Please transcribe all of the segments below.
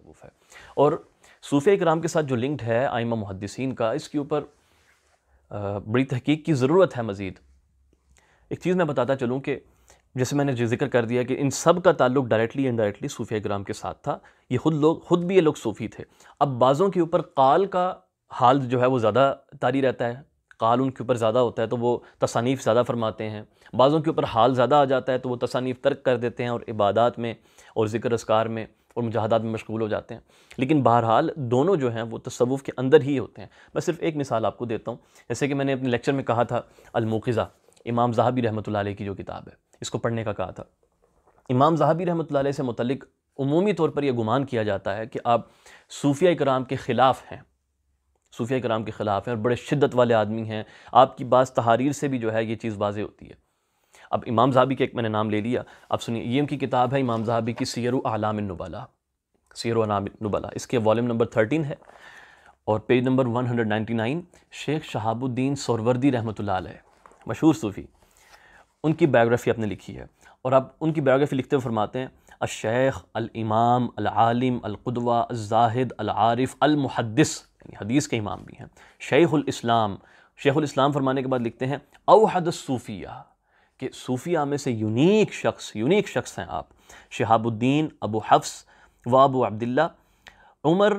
सबूफ है और सूफ़ इक्राम के साथ जो लिंक्ड है आइमा मुहदसिन का इसके ऊपर बड़ी तहकीक की ज़रूरत है मज़ीद एक चीज़ मैं बताता चलूँ कि जैसे मैंने जिक्र कर दिया कि इन सब का ताल्लुक डायरेक्टली इनडायरेक्टली सूफिया इक्राम के साथ था ये खुद लोग खुद भी ये लोग सूफ़ी थे अब बाज़ों के ऊपर काल का हाल जो है वो ज़्यादा तारी रहता है काल उनके ऊपर ज़्यादा होता है तो वो तसानीफ़ ज़्यादा फरमाते हैं बाज़ों के ऊपर हाल ज़्यादा आ जाता है तो वो तसानीफ़ तर्क कर देते हैं और इबादत में और ज़िक्र असकार में और मुजाहदात में मशगूल हो जाते हैं लेकिन बहरहाल दोनों जो हैं वो तसवुफ़ के अंदर ही होते हैं मैं सिर्फ एक मिसाल आपको देता हूँ जैसे कि मैंने अपने लेक्चर में कहा था अलमोखज़ा इमाम जहाबी रहमत की जो किताब है इसको पढ़ने का कहा था इमाम जहाबी रहमत से मुतलक उमूमी तौर पर यह गुमान किया जाता है कि आप सूफिया कराम के ख़िलाफ़ हैं सूफिया कराम के ख़िलाफ़ हैं और बड़े शिद्दत वाले आदमी हैं आपकी बाज़ तहारीर से भी जो है ये चीज़ वाजे होती है अब इमाम जहाबी का एक मैंने नाम ले लिया अब सुनिए ये उनकी किताब है इमाम जहाबी की सीर आलाम नबला सीर आलाम नबला इसके वॉल्यूम नंबर थर्टीन है और page number one hundred ninety nine Sheikh Shahabuddin Suhrawardi रहमत मशहूर सूफ़ी उनकी बायोग्राफ़ी आपने लिखी है और आप उनकी बायोग्राफ़ी लिखते हुए फरमाते हैं अशेख अलमाम अलम अलुदवा जाहिद अलारफ़ अलमुहदस यानी हदीस के इमाम भी हैं शेख इस्लाम शेख इस्लाम फरमाने के बाद लिखते हैं अवहद सूफ़िया कि सूफिया में से यूनिक शख्स यूनिक शख्स हैं आप शहाबुद्दीन अबू हफ्स व अबू अब्दुल्ला उमर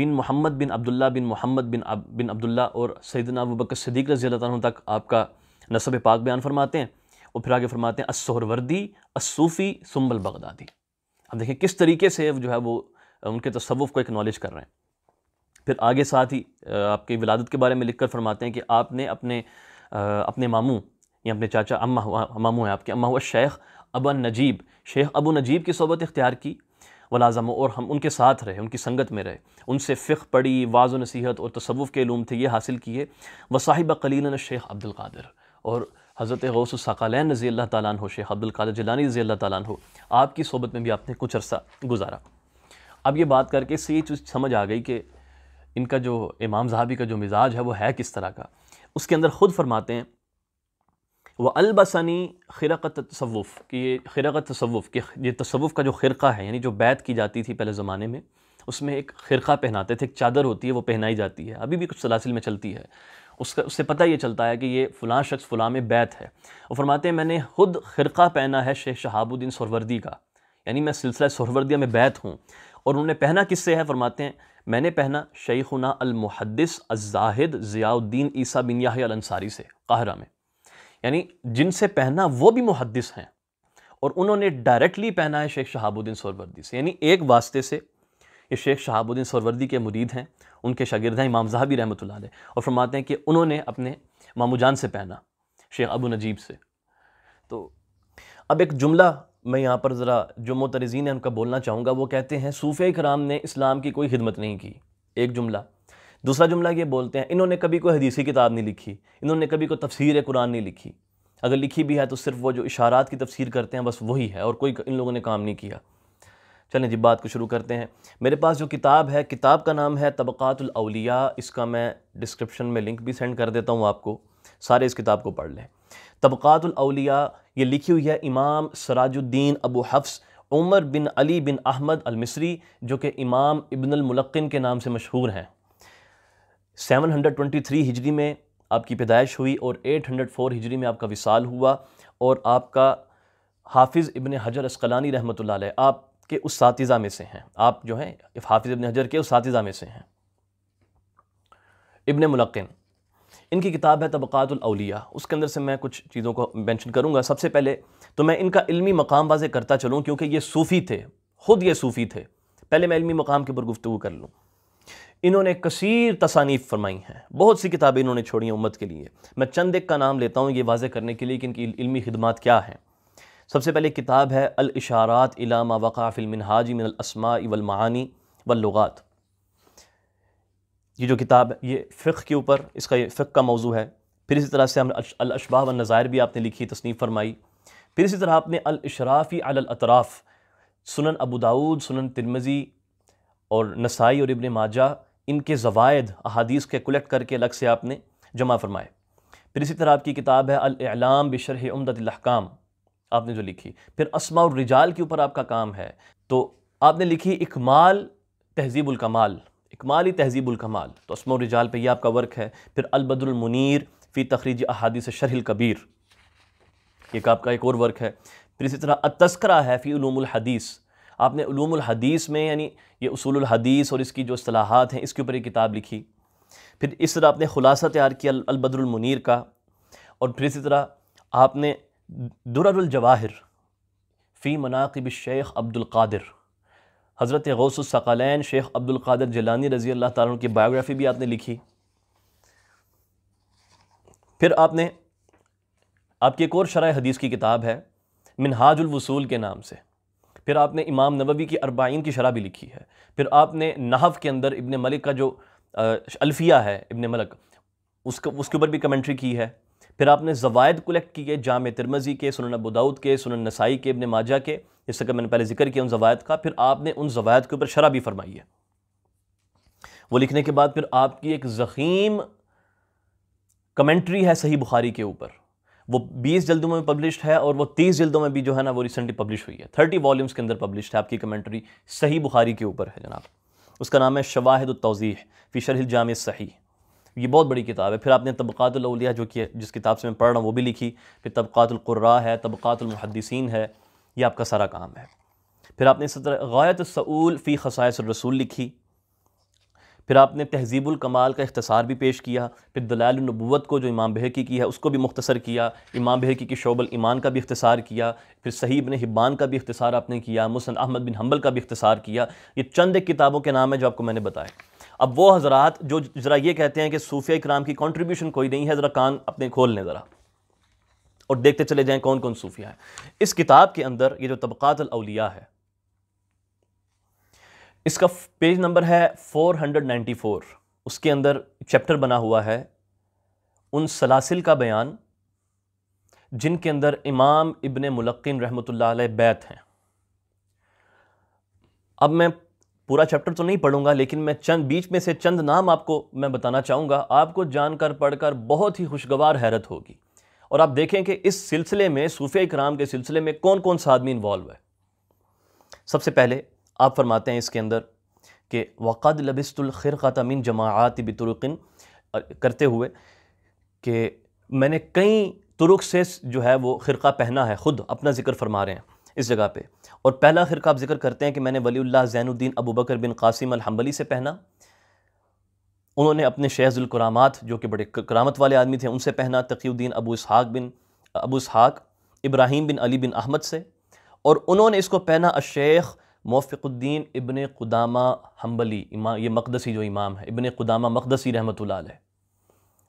बिन मोहम्मद बिन अब्दुल्ला बिन मोहम्मद बिन बिन अब्दुल्ला और सैदना अबू बकर सदीक रजी तक आपका नसब पाक बयान फरमाते हैं और फिर आगे फरमाते हैं असहरवर्दी असूफ़ी सुम्बल बगदादी अब देखें किस तरीके से जो है वो उनके तसवुफ़ को एक्नॉलेज कर रहे हैं फिर आगे साथ ही आपकी विलादत के बारे में लिख कर फरमाते हैं कि आपने अपने अपने मामू ये अपने चाचा अम्मा हुआ मामू हैं आपके अम्मा हुआ शेख अबा नजीब शेख अबू नजीब की सोबत इख्तियार की वलाजम और हम उनके साथ रहे उनकी संगत में रहे उनसे फ़िक पढ़ी वाज़ नसीहत और तसवुफ़ के लूम थे ये हासिल किए व साहिब कलीन शेख अब्दुल कादिर और हज़रत गौसुलसाकालैन रज़ी अल्लाह ताली शेख अब्दुल कादिर जिलानी रज़ी अल्लाह हो आपकी सोबत में भी आपने कुछ अरसा गुजारा अब ये बात करके सही चीज़ समझ आ गई कि इनका जो इमाम साहबी का जो मिजाज है वो है किस तरह का उसके अंदर ख़ुद फरमाते हैं व अलबसनी खिरक़त तसवुफ़ कि ये खिरक़त तसवुफ़ कि ये तसवुफ़ का जो ख़िरक़ा है यानी जो बैत की जाती थी पहले ज़माने में उसमें एक ख़िरक़ा पहनाते थे एक चादर होती है वो पहनाई जाती है अभी भी कुछ सलासिल में चलती है उसका उससे पता ये चलता है कि ये फ़लाँ शख्स फ़लाँ में बैत है और फरमाते हैं मैंने ख़ुद ख़िरक़ा पहना है शेख शहाबुद्दीन सरवर्दी का यानी मैं सिलसिला सरवर्दिया में बैत हूँ और उन्होंने पहना किससे है फरमाते हैं मैंने पहना शेखुना अलमुहदस अज़ाहिद ज़ियाउद्दीन ईसा बिन याही अलसारी से काहरा में यानी जिनसे पहना वो भी मुहदस हैं और उन्होंने डायरेक्टली पहना है शेख शहाबुद्दीन सरवर्दी से यानी एक वास्ते से ये शेख शहाबुद्दीन सरवर्दी के मुरीद हैं उनके शागिर्द हैं इमाम जहाबी रहमत ला और फरमाते हैं कि उन्होंने अपने मामू जान से पहना शेख अबू नजीब से तो अब एक जुमला मैं यहाँ पर ज़रा जो मोतरजीन है उनका बोलना चाहूँगा वो कहते हैं सूफ़ कराम ने इस्लाम की कोई खिदमत नहीं की एक जुमला दूसरा जुमला ये बोलते हैं इन्होंने कभी कोई हदीसी किताब नहीं लिखी इन्होंने कभी कोई तफसीर कुरान नहीं लिखी अगर लिखी भी है तो सिर्फ वो जो इशारात की तफसीर करते हैं बस वही है और कोई इन लोगों ने काम नहीं किया चलें जी बात को शुरू करते हैं मेरे पास जो किताब है किताब का नाम है तबक़ातुलअलिया इसका मैं डिस्क्रिप्शन में लिंक भी सेंड कर देता हूँ आपको सारे इस किताब को पढ़ लें तबक़ातुलअलिया ये लिखी हुई है इमाम सराजुद्दीन अबू हफ्स उमर बिन अली बिन अहमद अलमिसरी जो कि इमाम इबन के नाम से मशहूर हैं 723 हिजरी में आपकी पैदाइश हुई और 804 हिजरी में आपका विसाल हुआ और आपका हाफिज़ इबन हजर अस्कलानी रहमत आपके उस में से हैं आप जो हैं हाफिज़ इबन हजर के उस में से हैं इबन मुलक्न इनकी किताब है तबक़ातौलिया उसके अंदर से मैं कुछ चीज़ों को मेंशन करूंगा सबसे पहले तो मैं इनका इल्मी मकाम वाजे करता चलूँ क्योंकि ये सूफ़ी थे ख़ुद ये सूफ़ी थे पहले मैं इल्मी मकाम के ऊपर गुफ्तु कर लूँ इन्होंने कसीर तसानीफ़ फरमाई हैं बहुत सी किताबें इन्होंने छोड़ी हैं उम्मत के लिए मैं चंद एक का नाम लेता हूँ ये वाजह करने के लिए कि इनकी इल्मी खदमात क्या हैं सबसे पहले किताब है अल इशारात इलामा वक़ाफ़िलमिनहाजी मिनलसमा इवलमानी वलुगात ये जो किताब है ये फ़िक के ऊपर इसका ये फ़िक का मौजू है फिर इसी तरह से हम अलशबाह व नज़ायर भी आपने लिखी तसनीफ़ फरमाई फिर इसी तरह आपने अलशराफ़ी अलतराफ़ सुनन अबू दाऊद सुनन तिरमज़ी और नसाई और इबन माजा इनके ज़वायद अहादीस के कलेक्ट करके अलग से आपने जमा फरमाए फिर इसी तरह आपकी किताब है अलाम बिशर उमदतकाम आपने जो लिखी फिर असमा और रिजाल के ऊपर आपका काम है तो आपने लिखी इकमाल तहजीबुलकमाल इकमाल ही तहजीबुलकमाल तो असमा और रिजाल पर यह आपका वर्क है फिर अलबदुलमनीर फ़ी तखरीज अहादीस शरहल कबीर एक आपका एक और वर्क है फिर इसी तरह अतस्करा है फ़ी हदीस आपने हदीस में यानी ये उसूल हदीस और इसकी जो असलाहत हैं इसके ऊपर एक किताब लिखी फिर इस तरह आपने ख़ुलासा तैयार किया अलबद्रमनर का और फिर इसी तरह आपने दुरजवाहिर फ़ी मनाकब शेख अब्दुल्कर हज़रत गौसुलसकलैन शेख अब्दुल्कर जलानी रज़ी अल्लाह तारा की बायोग्राफ़ी भी आपने लिखी फिर आपने आपकी एक और शराह हदीस की किताब है मिनहाजुलवसूल के नाम से फिर आपने इमाम नबवी की अरबाइन की शरह भी लिखी है फिर आपने नहफ़ के अंदर इबन मलिक का जो अल्फिया है इब्ने मलिक उसका उसके ऊपर भी कमेंट्री की है फिर आपने जवायद कलेक्ट किए जाम तिरमजी के सुन अबूदाऊद के सुन नसाई के इब्ने माजा के जिससे तरह मैंने पहले जिक्र किया उन जवायद का फिर आपने उन जवायद के ऊपर शरह भी फरमाई है वो लिखने के बाद फिर आपकी एक ज़ख़ीम कमेंट्री है सही बुखारी के ऊपर वो 20 जल्दों में पब्लिश है और वो 30 जल्दों में भी जो है ना वो रिसेंटली पब्लिश हुई है 30 वॉल्यूम्स के अंदर पब्लिश है आपकी कमेंट्री सही बुखारी के ऊपर है जनाब उसका नाम है शवाहद तोज़ी फ़िशर जाम सही ये बहुत बड़ी किताब है फिर आपने तबक़ातलिया जो कि जिस किताब से मैं पढ़ रहा हूँ वो भी लिखी फिर तबक़ातुल्कुर्रा है तबक़ातुलमहदसिन है ये आपका सारा काम है फिर आपने सतर गायत सऊल फ़ी खसायस रसूल लिखी फिर आपने तहजीबुल कमाल का अख्तसार भी पेश किया फिर दलाल नबूत को जो इमाम बहकी की है उसको भी मुख्तसर किया इमाम बहकी की शोबल ईमान का भी अख्तसार किया फिर सहीब ने हिब्बान का भी अख्तसार आपने किया मुसन अहमद बिन हम्बल का भी अख्तसार किया ये चंद एक किताबों के नाम है जो आपको मैंने बताए अब वो हजरात जो ज़रा ये कहते हैं कि सूफिया इक्राम की कॉन्ट्रीब्यूशन कोई नहीं है ज़रा कान अपने खोल लें ज़रा और देखते चले जाएँ कौन कौन सूफिया है इस किताब के अंदर ये जो तबक़ात अलिया है इसका पेज नंबर है 494 उसके अंदर चैप्टर बना हुआ है उन सलासिल का बयान जिनके अंदर इमाम इबन मुलक्किन रहमतुल्लाह अलैह बैत हैं अब मैं पूरा चैप्टर तो नहीं पढ़ूंगा लेकिन मैं चंद बीच में से चंद नाम आपको मैं बताना चाहूँगा आपको जानकर पढ़कर बहुत ही खुशगवार हैरत होगी और आप देखें कि इस सिलसिले में सूफ़ इकराम के सिलसिले में कौन कौन सा आदमी इन्वॉल्व है सबसे पहले आप फरमाते हैं इसके अंदर कि वक़द लबिस्तुलखिरक़ा तमीन जमात बतरकिन करते हुए कि मैंने कई तुरुक से जो है वो ख़िरका पहना है ख़ुद अपना ज़िक्र फरमा रहे हैं इस जगह पे और पहला ख़िरका आप जिक्र करते हैं कि मैंने वली जैनुद्दीन अबू बकर बिन कासिम अलहम्बली से पहना उन्होंने अपने शेजुलकरामात जो कि बड़े करामत वाले आदमी थे उनसे पहना तकीउद्दीन अबू इसहाक बिन अबू इसहाक इब्राहिम बिन अली बिन अहमद से और उन्होंने इसको पहना अशेख मौफ़िकुद्दीन इबन क़ुदामा हम्बली इमाम ये मकदसी जो इमाम है इबन क़ुदामा मकदसी रहमत है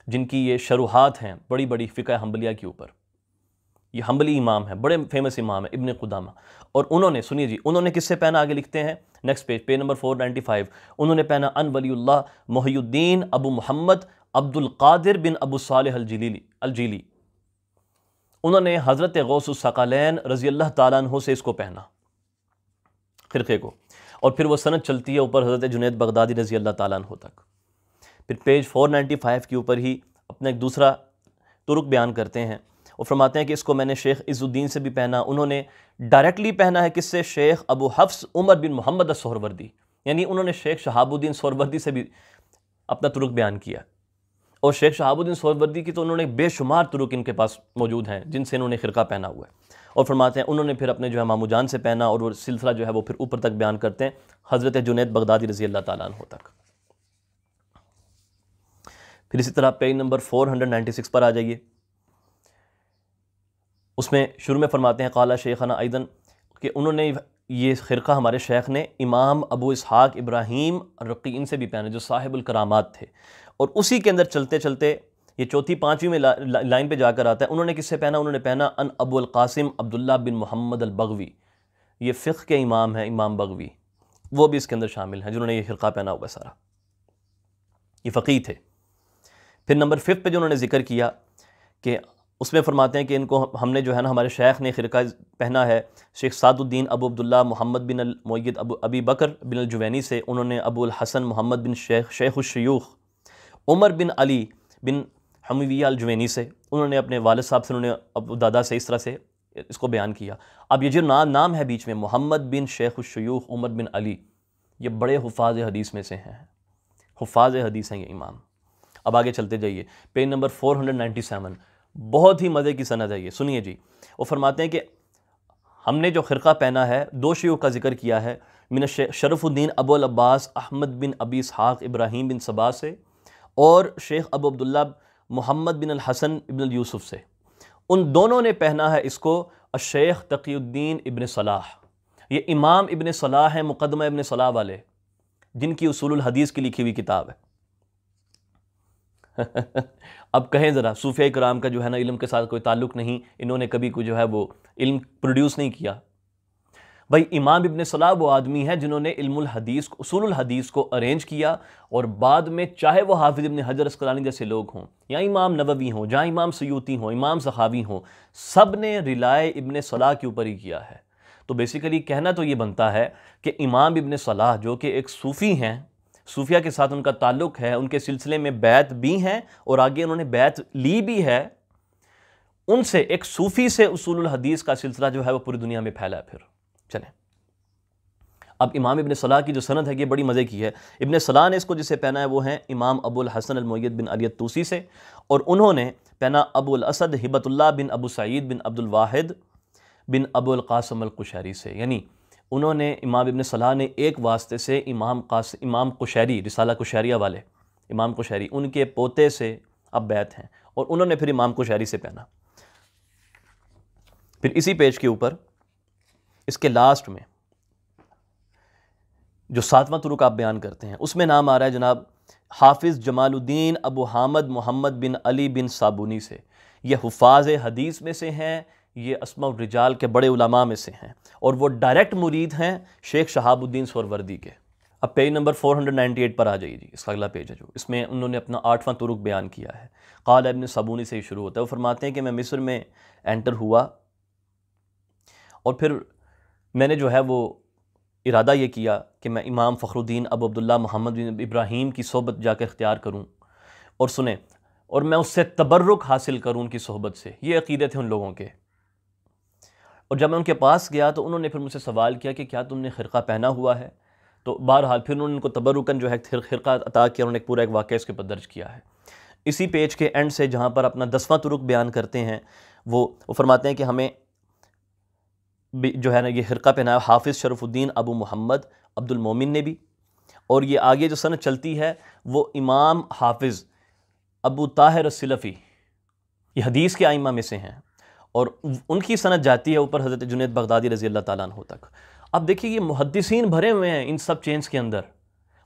जिनकी ये शरूहत हैं बड़ी बड़ी फ़िका हम्बलिया के ऊपर ये हम्बली इमाम है बड़े फेमस इमाम है इबन क़ुदामा और उन्होंने सुनिए जी उन्होंने किससे पहना आगे लिखते हैं next page page number four ninety five उन्होंने पहना अन वलील्ला मोहुद्दीन अबू मोहम्मद अब्दुल्कर बिन अबू साल अलजीली अलजीली उन्होंने हज़रत गौसुसकालैन रज़ी अल्लाह तु से इसको पहना फ़िरक़े को और फिर वो सनत चलती है ऊपर हज़रत जुनेद बगदादी रज़ी अल्लाह तालों तक फिर पेज 495 के ऊपर ही अपना एक दूसरा तुर्क बयान करते हैं और फरमाते हैं कि इसको मैंने शेख इज़ुद्दीन से भी पहना उन्होंने डायरेक्टली पहना है किससे शेख अबू हफ्स उमर बिन मोहम्मद सहरवर्दी यानी उन्होंने शेख शहाबुद्दीन सहरवर्दी से भी अपना तुर्क बयान किया और शेख शहाबुद्दीन सहरवर्दी की तो उन्होंने बेशुमार तुर्क इनके पास मौजूद हैं जिनसे इन्होंने ख़िरका पहना हुआ है और फरमाते हैं उन्होंने फिर अपने जो है मामू जान से पहना और वो सिलसिला जो है वो फिर ऊपर तक बयान करते हैं हज़रत जुनेद बगदादी रजी अल्लाह तु तक फिर इसी तरह पेज नंबर 496 पर आ जाइए उसमें शुरू में फरमाते हैं काला शेखाना आयदन कि उन्होंने ये ख़िरका हमारे शेख ने इमाम अबू इसहाक इब्राहिम रकीन से भी पहने जो साहिबुल करामात थे और उसी के अंदर चलते चलते ये चौथी पाँचवीं में ला, लाइन पे जाकर आता है उन्होंने किससे पहना उन्होंने पहना अन अबुल कासिम अब्दुल्ला बिन मोहम्मद अल बगवी ये फ़िक के इमाम हैं इमाम बगवी वो भी इसके अंदर शामिल हैं जिन्होंने ये खिरका पहना हुआ सारा ये फ़कीर थे फिर नंबर फिफ्थ पे जो उन्होंने जिक्र किया कि उसमें फरमाते हैं कि इनको हमने जो है ना हमारे शेख ने खिरका पहना है शेख सादुद्दीन अबू अब्दुल्ला मोहम्मद बिन अलमैद अबू अबी बकर बिन अलजुवैनी से उन्होंने अबुल हसन मोहम्मद बिन शेख शेख शयूख उमर बिन अली बिन हमीविया अलजवैनी से उन्होंने अपने वाल साहब से उन्होंने दादा से इस तरह से इसको बयान किया अब ये जो ना, नाम है बीच में मोहम्मद बिन शेख शयूख उमर बिन अली ये बड़े हफाज हदीस में से हैं हफाज हदीस हैं ये इमाम अब आगे चलते जाइए पेज नंबर 497 बहुत ही मज़े की सनत है ये सुनिए जी वो फरमाते हैं कि हमने जो ख़िरका पहना है दो शयों का जिक्र किया है मिन शरफुद्दीन अबूल अब्बास अहमद बिन अबी इसहाक़ इब्राहिम बिन सबा से और शेख अबू अब्दुल्ला मोहम्मद बिन अल हसन इबन यूसुफ से उन दोनों ने पहना है इसको अशेख तकीुद्दीन इबन सलाह ये इमाम इबन सलाह हैं मुकदमा इबन सलाह वाले जिनकी उसूल हदीस की लिखी हुई किताब है अब कहें ज़रा सूफिया कराम का जो है ना इल्म के साथ कोई ताल्लुक़ नहीं इन्होंने कभी कोई जो है वो इल्म प्रोड्यूस नहीं किया भाई इमाम इबन सलाह वो आदमी है जिन्होंने इल्मुल हदीस हदीस को अरेंज किया और बाद में चाहे वो हाफिज इबन हजर असकलानी जैसे लोग हों या इमाम नबवी हों जहाँ इमाम सयूती हों इमाम सहावी हों सब ने रिलाय इबन सलाह के ऊपर ही किया है तो बेसिकली कहना तो ये बनता है कि इमाम इबन सलाह जो कि एक सूफ़ी हैं सूफिया के साथ उनका ताल्लुक़ है उनके सिलसिले में बैत भी हैं और आगे उन्होंने बैत ली भी है उनसे एक सूफ़ी से उसूल हदीस का सिलसिला जो है वो पूरी दुनिया में फैला फिर चलें अब इमाम इबन सलाह की जो सनत है ये बड़ी मज़े की है इबन सलाह ने इसको जिसे पहना है वो हैं इमाम अबुल हसन अलमैद बिन अलियत तूसी से और उन्होंने पहना अबुल असद हिबतुल्ला बिन अबू सईद बिन अब्दुल वाहिद बिन अबुल कासम अल अलकुशहरी से यानी उन्होंने इमाम इबन सलाह ने एक वास्ते से इमाम कास इमाम कुशहरी रिसाला कुशहरिया वाले इमाम कुशहरी उनके पोते से अब बैत हैं और उन्होंने फिर इमाम कुशहरी से पहना फिर इसी पेज के ऊपर इसके लास्ट में जो सातवां तुरुक आप बयान करते हैं उसमें नाम आ रहा है जनाब हाफिज़ जमालुद्दीन अबू हामद मोहम्मद बिन अली बिन साबुनी से ये हफाज हदीस में से हैं ये असमा रिजाल के बड़े उलमा में से हैं और वो डायरेक्ट मुरीद हैं शेख शहाबुद्दीन सोरवर्दी के अब पेज नंबर 498 पर आ जाइए जी इसका अगला पेज है जो इसमें उन्होंने अपना आठवां तुरुक बयान किया है काल अबिन साबुनी से ही शुरू होता है वो फरमाते हैं कि मैं मिस्र में एंटर हुआ और फिर मैंने जो है वो इरादा ये किया कि मैं इमाम फ़खरुद्दीन अब अब्दुल्ला मोहम्मद बिन इब्राहिम की सोबत जाकर इख्तियार करूँ और सुने और मैं उससे तबर्रुक हासिल करूँ उनकी सोहबत से ये अकीदे थे उन लोगों के और जब मैं उनके पास गया तो उन्होंने फिर मुझसे सवाल किया कि क्या तुमने ख़िरका पहना हुआ है तो बहरहाल फिर उन्होंने उनको तबरुकन जो है ख़िरका अता किया उन्होंने पूरा एक वाक़ इसके ऊपर दर्ज किया है इसी पेज के एंड से जहाँ पर अपना दसवां तुरुक बयान करते हैं वो वो फरमाते हैं कि हमें जो है ना ये हिरका पहनाया हाफिज़ शरफुद्दीन अबू मोहम्मद अब्दुल मोमिन ने भी और ये आगे जो सनत चलती है वो इमाम हाफिज़ अबू ताहिर सिलफ़ी ये हदीस के आइमा में से हैं और उनकी सनत जाती है ऊपर हज़रत जुनेद बगदादी रज़ी अल्लाह तु तक अब देखिए ये मुहदसिन भरे हुए हैं इन सब चेंज के अंदर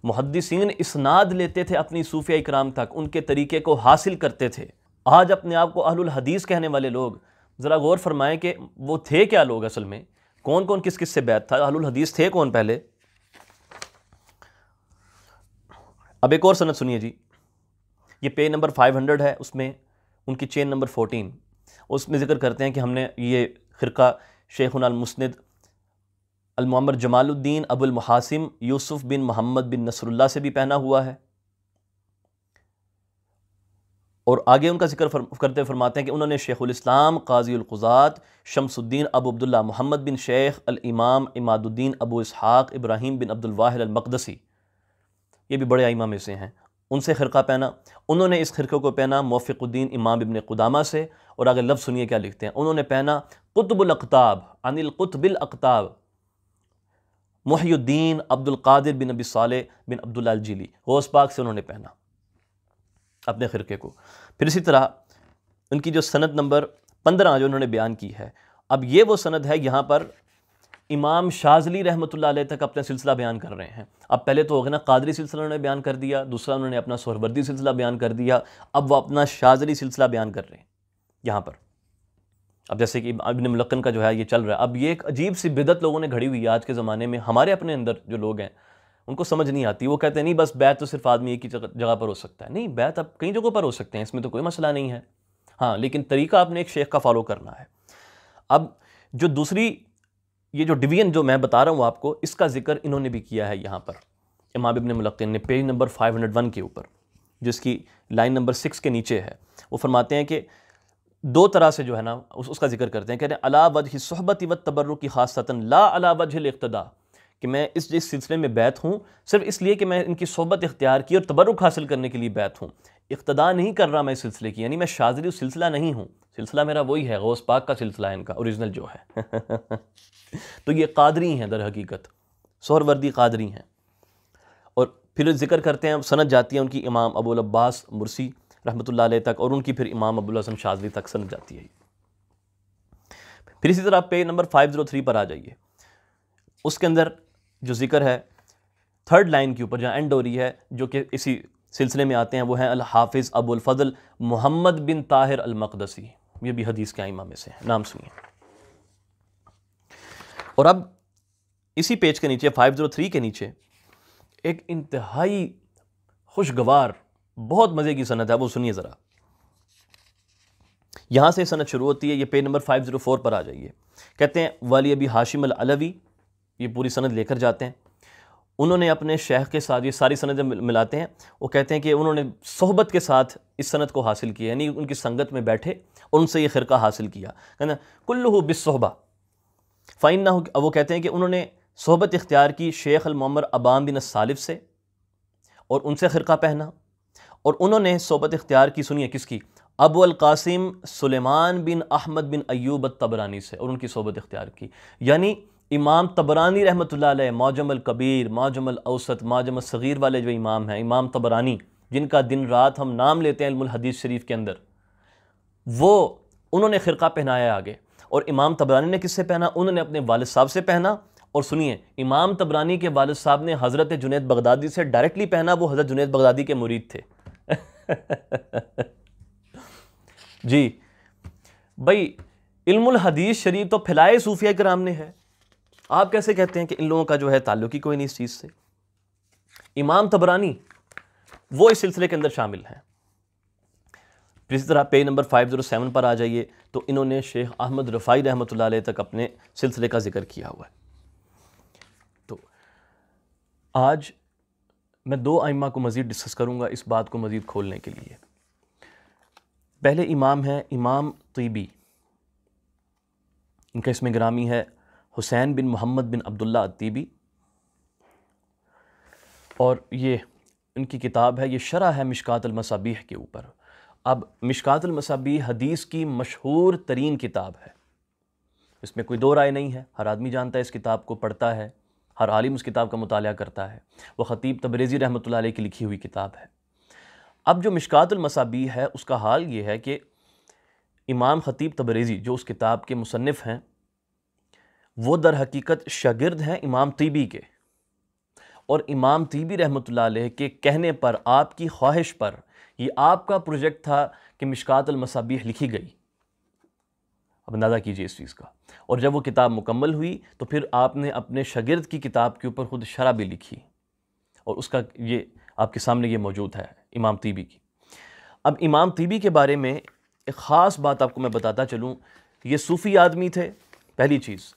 मुहदसिन इसनाद लेते थे अपनी सूफिया इकराम तक उनके तरीके को हासिल करते थे आज अपने आप को अहलुल हदीस कहने वाले लोग ज़रा गौर फरमाएँ कि वो थे क्या लोग असल में कौन कौन किस किस से बैत था हलुल हदीस थे कौन पहले अब एक और सनत सुनिए जी ये पेज नंबर 500 है उसमें उनकी चेन नंबर 14 उसमें जिक्र करते हैं कि हमने ये फ़िरका शेखुनाल मुस्ंद अलमर जमालुद्दीन अबुल यूसुफ़ बिन मोहम्मद बिन नसरुल्ला से भी पहना हुआ है और आगे उनका जिक्र फर, करते फरमाते हैं कि उन्होंने शेखुलस्लाम काजीक़ात शमसुद्दीन अबू अब्दुल्ला मोहम्मद बिन शेख इमाम इमादुद्दीन अबू इसहाक़ इब्राहिम बिन अब्दुलवाहिल अलमकदसी ये भी बड़े आइमा में से हैं उनसे खिरका पहना उन्होंने इस खिरके को पहना मौफ़ुद्दीन इमाम इबन कुदामा से और आगे लफ्ज़ सुनिए क्या लिखते हैं उन्होंने पहना कुतबुलकताब अनिल कुतबिलकताब मुहद्दीन अब्दुल्कादिर बिन अबी साल बिन अब्दुल्लाजीली गौस पाक से उन्होंने पहना अपने ख़िरके को फिर इसी तरह उनकी जो सनद नंबर पंद्रह जो उन्होंने बयान की है अब ये वो सनद है यहाँ पर इमाम शाजली रहमत तक अपना सिलसिला बयान कर रहे हैं अब पहले तो अगना ना कादरी सिलसिला उन्होंने बयान कर दिया दूसरा उन्होंने अपना सोहरवर्दी सिलसिला बयान कर दिया अब वह अपना शाजली सिलसिला बयान कर रहे हैं यहाँ पर अब जैसे कि अबिन मलकन का जो है ये चल रहा है अब ये एक अजीब सी बिदत लोगों ने घड़ी हुई है आज के ज़माने में हमारे अपने अंदर जो लोग हैं उनको समझ नहीं आती वो कहते हैं नहीं बस बैत तो सिर्फ आदमी एक ही जगह पर हो सकता है नहीं बैत आप कई जगहों पर हो सकते हैं इसमें तो कोई मसला नहीं है हाँ लेकिन तरीका आपने एक शेख का फॉलो करना है अब जो दूसरी ये जो डिवीजन जो मैं बता रहा हूँ आपको इसका जिक्र इन्होंने भी किया है यहाँ पर इमाम इबन मलक्न ने पेज नंबर 501 के ऊपर जिसकी लाइन नंबर सिक्स के नीचे है वो फरमाते हैं कि दो तरह से जो है ना उस, उसका जिक्र करते हैं कह रहे हैं अला ही सहबत व तबर्र की खासतन ला अला वजह इकतदा कि मैं इस जिस सिलसिले में बैत हूँ सिर्फ इसलिए कि मैं इनकी सोबत इख्तियार की और तबरुक हासिल करने के लिए बैत हूँ इकतदा नहीं कर रहा मैं इस सिलसिले की यानी मैं शाजरी सिलसिला नहीं हूँ सिलसिला मेरा वही है गौस पाक का सिलसिला है इनका औरिजिनल जो है तो ये कादरी हैं दर हकीकत वर्दी कादरी हैं और फिर जिक्र करते हैं सनत जाती है उनकी इमाम अबूल अब्बास मुरसी रहमत तक और उनकी फिर इमाम अबूल हसन शाजरी तक सनत जाती है फिर इसी तरह पे नंबर फाइव ज़ीरो थ्री पर आ जाइए उसके अंदर जो ज़िक्र है थर्ड लाइन के ऊपर जहाँ एंड हो रही है जो कि इसी सिलसिले में आते हैं वो हैं अल हाफिज़ अबुलफ़ल मोहम्मद बिन ताहिर अलमकदसी ये भी हदीस के आइमा में से है नाम सुनिए और अब इसी पेज के नीचे 503 के नीचे एक इंतहाई खुशगवार बहुत मज़े की सनत है वो सुनिए ज़रा यहाँ से सनत शुरू होती है ये पेज नंबर 504 पर आ जाइए कहते हैं वाली अबी हाशिम अलवी ये पूरी सनद लेकर जाते हैं उन्होंने अपने शेख के साथ ये सारी सनद मिलाते हैं वो कहते हैं कि उन्होंने सोहबत के साथ इस सनद को हासिल किया यानी उनकी संगत में बैठे और उनसे ये ख़िरका हासिल किया है ना कुल्लू बिसोहबा फ़ाइन ना हो वो कहते हैं कि उन्होंने सोहबत इख्तियार की शेख अलमर अबाम बिन सालिफ से और उनसे खिरका पहना और उन्होंने सोहबत इख्तियार की सुनिए किसकी अबू अलकासिम सुलेमान बिन अहमद बिन अयूब तबरानी से और उनकी सोहबत इख्तियार की यानी इमाम तबरानी रहमत लाजमल कबीर माजमल अवसत माजमल सग़ीर वाले जो इमाम हैं इमाम तबरानी जिनका दिन रात हम नाम लेते हैं हदीस शरीफ के अंदर वो उन्होंने ख़िरका पहनाया आगे और इमाम तबरानी ने किससे पहना उन्होंने अपने वाल साहब से पहना और सुनिए इमाम तबरानी के वाल साहब ने हज़रत जुनेद बगदादी से डायरेक्टली पहना वो हज़रत जुनेद बगदादी के मुरीद थे जी भाई इल्मुल हदीस शरीफ तो फैलाए सूफिया कराम ने है आप कैसे कहते हैं कि इन लोगों का जो है ताल्लुक ही कोई नहीं इस चीज़ से इमाम तबरानी वो इस सिलसिले के अंदर शामिल हैं फिर इसी तरह पेज नंबर 507 पर आ जाइए तो इन्होंने शेख अहमद रफ़ाई रहमत तक अपने सिलसिले का जिक्र किया हुआ है तो आज मैं दो आइमा को मज़ीद डिस्कस करूँगा इस बात को मज़ीद खोलने के लिए पहले इमाम हैं इमाम तीबी इनका इसमें ग्रामी है हुसैन बिन मोहम्मद बिन अब्दुल्ला अतीबी और ये इनकी किताब है ये शरा है मिशकात मसाबीह के ऊपर अब मिशकात हदीस की मशहूर तरीन किताब है इसमें कोई दो राय नहीं है हर आदमी जानता है इस किताब को पढ़ता है हर आलिम उस किताब का मुताल करता है वह ख़तीब तबरेज़ी रहमत की लिखी हुई किताब है अब जो मिशकात मसाबी है उसका हाल ये है कि इमाम ख़तीब तबरेज़ी जो उस किताब के मुसनफ़ हैं वो दर हकीकत शागिर्द हैं इमाम तीबी के और इमाम तीबी रहमत के कहने पर आपकी ख्वाहिश पर ये आपका प्रोजेक्ट था कि मिशकात मसाबीह लिखी गई अब अंदाज़ा कीजिए इस चीज़ का और जब वो किताब मुकम्मल हुई तो फिर आपने अपने शगिर्द की किताब के ऊपर ख़ुद शरा भी लिखी और उसका ये आपके सामने ये मौजूद है इमाम तीबी की अब इमाम तीबी के बारे में एक ख़ास बात आपको मैं बताता चलूँ ये सूफ़ी आदमी थे पहली चीज़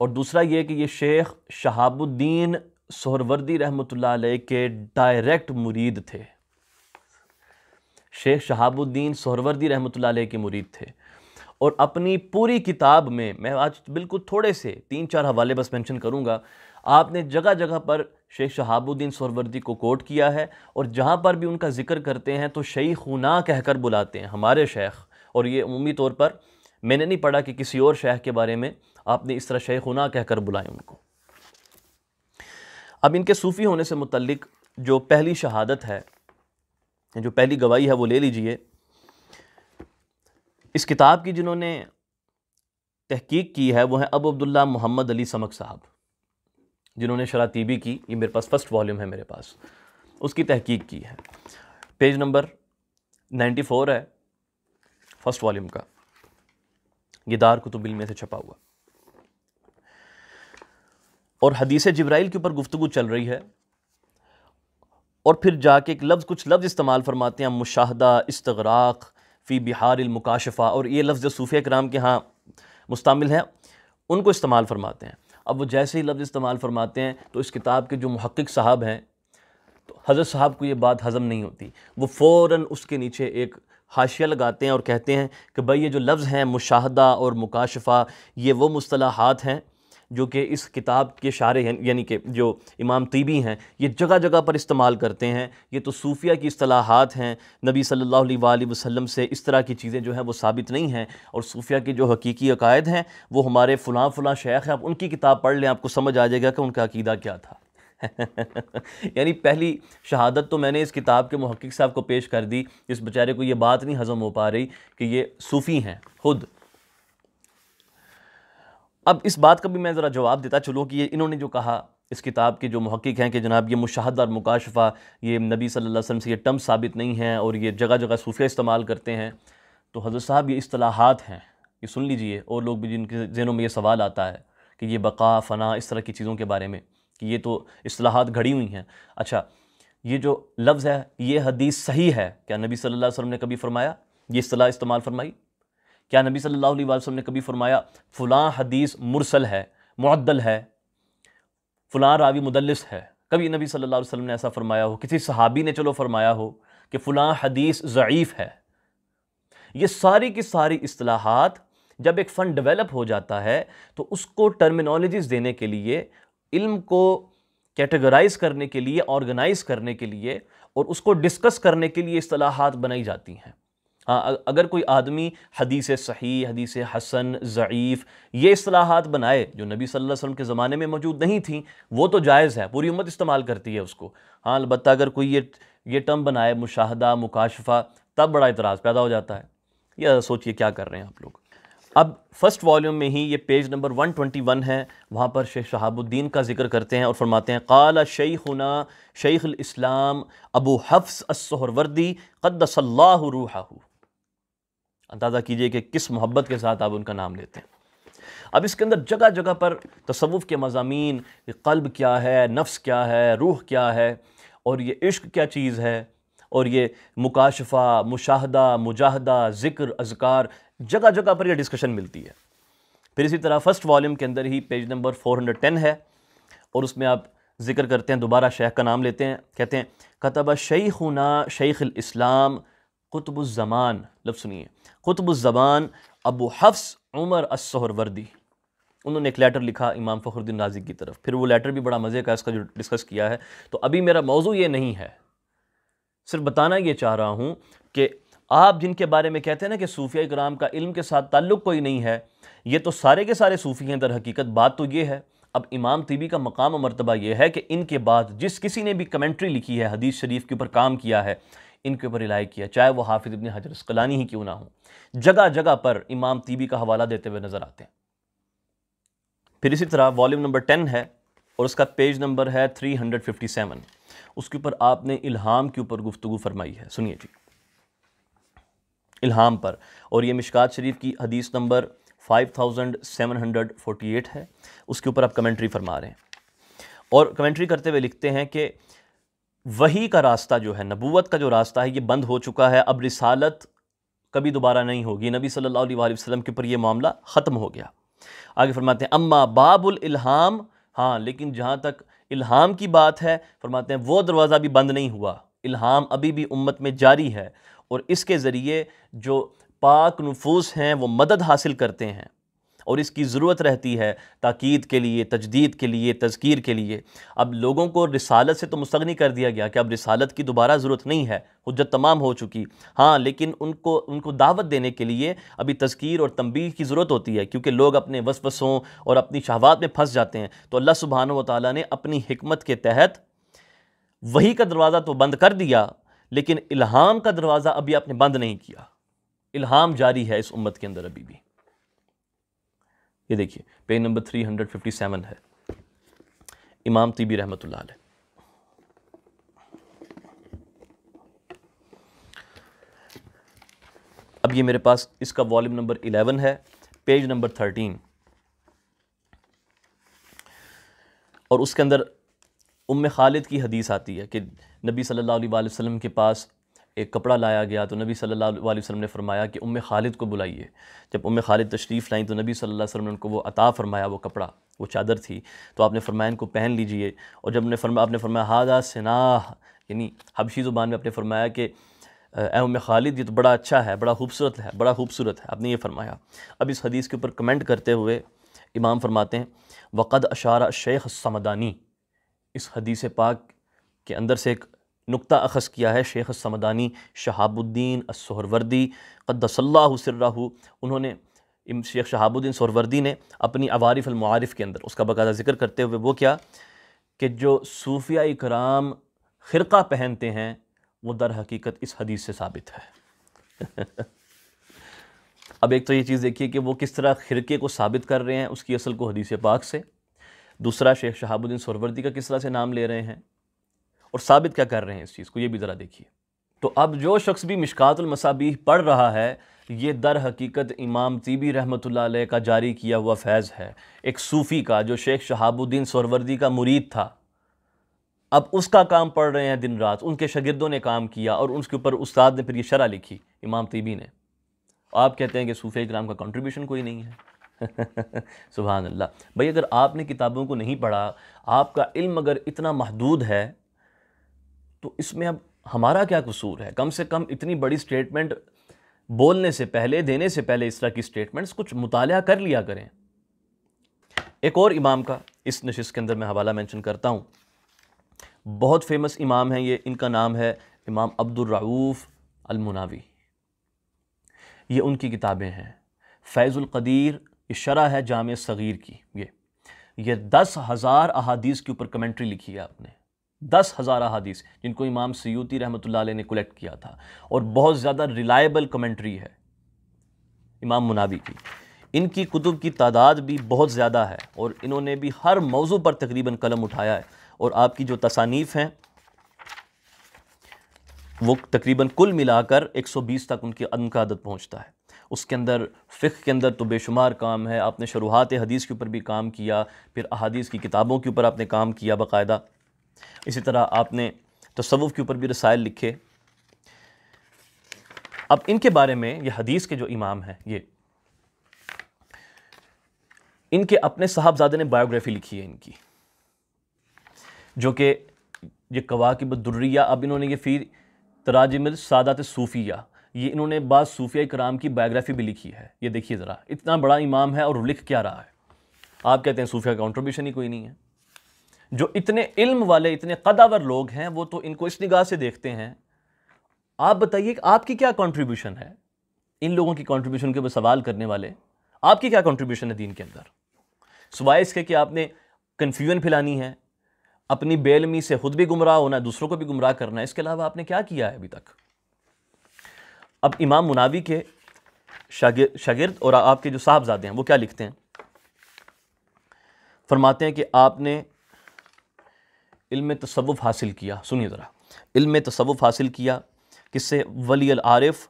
और दूसरा ये कि ये शेख शहाबुद्दीन सहरवर्दी रहमत के डायरेक्ट मुरीद थे शेख शहाबुद्दीन सहरवर्दी रहमत के मुरीद थे और अपनी पूरी किताब में मैं आज बिल्कुल थोड़े से तीन चार हवाले बस मेंशन करूँगा आपने जगह जगह पर शेख शहाबुद्दीन सरवर्दी को कोट किया है और जहाँ पर भी उनका जिक्र करते हैं तो कह कहकर बुलाते हैं हमारे शेख और ये अमूमी तौर पर मैंने नहीं पढ़ा कि किसी और शेख के बारे में आपने इस तरह शेखुना कहकर बुलाए उनको अब इनके सूफ़ी होने से मुतलिक जो पहली शहादत है जो पहली गवाही है वो ले लीजिए इस किताब की जिन्होंने तहकीक की है वो हैं अब अब्दुल्ला मोहम्मद अली समक साहब जिन्होंने शरातीबी की ये मेरे पास फ़र्स्ट वॉल्यूम है मेरे पास उसकी तहकीक की है पेज नंबर 94 है फ़र्स्ट वॉल्यूम का ये दार कुतुबिल में से छपा हुआ और हदीस जब्राइल के ऊपर गुफ्तु चल रही है और फिर जाके एक लफ्ज़ कुछ लफ्ज़ इस्तेमाल फरमाते हैं मुशाह इसतराक फ़ी बिहार और ये लफ्ज़ जो सूफिया कराम के यहाँ मुस्तमिल हैं उनको इस्तेमाल फरमाते हैं अब वो जैसे ही लफ्ज़ इस्तेमाल फरमाते हैं तो इस किताब के जो महक्क साहब हैं तो हज़रत साहब को ये बात हज़म नहीं होती वो फ़ौर उसके नीचे एक हाशिया लगाते हैं और कहते हैं कि भाई ये जो लफ्ज़ हैं मुशाह और मुकाशफ़ा ये वो मुस्तलाहत हैं जो कि इस किताब के शारे हैं यानी कि जो इमाम तीबी हैं ये जगह जगह पर इस्तेमाल करते हैं ये तो सूफिया की असलाहत हैं नबी सल्लल्लाहु अलैहि वसल्लम से इस तरह की चीज़ें जो हैं वो साबित नहीं हैं और सूफिया के जो हकीकी अकायद हैं वो हमारे फ़लाँ फ़लाँ शेख हैं आप उनकी किताब पढ़ लें आपको समझ आ जाएगा कि उनका अकीदा क्या था यानी पहली शहादत तो मैंने इस किताब के महक्क साहब को पेश कर दी इस बेचारे को ये बात नहीं हज़म हो पा रही कि ये सूफ़ी हैं खुद अब इस बात का भी मैं ज़रा जवाब देता चलूँ कि ये इन्होंने जो कहा इस किताब के जो महक्क़ हैं कि जनाब ये मुशाहदा और मुकाशफ़ा ये नबी सल्लल्लाहु अलैहि वसल्लम से ये टर्म साबित नहीं हैं और ये जगह जगह सूफिया इस्तेमाल करते हैं तो हज़रत साहब ये असलाहत हैं ये सुन लीजिए और लोग भी जिनके जहनों में ये सवाल आता है कि ये बका फ़ना इस तरह की चीज़ों के बारे में कि ये तो असलाहत घड़ी हुई हैं अच्छा ये जो लफ्ज़ है ये हदीस सही है क्या नबी सल वसम ने कभी फरमाया ये असलाह इस्तेमाल फरमाई क्या नबी सल्लल्लाहु अलैहि वसल्लम ने कभी फरमाया फ़लाँ हदीस मुरसल है मुद्दल है फ़लाँ रावी मुदलस है कभी नबी सल्लल्लाहु अलैहि वसल्लम ने ऐसा फरमाया हो किसी सहाबी ने चलो फरमाया हो कि फ़लाँ हदीस ज़यीफ़ है ये सारी की सारी असलाहत जब एक फ़न डेवलप हो जाता है तो उसको टर्मिनोलॉजीज़ देने के लिए इल्म को कैटेगराइज करने के लिए ऑर्गेनाइज करने के लिए और उसको डिस्कस करने के लिए असलाहत बनाई जाती हैं हाँ अगर कोई आदमी हदीस सही हदीस हसन ज़ीफ़ ये असलाहत बनाए जो नबी सल वसम के ज़माने में मौजूद नहीं थी वो तो जायज़ है पूरी उम्मत इस्तेमाल करती है उसको हाँ अलबत् अगर कोई ये ये टर्म बनाए मुशाहदा मुकाशफा तब बड़ा इतराज़ पैदा हो जाता है यह सोचिए क्या कर रहे हैं आप लोग अब फर्स्ट वॉल्यूम में ही ये पेज नंबर 121 है वहाँ पर शेख शहाबुद्दीन का जिक्र करते हैं और फरमाते हैं काला शेख़ुना शेख इस्लाम अबू हफ्स असहरवर्दी कद्दसल्ला रूहा अंदाज़ा कीजिए कि किस मोहब्बत के साथ आप उनका नाम लेते हैं अब इसके अंदर जगह जगह पर तसवुफ़ के मजामी कल्ब क्या है नफ्स क्या है रूह क्या है और ये इश्क क्या चीज़ है और ये मुकाशफ़ा मुशाहदा मुजाहदा ज़िक्र अजकार जगह जगह पर यह डिस्कशन मिलती है फिर इसी तरह फ़र्स्ट वॉल्यूम के अंदर ही पेज नंबर 410 है और उसमें आप ज़िक्र करते हैं दोबारा शेख का नाम लेते हैं कहते हैं कतबा ना शेख इस्लाम क़ुतबुलज़मान लफ्ज़ सुनिए क़ुतबुलज़मान अबू हफ्स उमर असहर वर्दी उन्होंने एक लेटर लिखा इमाम फ़खरुद्दीन राजी की तरफ फिर वो लेटर भी बड़ा मज़े का इसका जो डिस्कस किया है तो अभी मेरा मौजू ये नहीं है सिर्फ बताना ये चाह रहा हूँ कि आप जिनके बारे में कहते हैं ना कि सूफिया कराम का इल्म के साथ ताल्लुक़ कोई नहीं है ये तो सारे के सारे सूफ़ी हैं दर हकीकत बात तो ये है अब इमाम तिबी का मकाम और मरतबा यह है कि इनके बाद जिस किसी ने भी कमेंट्री लिखी है हदीस शरीफ के ऊपर काम किया है इनके ऊपर रिलाई किया चाहे वो हाफिज़ इबन हजर स्कलानी ही क्यों ना हो जगह जगह पर इमाम तीबी का हवाला देते हुए नज़र आते हैं फिर इसी तरह वॉल्यूम नंबर टेन है और उसका पेज नंबर है थ्री हंड्रेड फिफ्टी सेवन उसके ऊपर आपने इल्हाम के ऊपर गुफ्तु फरमाई है सुनिए जी इल्हाम पर और ये मिशकात शरीफ की हदीस number five thousand seven hundred forty eight है उसके ऊपर आप कमेंट्री फरमा रहे हैं और कमेंट्री करते हुए लिखते हैं कि वही का रास्ता जो है नबूत का जो रास्ता है ये बंद हो चुका है अब रिसालत कभी दोबारा नहीं होगी नबी सल्लल्लाहु अलैहि वसल्लम के ऊपर ये मामला ख़त्म हो गया आगे फरमाते हैं अम्मा बाबुल इल्हाम हाँ लेकिन जहाँ तक इल्हाम की बात है फरमाते हैं वो दरवाज़ा भी बंद नहीं हुआ इल्हाम अभी भी उम्मत में जारी है और इसके ज़रिए जो पाक नफूस हैं वो मदद हासिल करते हैं और इसकी ज़रूरत रहती है ताक़द के लिए तजदीद के लिए तस्कीर के लिए अब लोगों को रिसालत से तो मुस्तनी कर दिया गया कि अब रिसालत की दोबारा ज़रूरत नहीं है हजत तमाम हो चुकी हाँ लेकिन उनको उनको दावत देने के लिए अभी तस्कीर और तंबी की ज़रूरत होती है क्योंकि लोग अपने वसवसों और अपनी शहवात में फंस जाते हैं तो अल्लाह सुबहान व ताली ने अपनी हमत के तहत वही का दरवाज़ा तो बंद कर दिया लेकिन इल्हाम का दरवाज़ा अभी आपने बंद नहीं किया इल्हाम जारी है इस उम्मत के अंदर अभी भी ये देखिए page number three hundred fifty seven है इमाम तीबी रहमत अब ये मेरे पास इसका वॉल्यूम नंबर इलेवन है पेज नंबर थर्टीन और उसके अंदर उम्म खालिद की हदीस आती है कि नबी सल्लल्लाहु अलैहि वसल्लम के पास एक कपड़ा लाया गया तो नबी सल्लल्लाहु अलैहि वसल्लम ने फरमाया कि उम खालिद को बुलाइए जब उम खालिद तशरीफ़ लाई तो नबी सल्लल्लाहु अलैहि वसल्लम ने उनको वो अता फरमाया वो कपड़ा वो चादर थी तो आपने फरमाया इनको पहन लीजिए और जब ने फरमा आपने फरमाया हादा सिनाह यानी हबशी ज़ुबान में आपने फरमाया कि ए उम खालिद ये तो बड़ा अच्छा है बड़ा खूबसूरत है बड़ा खूबसूरत है आपने ये फरमाया अब इस हदीस के ऊपर कमेंट करते हुए इमाम फरमाते हैं वक़द अशारा शेख समदानी इस हदीस पाक के अंदर से एक नुक़ा अखज़ किया है शेख समदानी शहाबुद्दीन असहरवर्दी कद्दसल्ला सर्राहू उन्होंने शेख शहाबुद्दीन सहरवर्दी ने अपनी अवारिफ अलमारफ़ के अंदर उसका बकायदा जिक्र करते हुए वो क्या कि जो सूफिया कराम खिर पहनते हैं वो दर हकीकत इस हदीस से साबित है अब एक तो ये चीज़ देखिए कि वो किस तरह खिरके को साबित कर रहे हैं उसकी असल को हदीस पाक से दूसरा शेख शहाबुद्दीन सरवर्दी का किस तरह से नाम ले रहे हैं और साबित क्या कर रहे हैं इस चीज़ को ये भी ज़रा देखिए तो अब जो शख्स भी मसाबी पढ़ रहा है ये दर हकीकत इमाम तीबी रहमत का जारी किया हुआ फैज़ है एक सूफ़ी का जो शेख शहाबुद्दीन सरवर्दी का मुरीद था अब उसका काम पढ़ रहे हैं दिन रात उनके शगिरदों ने काम किया और उसके ऊपर उस्ताद ने फिर ये शरह लिखी इमाम तीबी ने आप कहते हैं कि सूफ़े इक्राम का कंट्रीब्यूशन कोई नहीं है सुबह अल्लाह भाई अगर आपने किताबों को नहीं पढ़ा आपका इल्म अगर इतना महदूद है तो इसमें अब हमारा क्या कसूर है कम से कम इतनी बड़ी स्टेटमेंट बोलने से पहले देने से पहले इस तरह की स्टेटमेंट्स कुछ मुताल कर लिया करें एक और इमाम का इस नशिश के अंदर मैं हवाला मेंशन करता हूँ बहुत फेमस इमाम हैं ये इनका नाम है इमाम अब्दुलरऊफ़ अलमुनावी ये उनकी किताबें हैं फैज़ुल्क़दीर इशरा है जाम सग़ीर की ये ये दस हज़ार अहादीस के ऊपर कमेंट्री लिखी है आपने दस हज़ार अदीस जिनको इमाम सयूती रहमत ने कलेक्ट किया था और बहुत ज़्यादा रिलायबल कमेंट्री है इमाम मुनावी की इनकी कुतुब की तादाद भी बहुत ज़्यादा है और इन्होंने भी हर मौजू पर तकरीबन कलम उठाया है और आपकी जो तसानीफ़ हैं वो तकरीबन कुल मिलाकर 120 तक उनकी का आदत पहुँचता है उसके अंदर फ़िक के अंदर तो बेशुमार काम है आपने शुरुआत हदीस के ऊपर भी काम किया फिर अहादीस की किताबों के ऊपर आपने काम किया बाकायदा इसी तरह आपने तसवुफ़ के ऊपर भी रसायल लिखे अब इनके बारे में यह हदीस के जो इमाम हैं ये इनके अपने साहबजादे ने बायोग्राफ़ी लिखी है इनकी जो कि ये की दुर्रिया अब इन्होंने ये फिर तराजमिल सादात सूफिया ये इन्होंने बाद सूफिया कराम की बायोग्राफ़ी भी लिखी है ये देखिए ज़रा इतना बड़ा इमाम है और लिख क्या रहा है आप कहते हैं सूफिया कॉन्ट्रीब्यूशन ही कोई नहीं है जो इतने इल्म वाले इतने कदावर लोग हैं वो तो इनको इस निगाह से देखते हैं आप बताइए कि आपकी क्या कंट्रीब्यूशन है इन लोगों की कंट्रीब्यूशन के ऊपर सवाल करने वाले आपकी क्या कंट्रीब्यूशन है दीन के अंदर सिवाय इसके कि आपने कन्फ्यूजन फैलानी है अपनी बेलमी से खुद भी गुमराह होना दूसरों को भी गुमराह करना इसके अलावा आपने क्या किया है अभी तक अब इमाम मुनावी के शागिर शागिर्द और आपके जो साहबजादे हैं वो क्या लिखते हैं फरमाते हैं कि आपने इल्म तसव्वुफ़ हासिल किया सुनिए ज़रा इल्म तसव्वुफ़ हासिल किया किससे वली आरिफ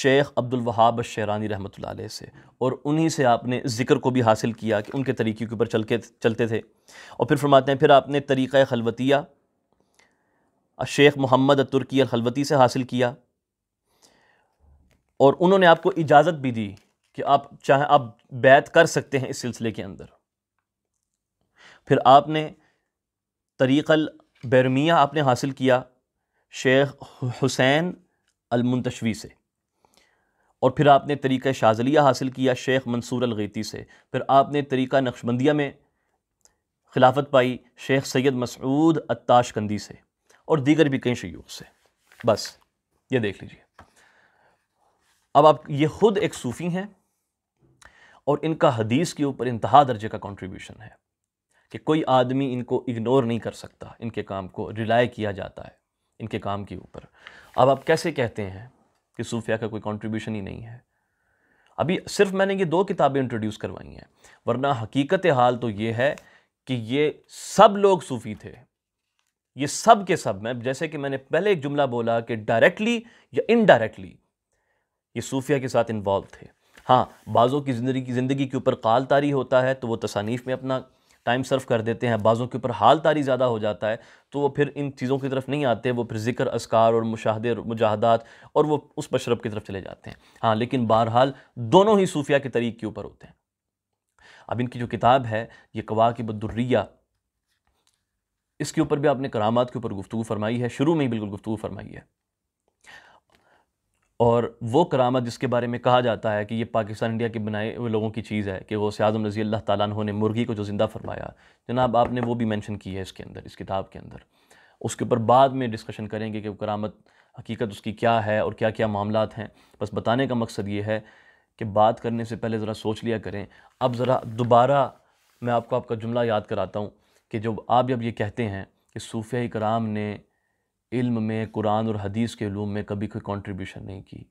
शेख अब्दुल वहाब शेरानी रहमत से और उन्हीं से आपने ज़िक्र को भी हासिल किया कि उनके तरीक़े के ऊपर चल के चलते थे और फिर फरमाते हैं फिर आपने तरीक़ खलवतिया शेख मोहम्मद तुर्की अलखलवती से हासिल किया और उन्होंने आपको इजाज़त भी दी कि आप चाहे आप बैत कर सकते हैं इस सिलसिले के अंदर फिर आपने तरीक़ल बैरमिया आपने हासिल किया शेख हुसैन अलमुंतशवी से और फिर आपने तरीक़ शाजलिया हासिल किया शेख मंसूर अलगैती से फिर आपने तरीक़ा नक्शबंदिया में खिलाफत पाई शेख सैद मसूद अताशकंदी से और दीगर भी कई शयूख से बस ये देख लीजिए अब आप ये ख़ुद एक सूफ़ी हैं और इनका हदीस के ऊपर इंतहा दर्जे का कॉन्ट्रीब्यूशन है कि कोई आदमी इनको इग्नोर नहीं कर सकता इनके काम को रिलाई किया जाता है इनके काम के ऊपर अब आप कैसे कहते हैं कि सूफिया का कोई कंट्रीब्यूशन ही नहीं है अभी सिर्फ मैंने ये दो किताबें इंट्रोड्यूस करवाई हैं वरना हकीकत हाल तो ये है कि ये सब लोग सूफ़ी थे ये सब के सब में जैसे कि मैंने पहले एक जुमला बोला कि डायरेक्टली या इनडायरेक्टली ये सूफिया के साथ इन्वॉल्व थे हाँ बाज़ों की ज़िंदगी की ज़िंदगी के ऊपर काल तारी होता है तो वो तसानीफ़ में अपना टाइम सर्व कर देते हैं बाज़ों के ऊपर हाल तारी ज़्यादा हो जाता है तो वो फिर इन चीज़ों की तरफ नहीं आते वो फिर जिक्र असकार और मुशाहदे मुजाहदात और वो उस मशरब की तरफ चले जाते हैं हाँ लेकिन बहरहाल दोनों ही सूफिया के तरीक़ के ऊपर होते हैं अब इनकी जो किताब है ये कवा की बदुर्रिया इसके ऊपर भी आपने करामात के ऊपर गुफ्तु फरमाई है शुरू में ही बिल्कुल गुफ्तु फरमाई है और वो करामत जिसके बारे में कहा जाता है कि ये पाकिस्तान इंडिया के बनाए हुए लोगों की चीज़ है कि वो सियाजम रजी अल्लाह ताला ने मुर्गी को जो ज़िंदा फरमाया जनाब आपने वो भी मैंशन की है इसके अंदर इस किताब के अंदर उसके ऊपर बाद में डिस्कशन करेंगे कि करामत हकीकत उसकी क्या है और क्या क्या मामला हैं बस बताने का मकसद ये है कि बात करने से पहले ज़रा सोच लिया करें अब ज़रा दोबारा मैं आपको आपका जुमला याद कराता हूँ कि जब आप जब ये कहते हैं कि सूफिया कराम ने इल्म में कुरान और हदीस के लूम में कभी कोई कंट्रीब्यूशन नहीं की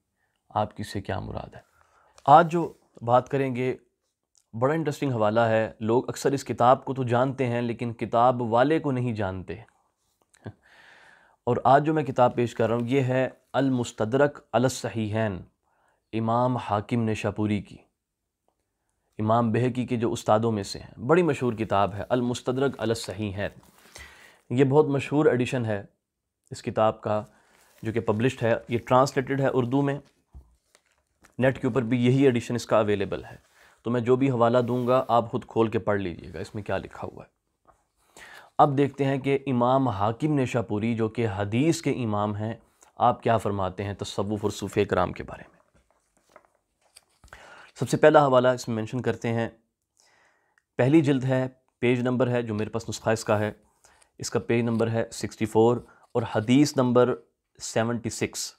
आपकी से क्या मुराद है आज जो बात करेंगे बड़ा इंटरेस्टिंग हवाला है लोग अक्सर इस किताब को तो जानते हैं लेकिन किताब वाले को नहीं जानते और आज जो मैं किताब पेश कर रहा हूँ ये है अलमुस्तरक अलसहीन इमाम हाकिम ने शापूरी की इमाम बहकी के जो उस्तादों में से हैं बड़ी मशहूर किताब है अलमुस्तरक अलसहीन ये बहुत मशहूर एडिशन है इस किताब का जो कि पब्लिश है ये ट्रांसलेटेड है उर्दू में नेट के ऊपर भी यही एडिशन इसका अवेलेबल है तो मैं जो भी हवाला दूंगा आप ख़ुद खोल के पढ़ लीजिएगा इसमें क्या लिखा हुआ है अब देखते हैं कि इमाम हाकिम ने शाहपुरी जो कि हदीस के इमाम हैं आप क्या फ़रमाते हैं तस्वुफ और सूफ़े कराम के बारे में सबसे पहला हवाला इसमें मेंशन करते हैं पहली जिल्द है पेज नंबर है जो मेरे पास नुस्खा इसका है इसका पेज नंबर है सिक्सटी फ़ोर और हदीस नंबर सेवेंटी सिक्स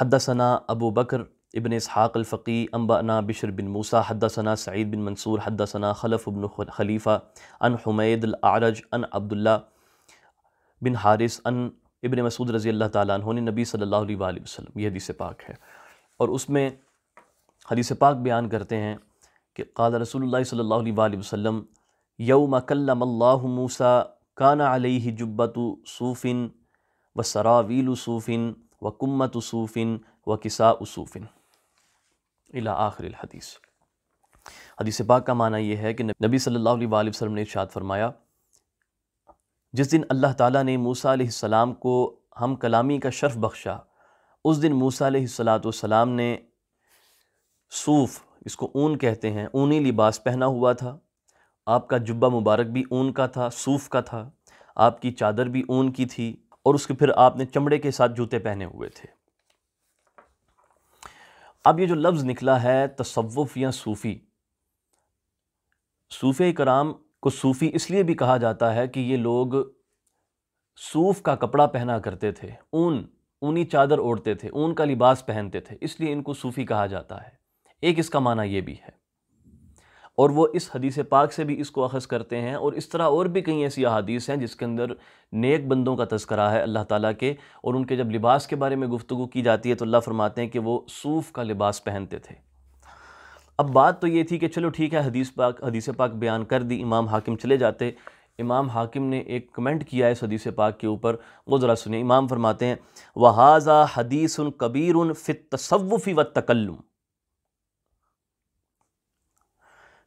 हदसना अबू बकर इबन इसहाक़ अलफ़ी अम्बाना बिशर बिन मूसा हदसना सईद बिन मंसूर हदसना खलफ इबन खलीफ़ा अन हमैद आरज अन अब्दुल्ला बिन हारिस अन इबन मसूद रज़ी अल्लाह तु नबी सल्लल्लाहु वसलम यह हदीस पाक है और उसमें हदीस पाक बयान करते हैं कि काल रसूल सल्ला वसलम यौम कल्लम मूसा काना अलही जुब्बत सूफ़िन व सरावील सूफ़िन व कुम्मत सूफ़िन व किसा सूफ़िन इला हदीस पाक का माना यह है कि नबी सल्लल्लाहु अलैहि वसल्लम ने इरशाद फरमाया जिस दिन अल्लाह ताला ने मूसा सलाम को हम कलामी का शर्फ बख्शा उस दिन मूसा सलाम ने सूफ़ इसको ऊन कहते हैं ऊनी लिबास पहना हुआ था आपका जुब्बा मुबारक भी ऊन का था सूफ का था आपकी चादर भी ऊन की थी और उसके फिर आपने चमड़े के साथ जूते पहने हुए थे अब ये जो लफ्ज़ निकला है तसव्वुफ या सूफ़ी सूफ़ कराम को सूफ़ी इसलिए भी कहा जाता है कि ये लोग सूफ़ का कपड़ा पहना करते थे ऊन ऊनी चादर ओढ़ते थे ऊन का लिबास पहनते थे इसलिए इनको सूफ़ी कहा जाता है एक इसका माना ये भी है और वो इस हदीस पाक से भी इसको अखज़ करते हैं और इस तरह और भी कई ऐसी अदीस हैं जिसके अंदर नेक बंदों का तस्करा है अल्लाह ताला के और उनके जब लिबास के बारे में गुफ्तु की जाती है तो अल्लाह फरमाते हैं कि वो सूफ़ का लिबास पहनते थे अब बात तो ये थी कि चलो ठीक है हदीस पाक हदीस पाक बयान कर दी इमाम हाकिम चले जाते इमाम हाकिम ने एक कमेंट किया है इस हदीस पाक के ऊपर वो ज़रा सुने इमाम फरमाते हैं वहाज़ा हदीस कबीर फ़ित तसवफ़ी व तकल्लुम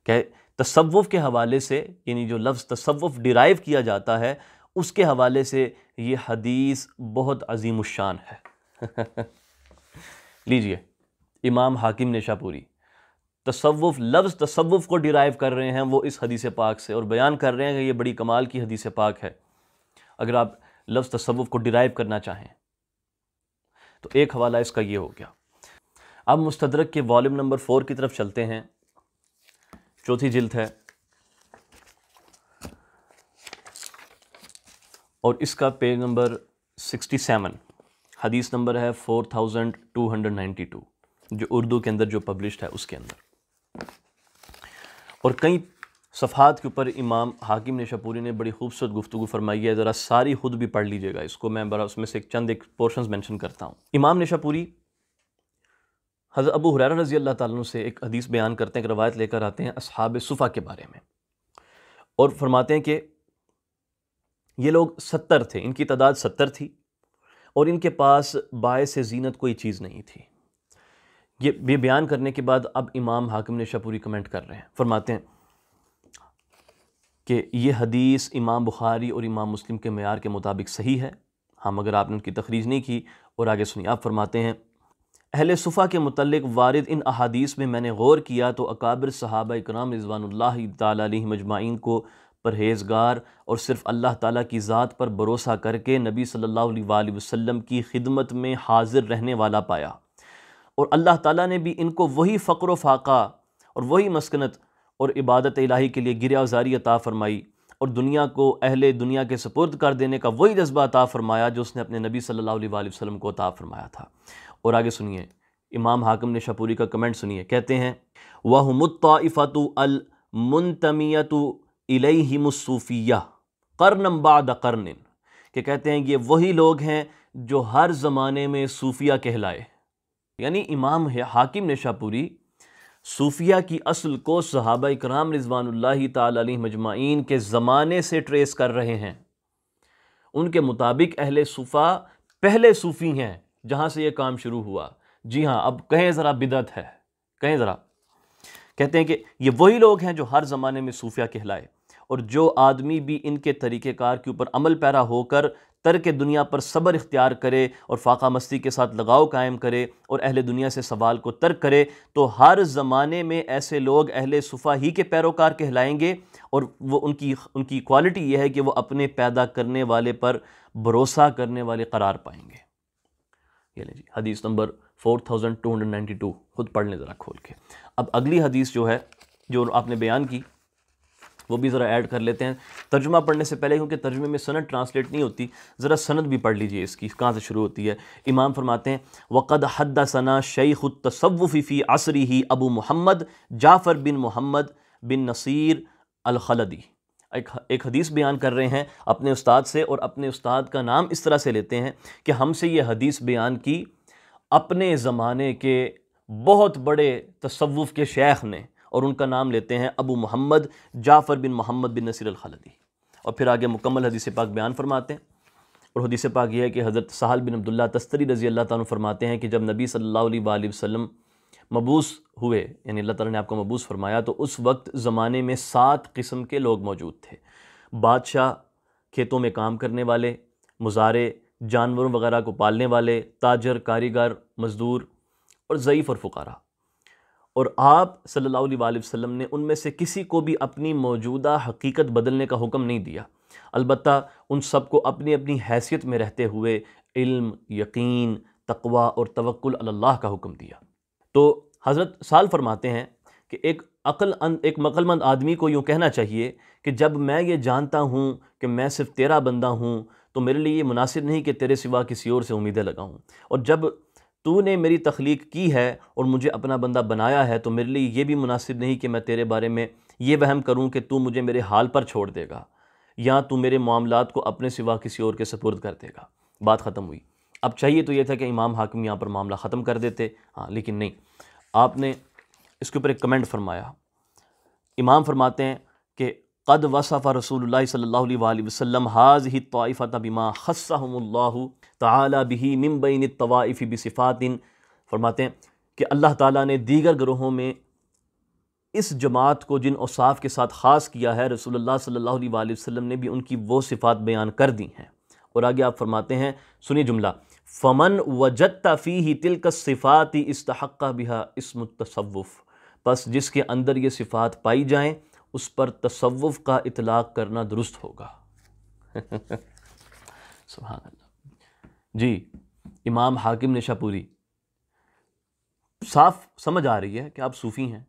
कह तसवुफ़ के हवाले से यानी जो लफ्ज़ तसवुफ़ डिराइव किया जाता है उसके हवाले से ये हदीस बहुत अजीम शान है लीजिए इमाम हाकिम ने शाहपुरी तसवुफ़ लफ्ज़ तसवुफ़ को डिराइव कर रहे हैं वो इस हदीस पाक से और बयान कर रहे हैं कि ये बड़ी कमाल की हदीस पाक है अगर आप लफ्ज़ तसवुफ़ को डिराइव करना चाहें तो एक हवाला इसका ये हो गया अब मुस्तदरक के वॉल्यूम नंबर फ़ोर की तरफ चलते हैं चौथी जिल्द है और इसका पेज नंबर 67 हदीस नंबर है 4292 जो उर्दू के अंदर जो पब्लिश है उसके अंदर और कई सफ़ात के ऊपर इमाम हाकिम ने शपूरी ने बड़ी खूबसूरत गुफ्तु फरमाई है ज़रा सारी खुद भी पढ़ लीजिएगा इसको मैं बड़ा उसमें से चंद एक पोर्शन मैंशन करता हूँ इमाम ने शपूरी हज़र अबू हुरैरा रज़ी अल्लाह ताला से एक हदीस बयान करते हैं एक रवायत लेकर आते हैं असहाब सुफ़ा के बारे में और फरमाते हैं कि ये लोग सत्तर थे इनकी तादाद सत्तर थी और इनके पास बाय से जीनत कोई चीज़ नहीं थी ये ये बयान करने के बाद अब इमाम हाकिम ने शाहपुरी कमेंट कर रहे हैं फरमाते हैं कि ये हदीस इमाम बुखारी और इमाम मुस्लिम के मैार के मुताबिक सही है हाँ मगर आपने उनकी तखरीज नहीं की और आगे सुनिए आप फरमाते हैं अहल सुफ़ा के मतलब वारद इन अहादीस में मैंने गौर किया तो अकाबर साहब कराम रिजवानल्ल तम अजमाइन को परहेज़गार और सिर्फ़ अल्लाह ताला की ज़ात पर भरोसा करके नबी सल्लल्लाहु अलैहि वसल्लम की खिदमत में हाजिर रहने वाला पाया और अल्लाह ताली ने भी इनको वही फ़क्र फ़ाका और वही मस्कनत और इबादत इलाही के लिए गिराजारी अता फ़रमाई और दुनिया को अहले दुनिया के सपुर्द कर देने का वही जज्बा अता फ़रमाया जो उसने अपने नबी सल्लल्लाहु अलैहि वसल्लम को अता फ़रमाया था और आगे सुनिए इमाम हाकम ने शपूरी का कमेंट सुनिए कहते हैं वह मुतफ़त अल मुंतमियत इलैहिमसूफ़िया करनम बाद करन के कहते हैं ये वही लोग हैं जो हर ज़माने में सूफिया कहलाए यानी इमाम हाकिम ने शाहपुरी सूफिया की असल को सहाबा कराम रिजवानल तली मजमाइन के ज़माने से ट्रेस कर रहे हैं उनके मुताबिक अहले सूफ़ा पहले सूफ़ी हैं जहाँ से ये काम शुरू हुआ जी हाँ अब कहें ज़रा बिदत है कहें ज़रा कहते हैं कि ये वही लोग हैं जो हर ज़माने में सूफिया कहलाए और जो आदमी भी इनके तरीक़ेकार के ऊपर अमल पैरा होकर के दुनिया पर सब्र इख्तियार करे और फाका मस्ती के साथ लगाव कायम करे और अहल दुनिया से सवाल को तर्क करे तो हर ज़माने में ऐसे लोग अहल सुफा ही के पैरोकार कहलाएंगे और वो उनकी उनकी क्वालिटी यह है कि वो अपने पैदा करने वाले पर भरोसा करने वाले करार पाएंगे ये लीजिए हदीस नंबर 4292 खुद पढ़ लें ज़रा खोल के अब अगली हदीस जो है जो आपने बयान की वो भी ज़रा ऐड कर लेते हैं तर्जुमा पढ़ने से पहले क्योंकि तर्जुमे में सनद ट्रांसलेट नहीं होती ज़रा सनद भी पढ़ लीजिए इसकी कहाँ से शुरू होती है इमाम फरमाते हैं वक़द हद सना शेख तसवुफ़ी फ़ी असरी ही अबू मोहम्मद जाफ़र बिन मोहम्मद बिन नसीर अलखलदी एक एक हदीस बयान कर रहे हैं अपने उस्ताद से और अपने उस्ताद का नाम इस तरह से लेते हैं कि हमसे ये हदीस बयान की अपने ज़माने के बहुत बड़े तसव्वुफ के शेख ने और उनका नाम लेते हैं अबू मोहम्मद जाफ़र बिन मोहम्मद बिन नसीर अलखलदी और फिर आगे मुकम्मल हदीस पाक बयान फरमाते हैं और हदीस पाक यह है कि हज़रत साहल बिन अब्दुल्ला तस्तरी रज़ी अल्लाह फरमाते हैं कि जब नबी सल्लल्लाहु अलैहि वसल्लम मबूस हुए यानी अल्लाह ताला ने आपको मबूस फरमाया तो उस वक्त ज़माने में सात किस्म के लोग मौजूद थे बादशाह खेतों में काम करने वाले मुजारे जानवरों वगैरह को पालने वाले ताजर कारीगर मज़दूर और ज़यीफ़ और फ़ुकारा और आप सल्लल्लाहु अलैहि वसल्लम ने उनमें से किसी को भी अपनी मौजूदा हकीकत बदलने का हुक्म नहीं दिया अलबत् उन सबको अपनी अपनी हैसियत में रहते हुए इल्म यकीन तकवा और तवक्ल अल्लाह का हुक्म दिया तो हज़रत साल फरमाते हैं कि एक अकल एक मकलमंद आदमी को यूँ कहना चाहिए कि जब मैं ये जानता हूँ कि मैं सिर्फ तेरा बंदा हूँ तो मेरे लिए ये मुनासिब नहीं कि तेरे सिवा किसी और से उम्मीदें लगाऊँ और जब तू ने मेरी तख्लीक की है और मुझे अपना बंदा बनाया है तो मेरे लिए ये भी मुनासिब नहीं कि मैं तेरे बारे में ये वहम करूँ कि तू मुझे मेरे हाल पर छोड़ देगा या तू मेरे मामला को अपने सिवा किसी और के सपुर्द कर देगा बात ख़त्म हुई अब चाहिए तो ये था कि इमाम हाकिम यहाँ पर मामला ख़त्म कर देते हाँ लेकिन नहीं आपने इसके ऊपर एक कमेंट फरमाया इमाम फरमाते हैं कि कद वसफ़ रसूल सल्ला वसम हाज ही तवाइफ़ा तबिमा खस्सा तला बिही मिम्बिन तवाइफ़ी बसिफ़ातिन फरमाते हैं कि अल्लाह ताली ने दीगर ग्रोहों में इस जमात को जिन उसाफ़ के साथ ख़ास किया है रसूल सल्लल्लाहु वसलम ने भी उनकी वो सिफ़ात बयान कर दी हैं और आगे आप फरमाते हैं सुनिए जुमला फ़मन वजत्ता फ़ी ही तिलक सिफ़ात इसतहक़ बिहा इसम तसवुफ़ बस जिसके अंदर ये सिफ़ात पाई जाएँ उस पर तसवुफ़ का इतलाक़ करना दुरुस्त होगा सुबह जी इमाम हाकिम निशापुरी साफ समझ आ रही है कि आप सूफ़ी हैं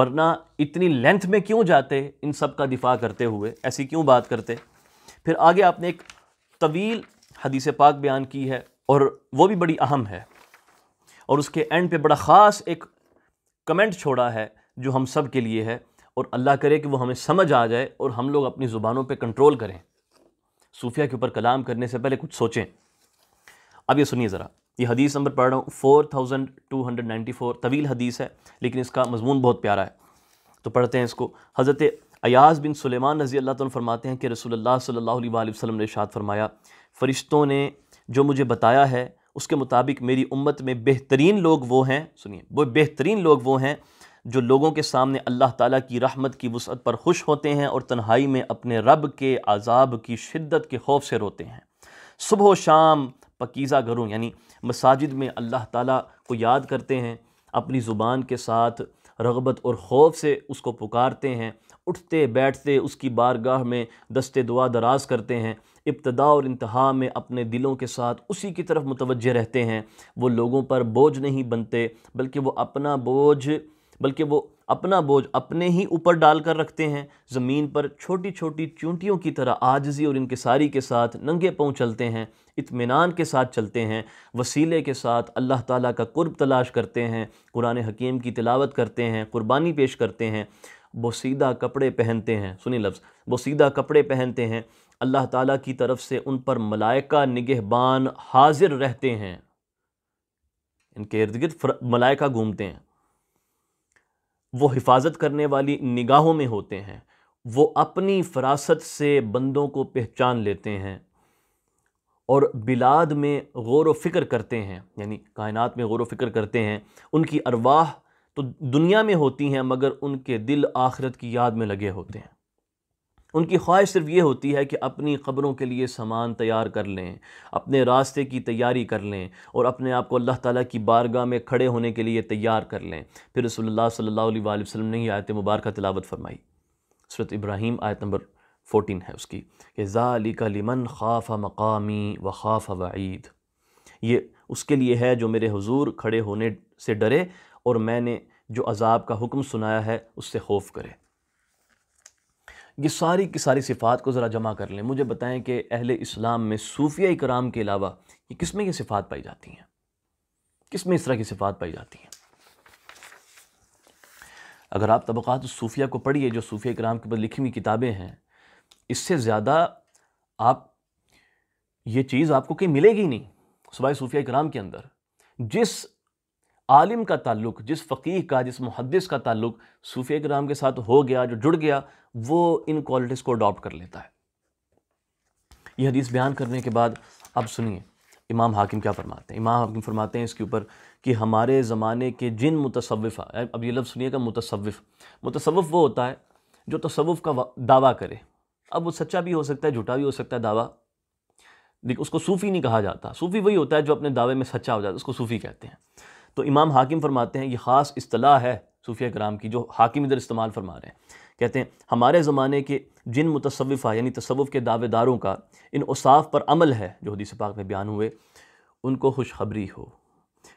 वरना इतनी लेंथ में क्यों जाते इन सब का दिफा करते हुए ऐसी क्यों बात करते फिर आगे आपने एक तवील हदीस पाक बयान की है और वो भी बड़ी अहम है और उसके एंड पे बड़ा ख़ास एक कमेंट छोड़ा है जो हम सब के लिए है और अल्लाह करे कि वो हमें समझ आ जाए और हम लोग अपनी ज़ुबानों पे कंट्रोल करें सूफिया के ऊपर कलाम करने से पहले कुछ सोचें अब ये सुनिए ज़रा ये हदीस नंबर पढ़ रहा हूँ four thousand two hundred ninety four तवील हदीस है लेकिन इसका मजमून बहुत प्यारा है तो पढ़ते हैं इसको हज़रत अयाज बिन सुलेमान रज़ी अल्लाह तरमाते फरमाते हैं कि रसूलुल्लाह सल्लल्लाहु अलैहि वसल्लम ने शाद फरमाया फ़रिश्तों ने जो मुझे बताया है उसके मुताबिक मेरी उम्मत में बेहतरीन लोग वो हैं सुनिए वो बेहतरीन लोग वो हैं जो लोगों के सामने अल्लाह ताला की रहमत की वसअत पर खुश होते हैं और तन्हाई में अपने रब के आज़ाब की शिद्दत के खौफ से रोते हैं सुबह शाम पकीज़ा घरों यानी मसाजिद में अल्लाह ताला को याद करते हैं अपनी ज़ुबान के साथ रगबत और ख़ौफ से उसको पुकारते हैं उठते बैठते उसकी बारगाह में दस्ते दुआ दराज करते हैं इब्तदा और इंतहा में अपने दिलों के साथ उसी की तरफ मुतवजह रहते हैं वो लोगों पर बोझ नहीं बनते बल्कि वो अपना बोझ बल्कि वो अपना बोझ अपने ही ऊपर डाल कर रखते हैं ज़मीन पर छोटी छोटी चूंटियों की तरह आजजी और इनकसारी के साथ नंगे पाँव चलते हैं इत्मीनान के साथ चलते हैं वसीले के साथ अल्लाह ताला का कुर्ब तलाश करते हैं कुरान हकीम की तिलावत करते हैं कुर्बानी पेश करते हैं बोसीदा कपड़े पहनते हैं सुनी लफ्ज़ बोसीदा कपड़े पहनते हैं अल्लाह ताला की तरफ से उन पर मलाइका निगहबान हाजिर रहते हैं इनके इर्द गिर्द मलाइका घूमते हैं वो हिफाजत करने वाली निगाहों में होते हैं वो अपनी फरासत से बंदों को पहचान लेते हैं और बिलाद में गौर व फ़िक्र करते हैं यानी कायनात में गौर व फ़िक्र करते हैं उनकी अरवाह तो दुनिया में होती हैं मगर उनके दिल आखिरत की याद में लगे होते हैं उनकी ख्वाहिश सिर्फ ये होती है कि अपनी ख़बरों के लिए सामान तैयार कर लें अपने रास्ते की तैयारी कर लें और अपने आप को अल्लाह ताला की बारगाह में खड़े होने के लिए तैयार कर लें फिर रसोल्ला सल्ला वसलम ने ही आयत मुबारक तलावत फरमाई सरत इब्राहिम आयत नंबर फ़ोटीन है उसकी कि ज़ालिका लिमन खाफ़ मकामी व खाफ़ वईद ये उसके लिए है जो मेरे हजूर खड़े होने से डरे और मैंने जो अजाब का हुक्म सुनाया है उससे खौफ करे ये सारी की सारी सिफ़ात को ज़रा जमा कर लें मुझे बताएं कि अहल इस्लाम में सूफिया कराम के अलावा ये किस में ये सिफ़ात पाई जाती हैं किस में इस तरह की सिफ़ात पाई जाती हैं अगर आप तबक़ात सूफिया को पढ़िए जो सूफिया कराम के ऊपर लिखी हुई किताबें हैं इससे ज़्यादा आप ये चीज़ आपको कहीं मिलेगी नहीं सुबह सूफिया कराम के अंदर जिस आलिम का ताल्लुक जिस फ़कीह का जिस मुहदस का ताल्लुक सूफी कराम के साथ हो गया जो जुड़ गया वो इन क्वालिटीज़ को अडॉप्ट कर लेता है यह हदीस बयान करने के बाद अब सुनिए इमाम हाकिम क्या फरमाते हैं इमाम हाकिम फरमाते हैं इसके ऊपर कि हमारे ज़माने के जिन मुतसवफ़ा अब ये लफ्ज़ सुनिएगा मुतवफ़ मुतवफ़ वो होता है जो तसवुफ़ का दावा करे अब वो सच्चा भी हो सकता है झूठा भी हो सकता है दावा देखिए उसको सूफ़ी नहीं कहा जाता सूफ़ी वही होता है जो अपने दावे में सच्चा हो जाता है उसको सूफ़ी कहते हैं तो इमाम हाकिम फरमाते हैं ये ख़ास असलाह है सूफिया कराम की जो हाकिम इधर इस्तेमाल फरमा रहे हैं कहते हैं हमारे ज़माने के जिन मुतवफ़ा यानी तसवु के दावेदारों का इन उसाफ़ पर अमल है जो हदीस पाक में बयान हुए उनको खुशखबरी हो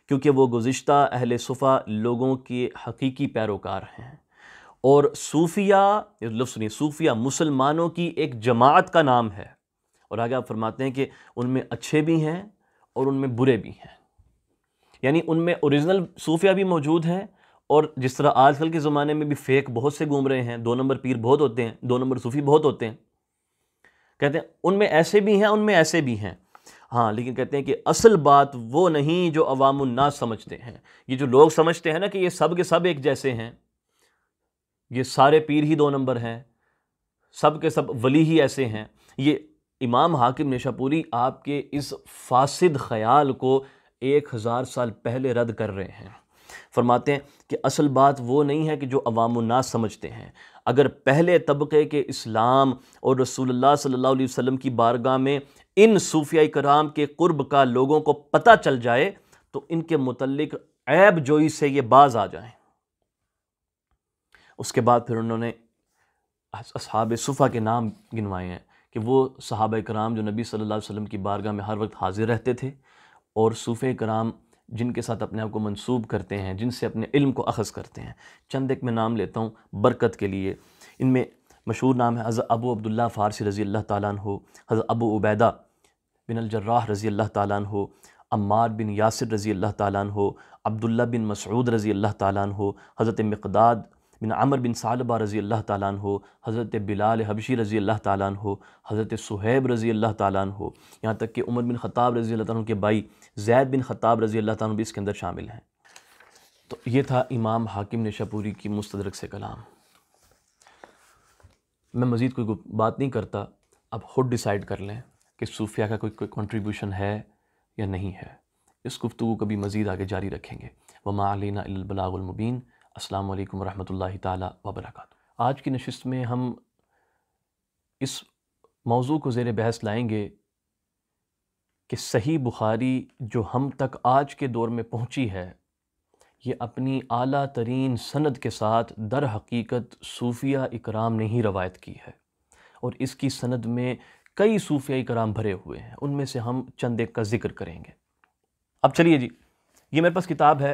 क्योंकि वो गुज्त अहल सफ़ा लोगों के हकीकी पैरोकार हैं और सूफिया सुनिए सूफिया मुसलमानों की एक जमात का नाम है और आगे आप फरमाते हैं कि उनमें अच्छे भी हैं और उनमें बुरे भी हैं यानी उनमें ओरिजिनल सूफिया भी मौजूद हैं और जिस तरह आजकल के ज़माने में भी फेक बहुत से घूम रहे हैं दो नंबर पीर बहुत होते हैं दो नंबर सूफ़ी बहुत होते हैं कहते हैं उनमें ऐसे भी हैं उनमें ऐसे भी हैं हाँ लेकिन कहते हैं कि असल बात वो नहीं जो अवामनास समझते हैं ये जो लोग समझते हैं ना कि ये सब के सब एक जैसे हैं ये सारे पीर ही दो नंबर हैं सब के सब वली ही ऐसे हैं ये इमाम हाकिम नेशापुरी आपके इस फासिद ख्याल को एक हज़ार साल पहले रद्द कर रहे हैं फरमाते हैं कि असल बात वो नहीं है कि जो अवामनास समझते हैं अगर पहले तबके के इस्लाम और रसूलुल्लाह सल्लल्लाहु अलैहि वसल्लम की बारगाह में इन सूफिया कराम के कुर्ब का लोगों को पता चल जाए तो इनके मुतलक ऐब जोई से ये बाज आ जाए उसके बाद फिर उन्होंने असहाब सुफ़ा के नाम गिनवाए हैं कि वो सहाब कराम जो नबी सल्लल्लाहु अलैहि वसल्लम की बारगाह में हर वक्त हाजिर रहते थे और सूफ़ कराम जिनके साथ अपने आप को मंसूब करते हैं जिनसे अपने इल्म को अखज़ करते हैं चंद एक मैं नाम लेता हूँ बरकत के लिए इनमें मशहूर नाम है हज़रत अबू अब्दुल्ला फ़ारसी रज़ी अल्लाह तालन हो हज़रत अबू उबैदा बिन अलजर्राह रज़ी अल्लाह तालन हो अम्मार बिन यासिर रज़ी अल्लाह तालन हो अब्दुल्ला बिन मसूद रज़ी अल्लाह तालन हो हज़रत मकदाद बिन अमर बिन सालबा रज़ी अल्लाह तालान हो हज़रत बिलाल हबशी रज़ी अल्लाह तालान हो हज़रत सुहैब रज़ी अल्लाह तालान हो यहाँ तक कि उमर बिन ख़ताब रज़ी अल्लाह तालन के भाई जैद बिन ख़ताब रज़ी अल्लाह तुम भी इसके अंदर शामिल हैं तो ये था इमाम हाकिम ने शपूरी की मुस्तरक से कलाम मैं मज़ीद कोई बात नहीं करता अब खुद डिसाइड कर लें कि सूफिया का कोई कोई कंट्रीब्यूशन है या नहीं है इस गुफ्तु कभी मज़ीद आगे जारी रखेंगे वमा अलीना अलबलामुबीन अल्लाम वरहमल तबरक आज की नशस्त में हम इस मौजू को ज़ेर बहस लाएँगे कि सही बुखारी जो हम तक आज के दौर में पहुंची है ये अपनी आला तरीन सनद के साथ दर हकीकत सूफिया इकराम ने ही रवायत की है और इसकी सनद में कई सूफिया इकराम भरे हुए हैं उनमें से हम चंद एक का जिक्र करेंगे अब चलिए जी ये मेरे पास किताब है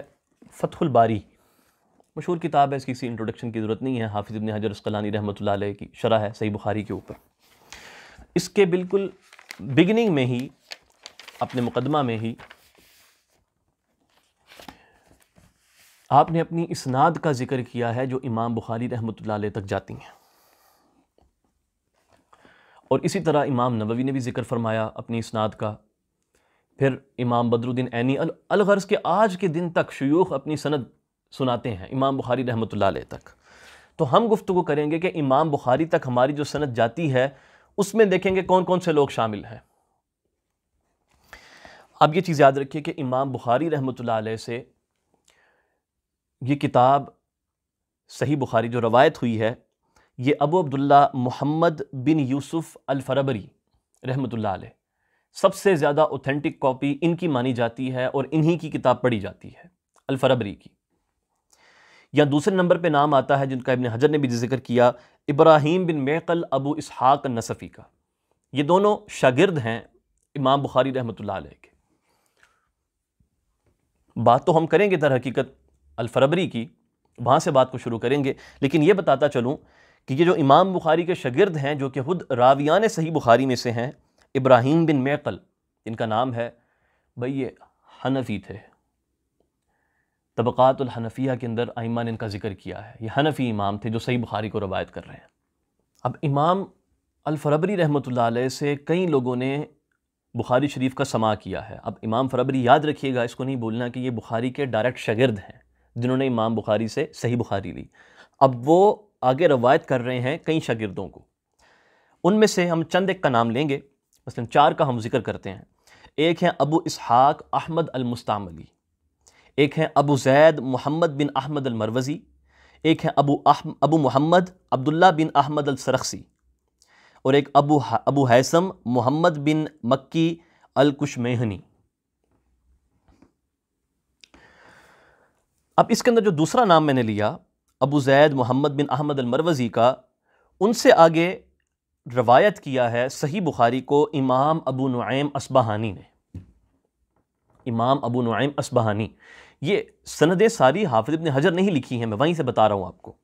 फतहुल बारी मशहूर किताब है इसकी किसी इंट्रोडक्शन की ज़रूरत नहीं है हाफिज़ इबन हजर अस्कलानी रहमत की शरह है सही बुखारी के ऊपर इसके बिल्कुल बिगनिंग में ही अपने मुकदमा में ही आपने अपनी इसनाद का ज़िक्र किया है जो इमाम बुखारी रहमत तक जाती हैं और इसी तरह इमाम नबवी ने भी ज़िक्र फरमाया अपनी इसनाद का फिर इमाम बदरुद्दीन ऐनी अलगर्ज़ के आज के दिन तक शयूख अपनी सनद सुनाते हैं इमाम बुखारी रहमत तक तो हम गुफ्तु करेंगे कि इमाम बुखारी तक हमारी जो सनद जाती है उसमें देखेंगे कौन कौन से लोग शामिल हैं अब ये चीज़ याद रखिए कि इमाम बुखारी रहमत से ये किताब सही बुखारी जो रवायत हुई है ये अबू अब्दुल्ला मोहम्मद बिन यूसुफ़ अलफरबरी रहमत सबसे ज़्यादा ओथेंटिक कॉपी इनकी मानी जाती है और इन्हीं की किताब पढ़ी जाती है अलफरबरी की या दूसरे नंबर पे नाम आता है जिनका इब्ने हजर ने भी जिक्र किया इब्राहिम बिन मेकल अबू इसहाक नसफ़ी का ये दोनों शागिर्द हैं इमाम बुखारी रहमत के बात तो हम करेंगे दर हकीकत अलफरबरी की वहाँ से बात को शुरू करेंगे लेकिन ये बताता चलूँ कि ये जो इमाम बुखारी के शगिर्द हैं जो कि खुद रावियान सही बुखारी में से हैं इब्राहिम बिन मैकल इनका नाम है भई ये हनफी थे तबक़ातुलहनफिया के अंदर आइमा ने इनका जिक्र किया है ये हनफी इमाम थे जो सही बुखारी को रवायत कर रहे हैं अब इमाम अलफरबरी रहमत से कई लोगों ने बुखारी शरीफ का समा किया है अब इमाम फरबरी याद रखिएगा इसको नहीं बोलना कि ये बुखारी के डायरेक्ट शगिर्द हैं जिन्होंने इमाम बुखारी से सही बुखारी ली अब वो आगे रवायत कर रहे हैं कई शागिर्दों को उनमें से हम चंद एक का नाम लेंगे मसलन चार का हम जिक्र करते हैं एक हैं अबू इसहाक अहमद अलमस्तामली एक हैं अबू जैद मोहम्मद बिन अहमद अलमरवज़ी एक हैं अबू अबू मोहम्मद अब्दुल्ला बिन अहमद अलसरखसी और एक अबू अबू हैसम मोहम्मद बिन मक्की कुशमेहनी अब इसके अंदर जो दूसरा नाम मैंने लिया अबू जैद मोहम्मद बिन अहमद मरवजी का उनसे आगे रवायत किया है सही बुखारी को इमाम अबू नुआम असबहानी ने इमाम अबू नुआम असबहानी ये सनद सारी हाफिज इबन हजर नहीं लिखी है मैं वहीं से बता रहा हूँ आपको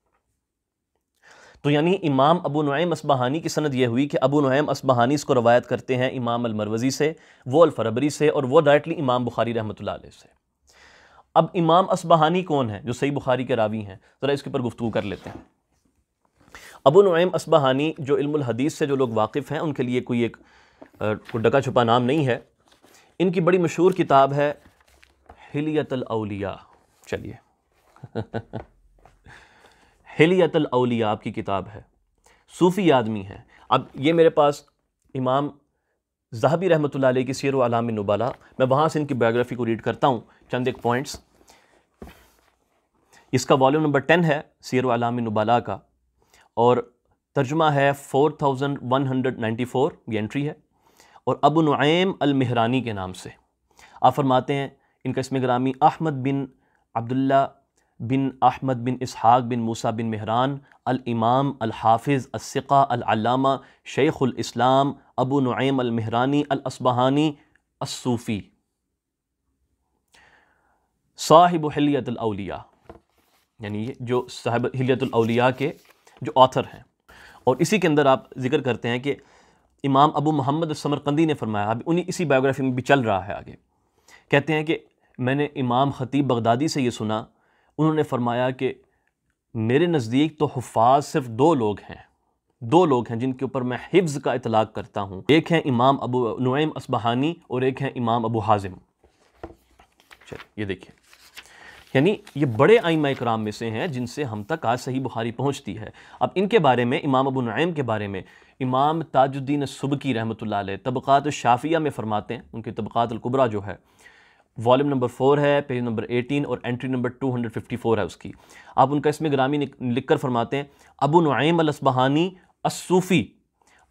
तो यानी इमाम अबू नुम असबहानी की सनद यह हुई कि अबू नुम असबहानी इसको रवायत करते हैं इमाम अलमरवज़ी से वो अलफरबरी से और वो डायरेक्टली इमाम बुखारी रहमत से अब इमाम असबहानी कौन है जो सही बुखारी के रावी हैं ज़रा इसके ऊपर गुफ्तु कर लेते हैं अबू नुम असबहानी जो इल्मदीस से जो लोग वाकिफ़ हैं उनके लिए कोई एक डका छुपा नाम नहीं है इनकी बड़ी मशहूर किताब है हिलियतलिया अलिया चलिए हिलियतल अलिया आपकी किताब है सूफ़ी आदमी है अब ये मेरे पास इमाम जहाबी रहमत लाई की सीर अलाम नबाला मैं वहाँ से इनकी बायोग्राफ़ी को रीड करता हूँ चंद एक पॉइंट्स इसका वॉल्यूम नंबर टेन है सीर अलाम नबाला का और तर्जमा है four thousand one hundred ninety four ये एंट्री है और अब नईम अलमहरानी के नाम से आप फरमाते हैं इनका इसमें ग्रामी अहमद बिन अब्दुल्ला बिन अहमद बिन इसहाक बिन मूसा बिन महरान हाफिज़ अलहाफ़ अस्का अलामा इस्लाम अबू मेहरानी अल अस्बहानी असूफ़ी साहिब हलियतलिया यानी ये जो साहब हलियतलिया के जो ऑथर हैं और इसी के अंदर आप जिक्र करते हैं कि इमाम अबू मोहम्मद समरकंदी ने फरमाया अभी उन्हीं इसी बायोग्राफी में भी चल रहा है आगे कहते हैं कि मैंने इमाम ख़तीब बगदादी से ये सुना उन्होंने फरमाया कि मेरे नज़दीक तो हफाज सिर्फ दो लोग हैं दो लोग हैं जिनके ऊपर मैं हिफ्ज़ का इतलाक़ करता हूँ एक हैं इमाम अबू नुम असबहानी और एक हैं इमाम अबू हाजिम चलिए ये देखिए यानी ये बड़े आइमा कराम में से हैं जिनसे हम तक आज सही बुहारी पहुँचती है अब इनके बारे में इमाम अबू नुम के बारे में इमाम ताजुद्दीन सुबकी रहमत लबक़ात शाफिया में फ़रमाते हैं उनके तबक़ातलकुबरा जो है वॉल्यूम नंबर फोर है पेज नंबर एटीन और entry number two hundred fifty four है उसकी आप उनका इसमें ग्रामी लिख कर फरमाते हैं अबू नईम अलसबहानी असूफ़ी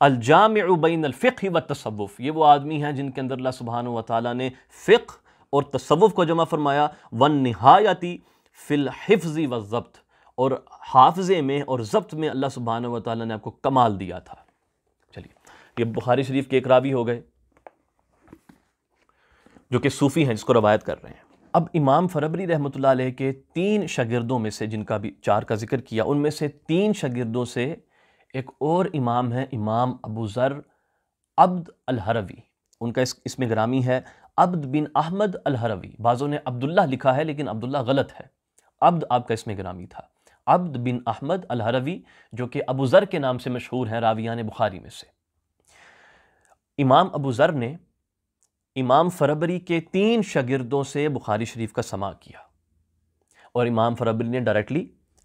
अलजाम बैन ही व तसवुफ़ ये वो आदमी हैं जिनके अंदर अल्लाह सुबहान व ताली ने फ़िक और तसवुफ़ को जमा फरमाया वन नहायती फिलहफ़ी व ज़ब्त और हाफजे में और ज़ब्त में अल्लाह सुबहान व ताली ने आपको कमाल दिया था चलिए ये बुखारी शरीफ के एक रावी हो गए जो कि सूफ़ी हैं जिसको रवायत कर रहे हैं अब इमाम फरबरी रहमत के तीन शागिर्दों में से जिनका भी चार का जिक्र किया उनमें से तीन शागिर्दों से एक और इमाम है इमाम अबू ज़र अब्द अलहरवी उनका इस इसमें ग्रामी है अब्द बिन अहमद अलहरवी बाज़ों ने अब्दुल्ला लिखा है लेकिन अब्दुल्ला गलत है अब्द आपका इसमें ग्रामी था अब्द बिन अहमद अलहरवी जो कि अबू ज़र के नाम से मशहूर हैं रावियान बुखारी में से इमाम अबू ज़र ने इमाम फरबरी के तीन शगिरदों से बुखारी शरीफ का समा किया और इमाम फरबरी ने डायरेक्टली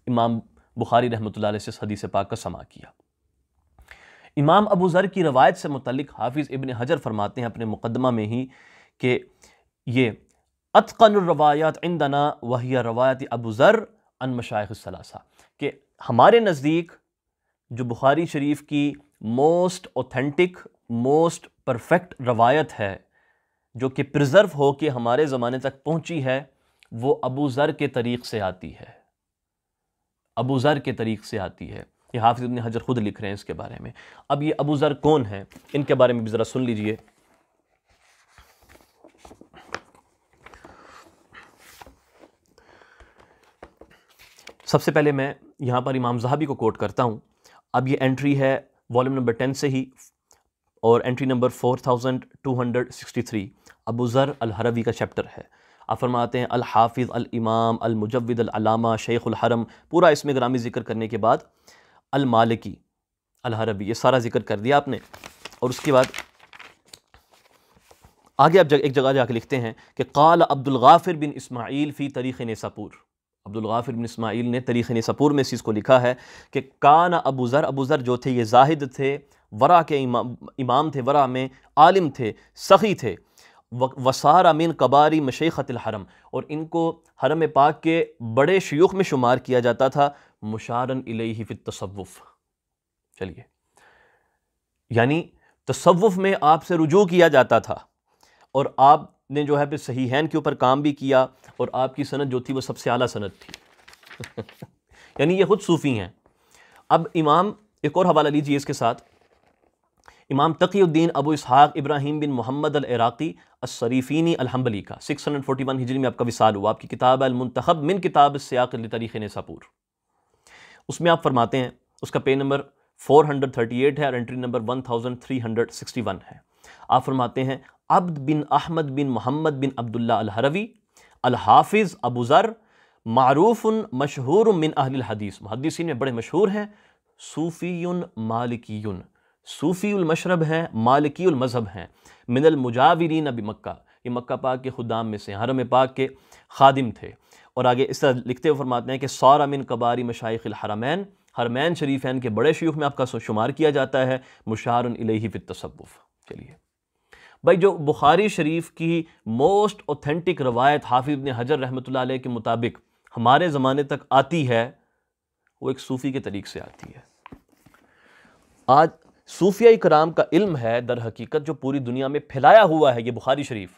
इमाम बुखारी रहमत से सदी से पाक का समा किया इमाम अबू ज़र की रवायत से मुतलिक हाफिज़ इबन हजर फरमाते हैं अपने मुकदमा में ही कि ये इन इंदना वहिया रवायत अबू ज़र अन मशाखलासा कि हमारे नज़दीक जो बुखारी शरीफ की मोस्ट ऑथेंटिक मोस्ट परफेक्ट रवायत है जो कि प्रिज़र्व हो के हमारे ज़माने तक पहुंची है वो अबू ज़र के तरीक़ से आती है अबू ज़र के तरीक़ से आती है ये हाफिज़ इबन हजर ख़ुद लिख रहे हैं इसके बारे में अब ये अबू ज़र कौन है इनके बारे में भी ज़रा सुन लीजिए सबसे पहले मैं यहाँ पर इमाम जहाबी को कोट करता हूँ अब ये एंट्री है वॉल्यूम नंबर टेन से ही और entry number four thousand two hundred sixty three Abu Zar अलहरवी का चैप्टर है आप फरमाते हैं अलहाफ़ अलमाम अलमुजवद अलामा शेख़ुलहरम पूरा इसमें ग्रामी ज़िक्र करने के बाद अलमालकी अलहरबी ये सारा ज़िक्र कर दिया आपने और उसके बाद आगे आप जग, एक जगह जाके लिखते हैं कि काल अब्दुल गाफिर बिन इस्माइल फ़ी तरीक़ नेसापुर अब्दुल गाफिर बिन इस्माइल ने तरीक़ नेसापुर में इस चीज़ को लिखा है कि कान अबू ज़र अबू ज़र जो थे ये जाहिद थे वरा के इमा, इमाम थे वरा में आलिम थे सखी थे वसार अमीन कबारी हरम और इनको हरम पाक के बड़े शयुख में शुमार किया जाता था मुशारन इलेही फित तसवुफ़ चलिए यानी तसवुफ़ में आपसे रुजू किया जाता था और आपने जो है फिर हैन के ऊपर काम भी किया और आपकी सनत जो थी वो सबसे आला सनत थी यानी ये ख़ुद सूफ़ी हैं अब इमाम एक और हवाला लीजिए इसके साथ इमाम तकीुद्दीन अबू इसहाक़ इब्राहिम बिन मोहम्मद अलराकी शरीफ़ीनी अलहम्बली का 641 हिजरी में आपका विसाल हुआ आपकी किताब अलमंतखब मिन किताब सियाक तरीक़ नसापुर उसमें आप फरमाते हैं उसका पेज नंबर 438 है और एंट्री नंबर 1361 है आप फरमाते हैं अब्द बिन अहमद बिन मोहम्मद बिन अब्दुल्ला अलहरवी अलहाफिज़ अबूज़र मरूफ़ मशहूर मिन अहिल हदीस मुहदसिन में बड़े मशहूर हैं सूफ़ी मालिकी सूफ़ी उलमशरब हैं मालिकी मज़हब हैं मिनल मुजावरीन अभी मक्का ये मक्का पाक के खुदाम में से हरम पाक के खादिम थे और आगे इस तरह लिखते हुए फरमाते हैं कि सौर अमिन कबारी मशाइल हरमैन हरमैन शरीफैन के बड़े शयूख में आपका शुमार किया जाता है मुशारही फ़ित तसवुफ़ चलिए भाई जो बुखारी शरीफ की मोस्ट ऑथेंटिक रवायत हाफिब ने हजर रहमत के मुताबिक हमारे ज़माने तक आती है वो एक सूफ़ी के तरीक़ से आती है आज सूफिया कराम का इल्म है दर हकीकत जो पूरी दुनिया में फैलाया हुआ है ये बुखारी शरीफ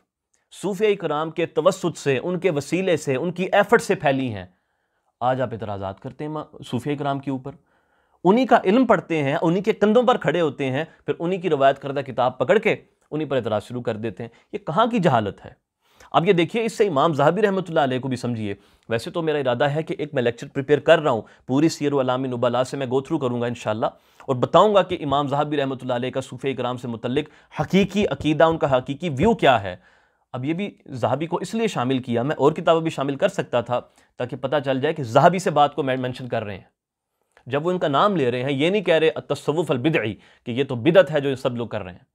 सूफिया कराम के तवसत से उनके वसीले से उनकी एफर्ट से फैली हैं आज आप इतराज़ात करते हैं सूफिया कराम के ऊपर उन्हीं का इल्म पढ़ते हैं उन्हीं के कंधों पर खड़े होते हैं फिर उन्हीं की रवायत करदा किताब पकड़ के उन्हीं पर इतराज़ शुरू कर देते हैं ये कहाँ की जहालत है अब ये देखिए इससे इमाम जहाबी रहमत ला को भी समझिए वैसे तो मेरा इरादा है कि एक मैं लेक्चर प्रिपेयर कर रहा हूँ पूरी सीर अलामी नबला से मैं गो थ्रू करूँगा इन और बताऊँगा कि इमाम जहाबी रहमत ला का सूफ़ इक्राम से मतलब हकीकी अकीदा उनका हकीकी व्यू क्या है अब ये भी जहाबी को इसलिए शामिल किया मैं और किताबें भी शामिल कर सकता था ताकि पता चल जाए कि जहाबी से बात को मैंशन कर रहे हैं जब वो इनका नाम ले रहे हैं ये नहीं कह रहे तस्वुफ़ अलबिदई कि ये तो बिदत है जो सब लोग कर रहे हैं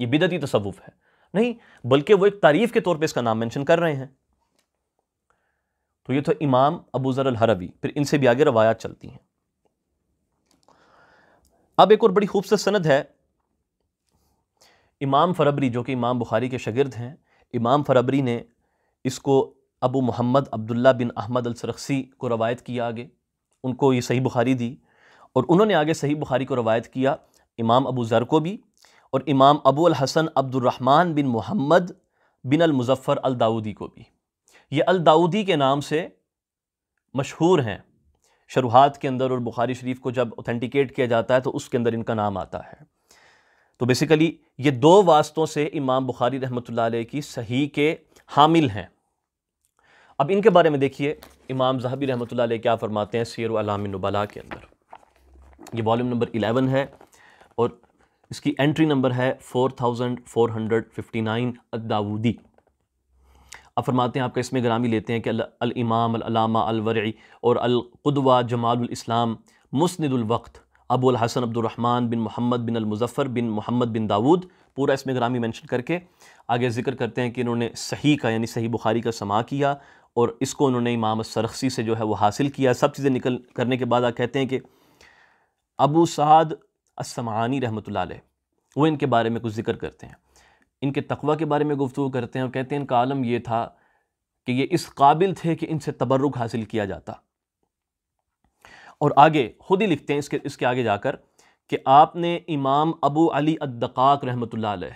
ये बिदती तस्वुफ़ है नहीं बल्कि वो एक तारीफ के तौर पर इसका नाम मैंशन कर रहे हैं तो ये तो इमाम अबू ज़र हरबी फिर इनसे भी आगे रवायात चलती हैं अब एक और बड़ी खूबसूरत सनद है इमाम फरबरी जो कि इमाम बुखारी के शागिर्द हैं इमाम फरबरी ने इसको अबू मोहम्मद अब्दुल्ला बिन अहमद अलसरखसी को रवायत किया आगे उनको ये सही बुखारी दी और उन्होंने आगे सही बुखारी को रवायत किया इमाम अबू ज़र को भी और इमाम अबू अल हसन अब्दुलरहमान बिन मोहम्मद बिन अल अल दाऊदी को भी ये दाऊदी के नाम से मशहूर हैं शरूहत के अंदर और बुखारी शरीफ को जब ऑथेंटिकेट किया जाता है तो उसके अंदर इनका नाम आता है तो बेसिकली ये दो वास्तों से इमाम बुखारी रहमत की सही के हामिल हैं अब इनके बारे में देखिए इमाम जहबी रहमत क्या फरमाते हैं सैर के अंदर ये वॉल्यूम नंबर इलेवन है और इसकी एंट्री नंबर है four thousand four hundred fifty nine दाऊदी अब फरमाते हैं आपका इसमें ग्रामी लेते हैं कि अल इमाम अलामा अलवरी और अलकदवा जमालस्लाम मुस्ंदुलवक्त अबुल हसन अब्दुलरहमान बिन मोहम्मद बिन मुजफ़र बिन मोहम्मद बिन दाऊद पूरा इसमें ग्रामी मेंशन करके आगे जिक्र करते हैं कि इन्होंने सही का यानी सही बुखारी का समा किया और इसको उन्होंने इमाम सरखसी से जो है वो हासिल किया सब चीज़ें निकल करने के बाद कहते हैं कि अबू साद असमानी रहमत वो इनके बारे में कुछ जिक्र करते हैं इनके तकवा के बारे में गुफ्तु करते हैं और कहते हैं इनका आलम यह था कि ये इस काबिल थे कि इनसे तबरुक हासिल किया जाता और आगे खुद ही लिखते हैं इसके इसके आगे जाकर कि आपने इमाम अबू अली अद्दकाक रहमत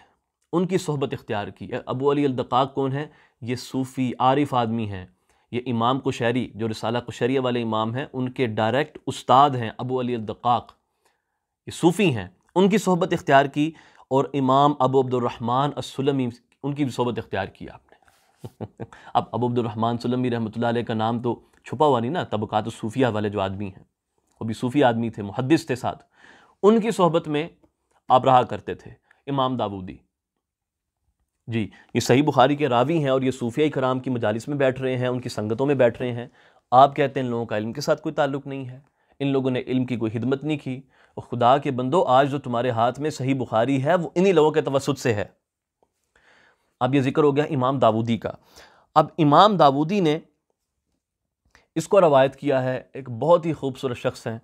उनकी सोहबत इख्तियार की अबू अली अद्दकाक कौन है ये सूफ़ी आरिफ आदमी हैं ये इमाम कुशहरी जो रिसाला कुशरिया वाले इमाम हैं उनके डायरेक्ट उस्ताद हैं अबू अली अद्दकाक ये सूफ़ी हैं उनकी सोहबत इख्तियार की और इमाम अबू अब्दुलरहमान असलमी उनकी भी सोहबत इख्तियार की आपने अब अबू अब्दुलरहमान सलमी रहमत का नाम तो छुपा हुआ नहीं ना तबक़ात सूफिया वाले जो आदमी हैं वो भी सूफ़ी आदमी थे मुहदस थे साथ उनकी सोहबत में आप रहा करते थे इमाम दाऊदी जी ये सही बुखारी के रावी हैं और ये सूफिया कराम की मजालस में बैठ रहे हैं उनकी संगतों में बैठ रहे हैं आप कहते हैं इन लोगों का इल्म के साथ कोई ताल्लुक नहीं है इन लोगों ने इल्म की कोई हिदमत नहीं की और खुदा के बंदो आज जो तुम्हारे हाथ में सही बुखारी है वो इन्हीं लोगों के तवसत से है अब ये जिक्र हो गया इमाम दाऊदी का अब इमाम दाऊदी ने इसको रवायत किया है एक बहुत ही खूबसूरत शख्स हैं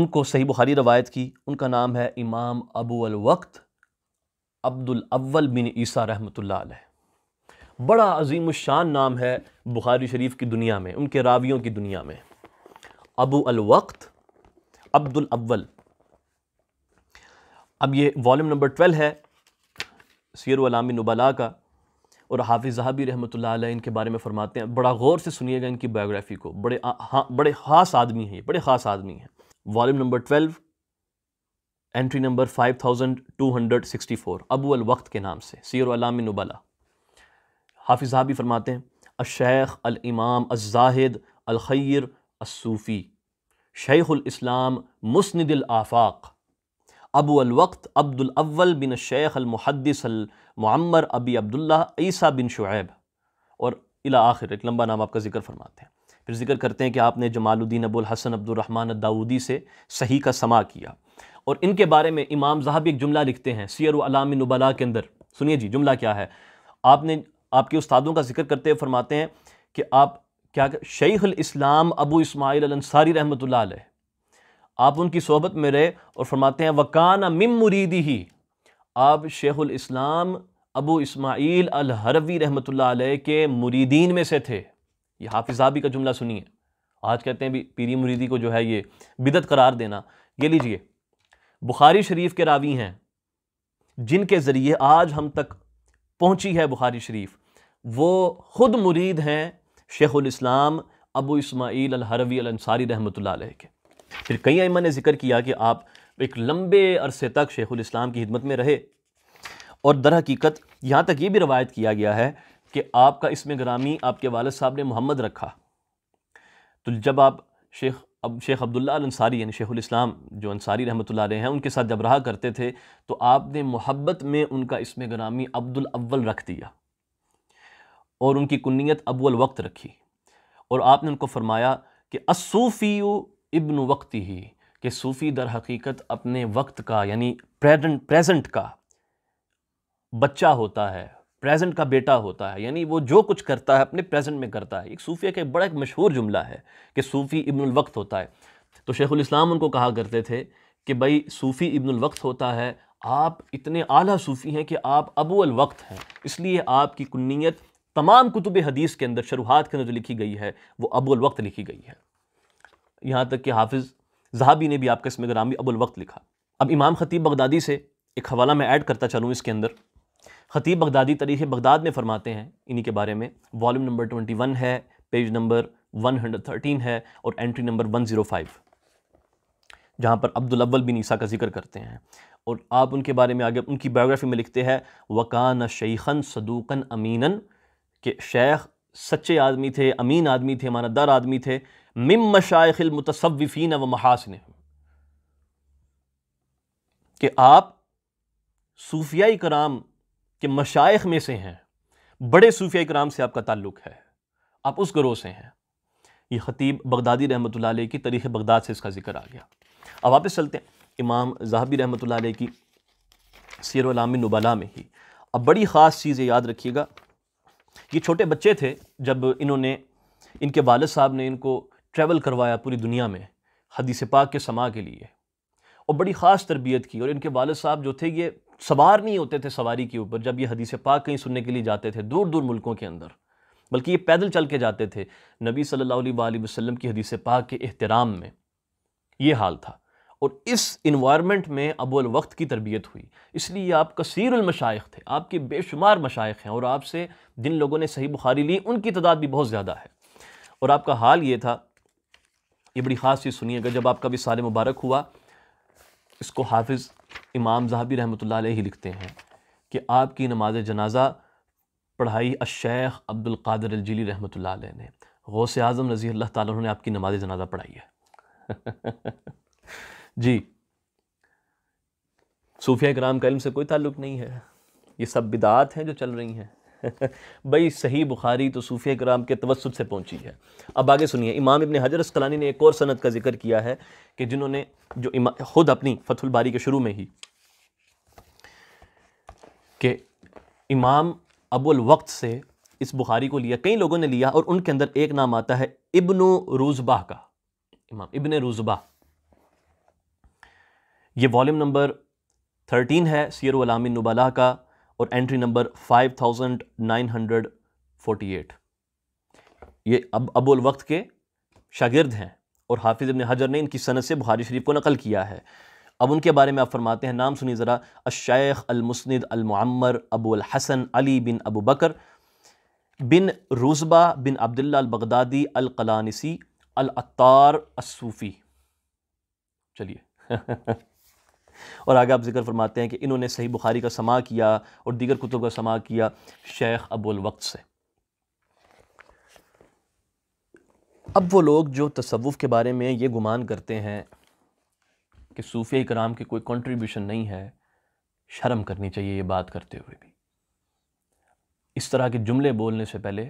उनको सही बुखारी रवायत की उनका नाम है इमाम अबू वक्त अब्दुल अव्वल बिन ईसा रहमतुल्लाह बड़ा अजीम शान नाम है बुखारी शरीफ की दुनिया में उनके रावियों की दुनिया में अबू वक्त अब्दुल अव्वल अब ये वॉल्यूम नंबर ट्वेल्व है सैर अलामी नबला का और हाफिज़ जहाबी रहमत इनके बारे में फ़रमाते हैं बड़ा गौर से सुनिएगा इनकी बायोग्राफ़ी को बड़े हाँ बड़े ख़ास आदमी हैं ये बड़े ख़ास आदमी हैं volume number twelve entry number five thousand two hundred sixty four Abu अलवक्त के नाम से सैर अलामी नबला हाफिज़ जहाबी फरमाते हैं अशेख अमाम अज़ाहिद अलखैर असूफ़ी शेख़ुलस्लाम मुस्ंदिल आफ़ाक़ अबू अलवक्त अब्दुलवल बिन शेख अल अलमुहदसमर अबी अब्दुल्ला ईसा बिन शुएब और इला आखिर एक लंबा नाम आपका जिक्र फरमाते हैं फिर जिक्र करते हैं कि आपने जमालुद्दीन अबुल हसन अब्दुलरहमान दाऊदी से सही का समा किया और इनके बारे में इमाम साहब एक जुमला लिखते हैं सियर अलामबला के अंदर सुनिए जी जुमला क्या है आपने आपके उस्तादों का जिक्र करते हुए फरमाते हैं कि आप क्या शेख इस्लाम अबू इसमाइल अंसारी रहमत आप उनकी सोहबत में रहे और फरमाते हैं वक़ान मिम मुरीदी ही आप शेख इस्लाम अबू इसमाइल अलहरवी रहमत के मुरीदीन में से थे ये हाफिजाबी का जुमला सुनिए आज कहते हैं भी पीरी मुरीदी को जो है ये बिदत करार देना ये लीजिए बुखारी शरीफ के रावी हैं जिनके ज़रिए आज हम तक पहुँची है बुखारी शरीफ वो ख़ुद मुरीद हैं शेख़ुलस्लाम अबू हरवी अलहरवी अलसारी रहमत के फिर कई अमा ने जिक्र किया कि आप एक लंबे अरसे तक शेख़ुलस्लाम की खिदमत में रहे और दर हकीकत यहाँ तक ये भी रवायत किया गया है कि आपका इसमें ग्रामी आपके वालद साहब ने मोहम्मद रखा तो जब आप शेख अब शेख अब्दुल्ला अंसारी यानी शेखुलस्लाम जो अंसारी रहमत हैं उनके साथ जब रहा करते थे तो आपने मोहब्बत में उनका इसमें ग्रामी अब्दुल अव्वल रख दिया और उनकी कुन्नीत अव्वल वक्त रखी और आपने उनको फरमाया कि असूफ़ी इब्न वक्त ही कि सूफ़ी दर हकीकत अपने वक्त का यानी प्रेजेंट प्रेजेंट का बच्चा होता है प्रेजेंट का बेटा होता है यानी वो जो कुछ करता है अपने प्रेजेंट में करता है एक सूफिया का बड़ा एक मशहूर जुमला है कि सूफ़ी इब्न वक्त होता है तो शेखुल इस्लाम उनको कहा करते थे कि भाई सूफ़ी इब्न वक्त होता है आप इतने आला सूफ़ी हैं कि आप अबुल वक्त हैं इसलिए आपकी कुन्नीत तमाम कुतुब हदीस के अंदर शरूहत के अंदर जो लिखी गई है वो अबुल वक्त लिखी गई है यहाँ तक कि हाफिज़ जहाबी ने भी आपका इसमें ग्रामी अबुल वक्त लिखा अब इमाम ख़तीब बगदादी से एक हवाला मैं ऐड करता चलूँ इसके अंदर ख़तीब बगदादी तरीक़ बगदाद में फ़रमाते हैं इन्हीं के बारे में वॉल्यूम नंबर ट्वेंटी वन है page number one hundred thirteen है और entry number one zero five जहाँ पर अब्दुल अव्वल बिन ईसा का जिक्र करते हैं और आप उनके बारे में आगे उनकी बायोग्राफी में लिखते हैं वकान शेखन सदूकन अमीनन कि शेख सच्चे आदमी थे अमीन आदमी थे मानदार आदमी थे मिम मशाइल मुतसविफ़ीन व महासन कि आप सूफिया कराम के मशाइ में से हैं बड़े सूफिया कराम से आपका ताल्लुक है आप उस ग्रोह से हैं ये ख़तीब बगदादी रहमत लाई की तारीख़ बगदाद से इसका जिक्र आ गया अब वापस चलते हैं इमाम जहाबी रहमत लाई की सीरामी अलाम में ही अब बड़ी ख़ास चीज़ें याद रखिएगा ये छोटे बच्चे थे जब इन्होंने इनके वाल साहब ने इनको ट्रैवल करवाया पूरी दुनिया में हदीस पाक के समा के लिए और बड़ी ख़ास तरबियत की और इनके वालद साहब जो थे ये सवार नहीं होते थे सवारी के ऊपर जब ये हदीस पाक कहीं सुनने के लिए जाते थे दूर दूर मुल्कों के अंदर बल्कि ये पैदल चल के जाते थे नबी सल्लल्लाहु अलैहि वसल्लम की हदीस पाक के अहतराम में ये हाल था और इस इन्वायरमेंट में अबुल वक्त की तरबियत हुई इसलिए आप कसीरमशाइ थे आपके बेशुमार मशाइ हैं और आपसे जिन लोगों ने सही बुखारी ली उनकी तादाद भी बहुत ज़्यादा है और आपका हाल ये था ये बड़ी ख़ास चीज़ सुनिएगा जब आपका भी साल मुबारक हुआ इसको हाफिज़ इमाम जहाबी रहमत ला ही लिखते हैं कि आपकी नमाज जनाजा पढ़ाई अशेख अब्दुल्कर अलजली रहमत ने से आज़म रज़ी अल्लाह ताली ने आपकी नमाज जनाजा पढ़ाई है जी सूफिया कराम का इल्म से कोई ताल्लुक नहीं है ये सब बिदात हैं जो चल रही हैं भाई सही बुखारी तो सूफिया कराम के तवसत से पहुंची है अब आगे सुनिए इमाम इबन हजर असकलानी ने एक और सनत का जिक्र किया है कि जिन्होंने जो खुद अपनी फतुल बारी के शुरू में ही कि इमाम अबुल वक्त से इस बुखारी को लिया कई लोगों ने लिया और उनके अंदर एक नाम आता है इबन रूजबा का इमाम इबन रूजबा ये वॉल्यूम नंबर थर्टीन है सीर अलामिन नबाला का और entry number five thousand nine hundred forty eight ये अब अबुल वक्त के शागिर्द हैं और हाफिज़ इबन हजर ने इनकी सनत से बुखारी शरीफ को नकल किया है अब उनके बारे में आप फरमाते हैं नाम सुनिए ज़रा अशैख अलमसनद अलमर अबुल हसन अली बिन अबू बकर बिन रुजबा बिन अब्दुल्ला अलबगदादी अलकलानसी अलअार असूफ़ी चलिए और आगे आप जिक्र फरमाते हैं कि इन्होंने सही बुखारी का समा किया और दीगर कुतुब का समा किया शेख अबुल वक्त से अब वो लोग जो तसवुफ़ के बारे में ये गुमान करते हैं कि सूफ़ी कराम की कोई कंट्रीब्यूशन नहीं है शर्म करनी चाहिए ये बात करते हुए भी इस तरह के जुमले बोलने से पहले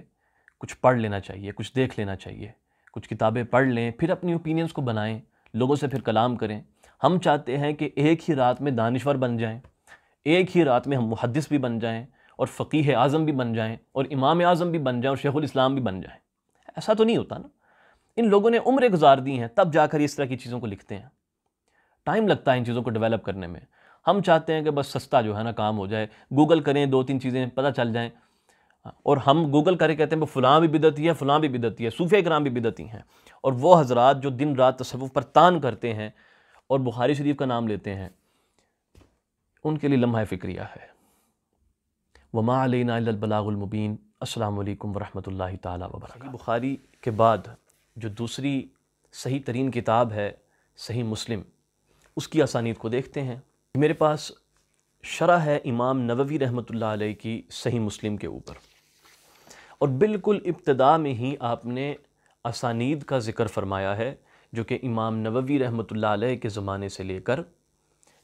कुछ पढ़ लेना चाहिए कुछ देख लेना चाहिए कुछ किताबें पढ़ लें फिर अपनी ओपिनियंस को बनाएं लोगों से फिर कलाम करें हम चाहते हैं कि एक ही रात में दानश्वर बन जाएं एक ही रात में हम मुहदस भी बन जाएं और फ़कीह आज़म भी बन जाएं और इमाम आज़म भी बन जाएं और शेख इस्लाम भी बन जाएं ऐसा तो नहीं होता ना इन लोगों ने उम्र गुजार दी हैं तब जाकर इस तरह की चीज़ों को लिखते हैं टाइम लगता है इन चीज़ों को डेवलप करने में हम चाहते हैं कि बस सस्ता जो है ना काम हो जाए गूगल करें दो तीन चीज़ें पता चल जाएँ और हम गूगल करके कहते हैं वो फ़लाँ भी बिदती है फ़लाँ भी बिदती है सूफे ग्राम भी बिदती हैं और वो हजरात जो दिन रात तसवुफ़ पर तान करते हैं और बुखारी शरीफ का नाम लेते हैं उनके लिए लम्हा फ़िक्रिया है वमा अलबलागुलमुबीन असलकम वरम तबरक बुखारी के बाद जो दूसरी सही तरीन किताब है सही मुस्लिम उसकी आसानीत को देखते हैं मेरे पास शरा है इमाम नबी रहमत आलही की सही मुस्लिम के ऊपर और बिल्कुल इब्तदा में ही आपने आसानीद का ज़िक्र फरमाया है जो कि इमाम नववी रहमत के ज़माने से लेकर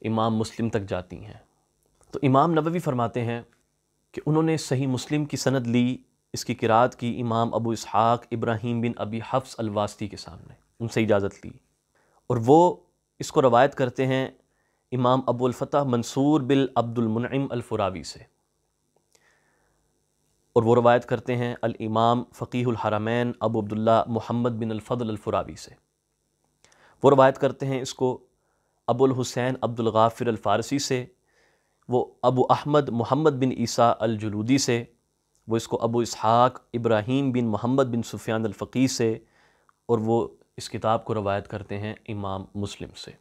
इमाम मुस्लिम तक जाती हैं तो इमाम नबवी फरमाते हैं कि उन्होंने सही मुस्लिम की सनद ली इसकी किरात की इमाम अबू इसहाक़ इब्राहिम बिन अबी हफ्स अलवास्ती के सामने उनसे इजाज़त ली और वो इसको रवायत करते हैं इमाम अबुलफ़तः मंसूर बिल अब्दुलमनम अलफुरावी से और वो रवायत करते हैं अल इमाम हरामैन अबू अब्दुल्ला मोहम्मद बिन अलफ़ल अलफुरावी से वो रवायत करते हैं इसको अबुल हुसैन अब्दुल गाफिर अलफ़ारसी से वो अबू अहमद मोहम्मद बिन ईसा जुलूदी से वो इसको अबू इसहाक इब्राहीम बिन मोहम्मद बिन सुफियान अलफ़ी से और वो इस किताब को रवायत करते हैं इमाम मुस्लिम से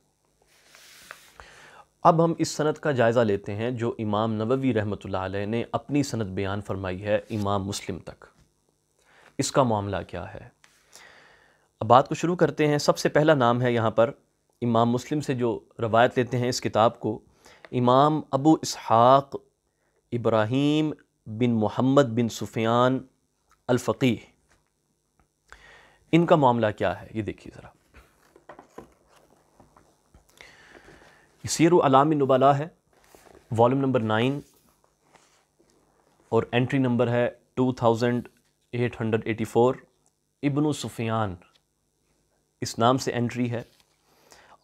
अब हम इस सनत का जायज़ा लेते हैं जो इमाम नबवी रहमत ने अपनी सनत बयान फरमाई है इमाम मुस्लिम तक इसका मामला क्या है अब बात को शुरू करते हैं सबसे पहला नाम है यहाँ पर इमाम मुस्लिम से जो रवायत लेते हैं इस किताब को इमाम अबू इसहाक़ इब्राहीम बिन मोहम्मद बिन सुफियान अलफ़ी इनका मामला क्या है ये देखिए ज़रा सीर नबाला है वॉल्यूम नंबर नाइन और एंट्री नंबर है two thousand eight hundred eighty four Ibn Sufyan इस नाम से एंट्री है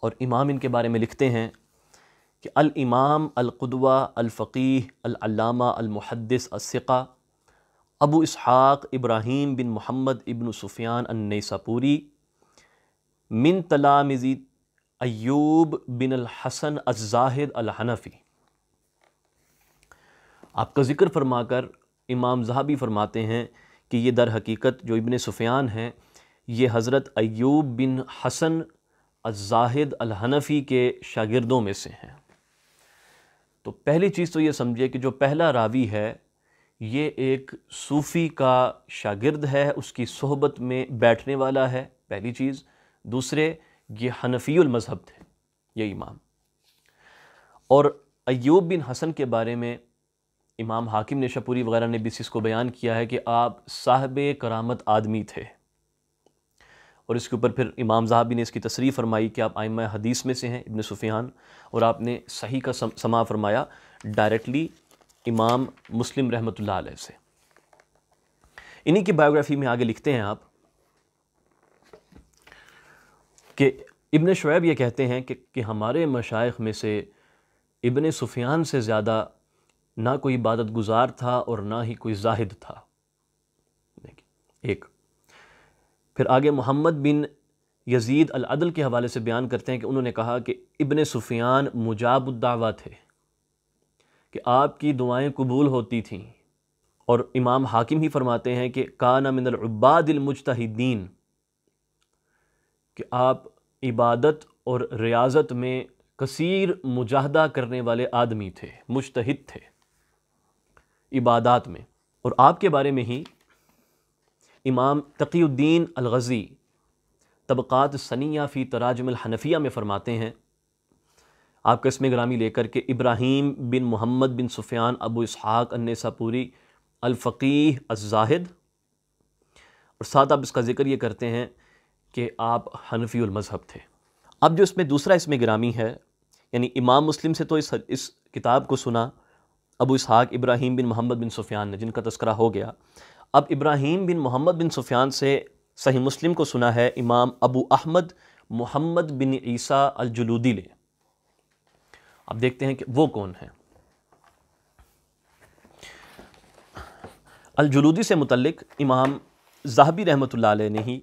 और इमाम इनके बारे में लिखते हैं कि अल इमाम अलकदवा अलफ़ीह अल्लामा अलमुहदस असक़ा अबू इसहाक़ इब्राहीम बिन मोहम्मद इबन सुफियान अन्नसापूरी मिन मजीद अयूब बिन अल हसन अज़ाहिद अलहनफ़ी आपका ज़िक्र फरमाकर इमाम जहाबी फरमाते हैं कि ये दर हकीकत जो इबन सुफियान हैं ये हज़रत अयूब बिन हसन अजाहिद अलहनफ़ी के शागिर्दों में से हैं तो पहली चीज़ तो ये समझिए कि जो पहला रावी है ये एक सूफ़ी का शागिर्द है उसकी सोहबत में बैठने वाला है पहली चीज़ दूसरे ये हनफ़ी मज़हब थे ये इमाम और अयूब बिन हसन के बारे में इमाम हाकिम ने शपूरी वगैरह ने भी इसको बयान किया है कि आप साहब करामत आदमी थे और इसके ऊपर फिर इमाम साहब ने इसकी तसरी फरमाई कि आप आयम हदीस में से हैं इबन सुफियान और आपने सही का समा फरमाया डायरेक्टली इमाम मुस्लिम रहमत अलैह से इन्हीं की बायोग्राफी में आगे लिखते हैं आप कि इबन शुब ये कहते हैं कि, कि हमारे मशाइ में से इबन सुफियान से ज़्यादा ना कोई इबादत गुजार था और ना ही कोई जाहिद था एक फिर आगे मोहम्मद बिन यजीद अदल के हवाले से बयान करते हैं कि उन्होंने कहा कि इबन सुफियान मुजाबुद्दावा थे कि आपकी दुआएं कबूल होती थीं और इमाम हाकिम ही फरमाते हैं कि काना मिनलबादिलमुजतहिदीन कि आप इबादत और रियाजत में कसीर मुजाहदा करने वाले आदमी थे मुजतहिद थे इबादत में और आपके बारे में ही इमाम तकीुद्दीन अलगज़ी तबक़ात सनिया फ़ी तराजम हनफिया में फ़रमाते हैं आपका कस्म ग्रामी लेकर के इब्राहीम बिन मोहम्मद बिन सुफियान अबू इसहाक अलफ़ी अज़ाहिद और साथ आप इसका ज़िक्र ये करते हैं कि आप हनफी मज़हब थे अब जो इसमें दूसरा इसमें ग्रामी है यानी इमाम मुस्लिम से तो इस इस किताब को सुना अबू इसहाक इब्राहीम बिन मोहम्मद बिन सुफियान ने जिनका तस्करा हो गया अब इब्राहिम बिन मोहम्मद बिन सुफियान से सही मुस्लिम को सुना है इमाम अबू अहमद मोहम्मद बिन ईसा अलजुलूदी ने अब देखते हैं कि वो कौन है अलजुलूदी से मुतलक इमाम जहाबी रहमत ने ही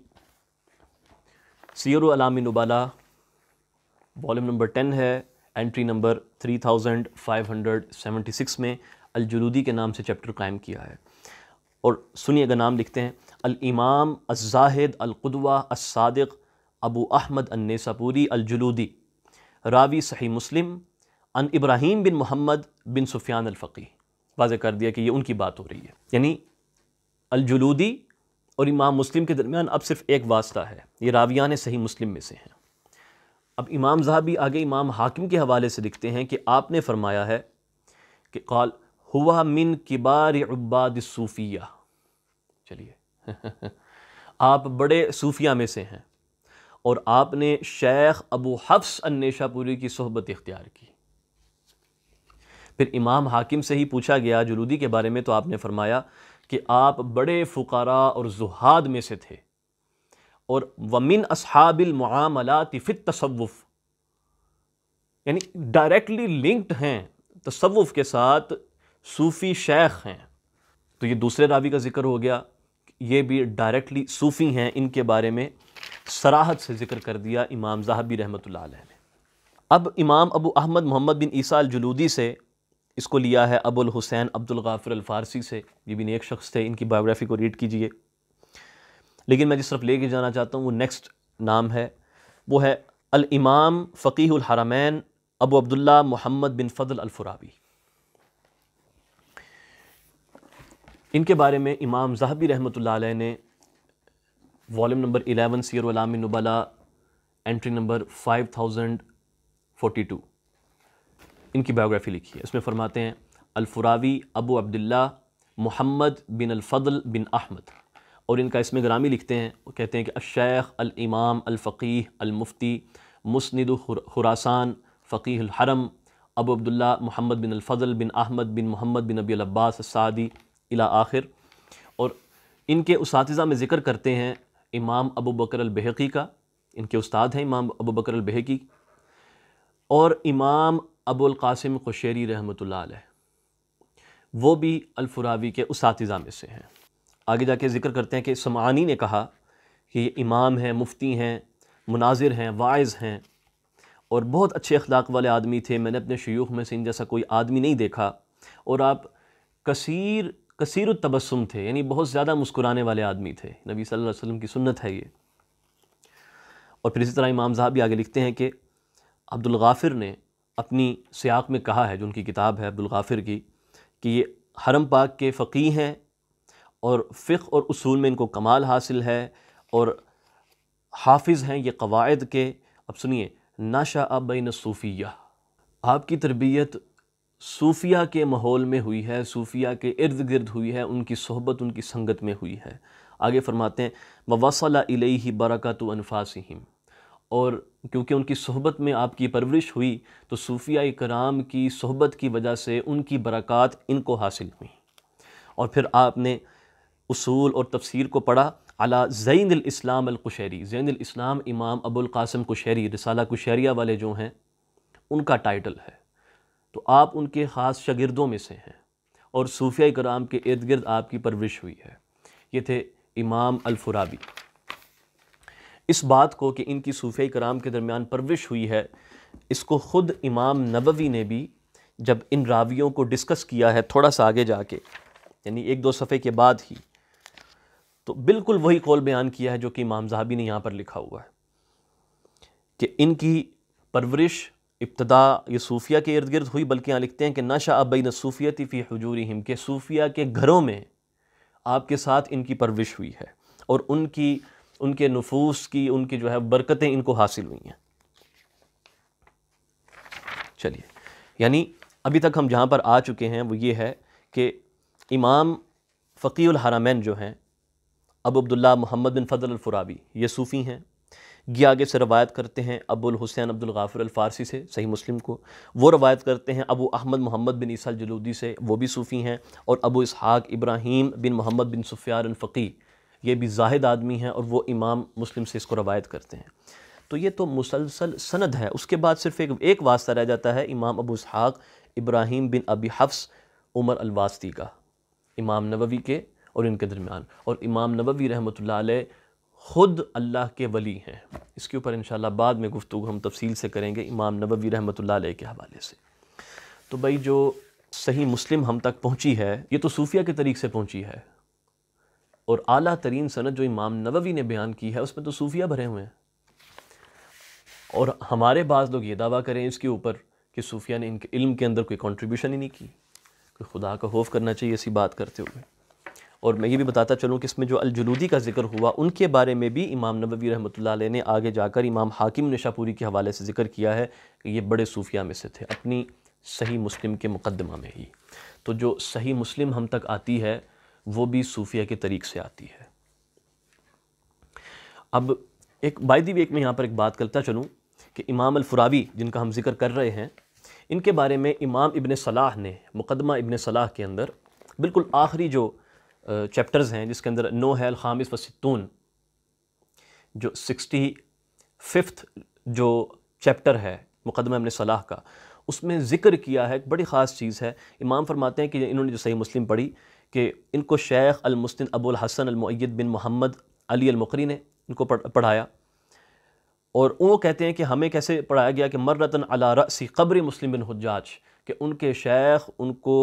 सीरामी नुबाला नबाला वॉल्यूम नंबर टेन है entry number three thousand five hundred seventy six में अलजुलूदी के नाम से चैप्टर कायम किया है और सुनिएगा नाम लिखते हैं इमाम अज़ाहिद अलकदवा असादक अबू अहमद अन्नेसापूरी अलजलूदी रावी सही मुस्लिम अन इब्राहिम बिन मोहम्मद बिन सुफियान अलफ़ी वाज कर दिया कि ये उनकी बात हो रही है यानी अलजलूदी और इमाम मुस्लिम के दरमियान अब सिर्फ एक वास्ता है ये रावियान सही मुस्लिम में से हैं अब इमाम जहाबी आगे इमाम हाकिम के हवाले से लिखते हैं कि आपने फरमाया है कि कॉल हुआ मिन किबार अब्बाद सूफिया चलिए आप बड़े सूफिया में से हैं और आपने शेख अबू हफ्स अन्नेशापुरी की सोहबत इख्तियार की फिर इमाम हाकिम से ही पूछा गया जुलूदी के बारे में तो आपने फरमाया कि आप बड़े फ़ुकारा और जुहाद में से थे और वमिन असहाबिलमामलात फ़ित तसवुफ़ यानी डायरेक्टली लिंक्ड हैं तसवुफ़ के साथ सूफ़ी शेख हैं तो ये दूसरे रावी का ज़िक्र हो गया ये भी डायरेक्टली सूफ़ी हैं इनके बारे में सराहत से ज़िक्र कर दिया इमाम जहाबी रहमत ने अब इमाम अबू अहमद मोहम्मद बिन ईसा जलूदी से इसको लिया है अबुल हुसैन अब्दुल गाफिर अलफारसी से ये भी नेक शख्स थे इनकी बायोग्राफ़ी को रीड कीजिए लेकिन मैं जिस तरफ लेके जाना चाहता हूँ वो नेक्स्ट नाम है वो है अल इमाम फ़कीहुल हरामैन अबू अब्दुल्ला मोहम्मद बिन फ़जल अलफराबी इनके बारे में इमाम जहबी रहमत ने वॉल्यूम नंबर एलेवन सीर वलाम entry number five thousand forty two इनकी बायोग्राफ़ी लिखी है इसमें फरमाते हैं अलफुरावी अबू अब्दुल्ला मोहम्मद बिन अलफ़ल बिन अहमद और इनका इसमें ग्रामी लिखते हैं वो कहते हैं कि अशैख अलमाम अलफ़ी अलमुफ्ती मुस्ंद खुरासान फ़कीह अबू अब्दुल्ला मोहम्मद बिन अलफ़ल बिन अहमद बिन मोहम्मद बिन अबी अब्बास सदी इला आखिर और इनके उस में ज़िक्र करते हैं इमाम अबू बकर अलबहकी का इनके उस्ताद हैं इमाम अबू बकर अलबहकी और इमाम अबुल कासिम खुशेरी रहमत वो भी अलफुरावी के उस में से हैं आगे जाके ज़िक्र करते हैं कि समानी ने कहा कि ये इमाम हैं मुफ्ती हैं मुनाजिर हैं वाइज हैं और बहुत अच्छे अखलाक वाले आदमी थे मैंने अपने शयूख में से इन जैसा कोई आदमी नहीं देखा और आप कसीर कसीर तबस्सुम थे यानी बहुत ज़्यादा मुस्कुराने वाले आदमी थे नबी सल्लल्लाहु अलैहि वसल्लम की सुन्नत है ये और फिर इसी तरह इमाम साहब भी आगे लिखते हैं कि अब्दुल गाफिर ने अपनी सियाक में कहा है जो उनकी किताब है अब्दुल गाफिर की कि ये हरम पाक के फ़की हैं और फ़िक और उसूल में इनको कमाल हासिल है और हाफिज़ हैं ये कवायद के अब सुनिए नाशा अब सूफ़िया आपकी तरबियत सूफिया के माहौल में हुई है सूफिया के इर्द गिर्द हुई है उनकी सोहबत उनकी संगत में हुई है आगे फरमाते हैं इले ही बरकत अनफासिम और क्योंकि उनकी सोहबत में आपकी परवरिश हुई तो सूफिया कराम की सोहबत की वजह से उनकी बरक़ात इनको हासिल हुई और फिर आपने उसूल और तफसीर को पढ़ा अला ज़ैन इस्लाम अलकुशहरी ज़ैन इस्लाम इमाम अबुल कुशहरी रसाला कुशहरिया वाले जो हैं उनका टाइटल है तो आप उनके ख़ास शागिर्दों में से हैं और सूफिया कराम के इर्द गिर्द आपकी परविश हुई है ये थे इमाम अलफुराबी इस बात को कि इनकी सूफिया कराम के दरमियान परवरिश हुई है इसको ख़ुद इमाम नबवी ने भी जब इन रावियों को डिस्कस किया है थोड़ा सा आगे जाके यानी एक दो सफ़े के बाद ही तो बिल्कुल वही कौल बयान किया है जो कि इमाम जहाबी ने यहाँ पर लिखा हुआ है कि इनकी परवरिश इब्तदा ये सूफिया के इर्द गिर्द हुई बल्कि यहाँ लिखते हैं कि नशा अबैन सूफियती फ़ी हजूरी हिम के सूफिया के घरों में आपके साथ इनकी परविश हुई है और उनकी उनके नफूस की उनकी जो है बरकतें इनको हासिल हुई हैं चलिए यानी अभी तक हम जहाँ पर आ चुके हैं वो ये है कि इमाम फ़कील हरामैन जो हैं अब अब्दुल्ला मोहम्मद बिन फ़जल अलफ़ुराबी ये सूफ़ी हैं ये आगे से रवायत करते हैं अबुल हुसैन अब्दुल गाफिर अलफ़ारसी से सही मुस्लिम को वो रवायत करते हैं अबू अहमद मोहम्मद बिन ईसा जलूदी से वो भी सूफ़ी हैं और अबू इसहाक इब्राहीम बिन मोहम्मद बिन सुफियार अलफ़ी ये भी जाहिद आदमी हैं और वो इमाम मुस्लिम से इसको रवायत करते हैं तो ये तो मुसलसल सनद है उसके बाद सिर्फ एक एक वास्ता रह जाता है इमाम अबू इसहाक इब्राहीम बिन अबी हफ्स उमर अलवास्ती का इमाम नबवी के और इनके दरमियान और इमाम नबवी रहमत ख़ुद अल्लाह के वली हैं इसके ऊपर इन बाद में गुफ्तु हम तफसील से करेंगे इमाम नबवी रहमत के हवाले से तो भाई जो सही मुस्लिम हम तक पहुँची है ये तो सूफिया के तरीक़ से पहुँची है और अली तरीन सनत जो इमाम नबवी ने बयान की है उसमें तो सूफिया भरे हुए हैं और हमारे बाद लोग ये दावा करें इसके ऊपर कि सूफिया ने इनके इल्म के अंदर कोई कंट्रीब्यूशन ही नहीं की कोई खुदा का खौफ करना चाहिए ऐसी बात करते हुए और मैं ये भी बताता चलूँ कि इसमें जो अलजलूदी का जिक्र हुआ उनके बारे में भी इमाम नबवी रहमतुल्लाह ने आगे जाकर इमाम हाकिम निशापुरी के हवाले से जिक्र किया है कि ये बड़े सूफिया में से थे अपनी सही मुस्लिम के मुकदमा में ही तो जो सही मुस्लिम हम तक आती है वो भी सूफिया के तरीक़ से आती है अब एक बायदी भी एक यहाँ पर एक बात करता चलूँ कि इमाम अलफुरावी जिनका हम जिक्र कर रहे हैं इनके बारे में इमाम इबन सलाह ने मुकदमा इबन सलाह के अंदर बिल्कुल आखिरी जो चैप्टर्स हैं जिसके अंदर नो हैल खामिस वसितून जो सिक्सटी फिफ्थ जो चैप्टर है मुकदमा अपने सलाह का उसमें ज़िक्र किया है एक बड़ी ख़ास चीज़ है इमाम फरमाते हैं कि इन्होंने जो सही मुस्लिम पढ़ी कि इनको शेख अलमस्तिन अबुल हसन अलमैद बिन मोहम्मद अली अलमकरी ने इनको पढ़ाया और वो कहते हैं कि हमें कैसे पढ़ाया गया कि मर्रतन अला रसी कब्र मुस्लिम बिन हजाज कि उनके शेख उनको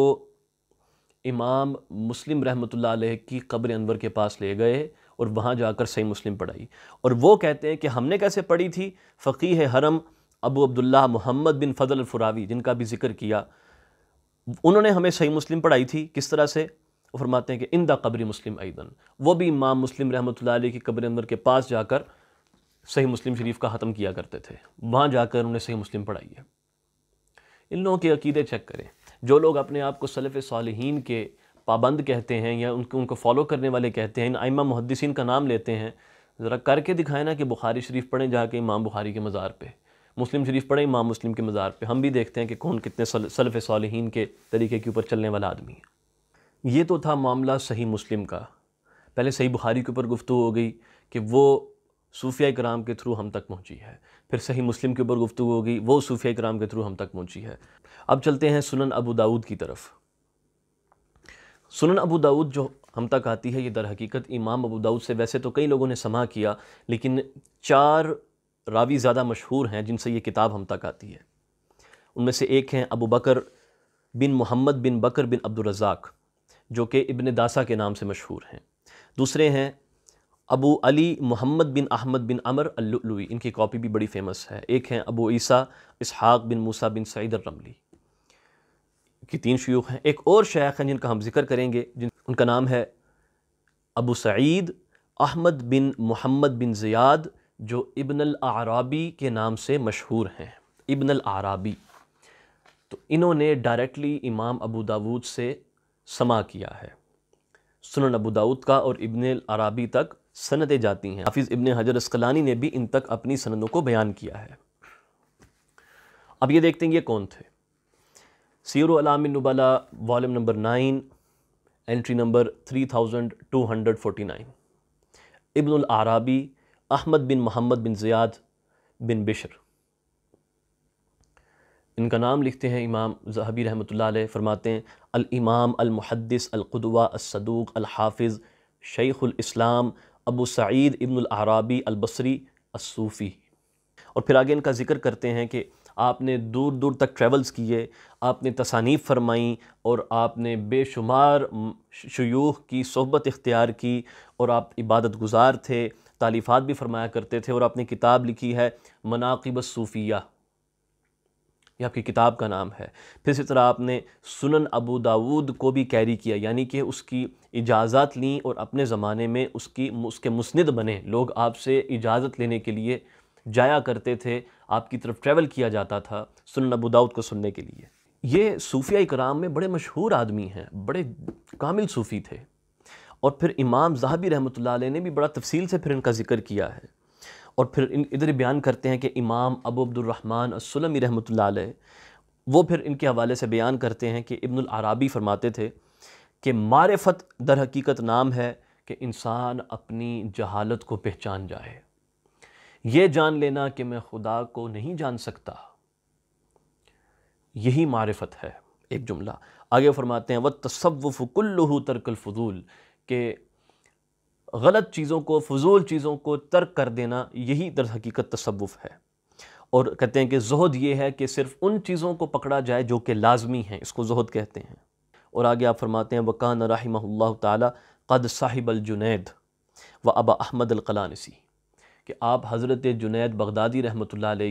इमाम मुस्लिम रहमतुल्लाह की कब्र अनवर के पास ले गए और वहाँ जाकर सही मुस्लिम पढ़ाई और वो कहते हैं कि हमने कैसे पढ़ी थी फ़कीह हरम अबू अब्दुल्ला मोहम्मद बिन फ़जल फ़ुरावी जिनका भी जिक्र किया उन्होंने हमें सही मुस्लिम पढ़ाई थी किस तरह से फरमाते हैं कि इन दबरी मुस्लिम ऐदन वो भी इमाम मुस्लिम रहमत की कब्र अंदर के पास जाकर सही मुस्लिम शरीफ का ख़त्म किया करते थे वहाँ जाकर उन्हें सही मुस्लिम पढ़ाई है इन लोगों के अकीदे चेक करें जो लोग अपने आप को सलफ़ सालहीन के पाबंद कहते हैं या उनको उनको फॉलो करने वाले कहते हैं इन आइमा मुहदसिन का नाम लेते हैं ज़रा करके दिखाए ना कि बुखारी शरीफ पढ़ें जाके इमाम बुखारी के मज़ार पे मुस्लिम शरीफ पढ़ें इमाम मुस्लिम के मज़ार पे हम भी देखते हैं कि कौन कितने सलफ़ सालहीन के तरीके के ऊपर चलने वाला आदमी है ये तो था मामला सही मुस्लिम का पहले सही बुखारी के ऊपर गुफ्तु हो गई कि वो सूफिया कराम के थ्रू हम तक पहुँची है फिर सही मुस्लिम के ऊपर गुफ्तु होगी वो सूफिया कराम के थ्रू हम तक पहुँची है अब चलते हैं सुनन अबू दाऊद की तरफ सुनन अबू दाऊद जो हम तक आती है ये दर हकीकत इमाम अबू दाऊद से वैसे तो कई लोगों ने समा किया लेकिन चार रावी ज़्यादा मशहूर हैं जिनसे ये किताब हम तक आती है उनमें से एक हैं अबू बकर बिन मोहम्मद बिन बकर बिन अब्दुलरजाक जो कि इबन दासा के नाम से मशहूर हैं दूसरे हैं अबू अली मोहम्मद बिन अहमद बिन अमर अल्लुई इनकी कॉपी भी बड़ी फ़ेमस है एक हैं अबू ईसा इसहाक बिन मूसा बिन सईद रमली की तीन शयूख हैं एक और शेख हैं जिनका हम जिक्र करेंगे जिन उनका नाम है अबू सईद अहमद बिन मोहम्मद बिन ज़ियाद जो इबन आराबी के नाम से मशहूर हैं इबन आराबी तो इन्होंने डायरेक्टली इमाम अबू दाऊद से समा किया है सुनन अबू दाऊद का और इबन अल आराबी तक सनदें जाती हैं हाफिज़ इबन हजर अस्कलानी ने भी इन तक अपनी सनदों को बयान किया है अब ये देखते हैं ये कौन थे सीर अलामबला volume number nine entry number three thousand two hundred forty nine Ibnul Arabi Ahmad bin Muhammad bin Ziyad bin Bishr इनका नाम लिखते हैं इमाम जहबी रहमत फरमाते हैं अलमाम अल अलकदवा अलसदूक अलहाफ़ इस्लाम अबू सईद इब्न आराबी अलबसरी असूफ़ी और फिर आगे इनका ज़िक्र करते हैं कि आपने दूर दूर तक ट्रेवल्स किए आपने तसानीफ़ फरमाई और आपने बेशुमार शयूह की सहबत इख्तियार की और आप इबादत गुज़ार थे तालीफ़ात भी फरमाया करते थे और आपने किताब लिखी है मनाकिब सूफ़िया ये आपकी किताब का नाम है फिर इसी तरह आपने सुनन अबू दाऊद को भी कैरी किया यानी कि उसकी इजाज़त ली और अपने ज़माने में उसकी उसके मुस्ंद बने लोग आपसे इजाज़त लेने के लिए जाया करते थे आपकी तरफ ट्रैवल किया जाता था सुनन अबू दाऊद को सुनने के लिए ये सूफिया कराम में बड़े मशहूर आदमी हैं बड़े कामिल सूफ़ी थे और फिर इमाम जहाबी रहमत ने भी बड़ा तफसील से फिर इनका ज़िक्र किया है और फिर इन इधर बयान करते हैं कि इमाम अबू अब्दुलरहमान सलमी रहमत वो फिर इनके हवाले से बयान करते हैं कि इब्नुल आराबी फरमाते थे कि मारफत दर हकीकत नाम है कि इंसान अपनी जहालत को पहचान जाए ये जान लेना कि मैं खुदा को नहीं जान सकता यही मारफत है एक जुमला आगे फरमाते हैं व तसव्वफ़ कुल्लू तर्कल फजूल के गलत चीज़ों को फजूल चीज़ों को तर्क कर देना यही दर हकीकत तसवुफ़ है और कहते हैं कि जहद ये है कि सिर्फ उन चीज़ों को पकड़ा जाए जो कि लाजमी हैं इसको जहद कहते हैं और आगे आप फरमाते हैं वकान राहिमल्ला तद साहिब अलजुनैद व अबा अहमद अलकलानसी कि आप हज़रत जुनैद बगदादी रहमत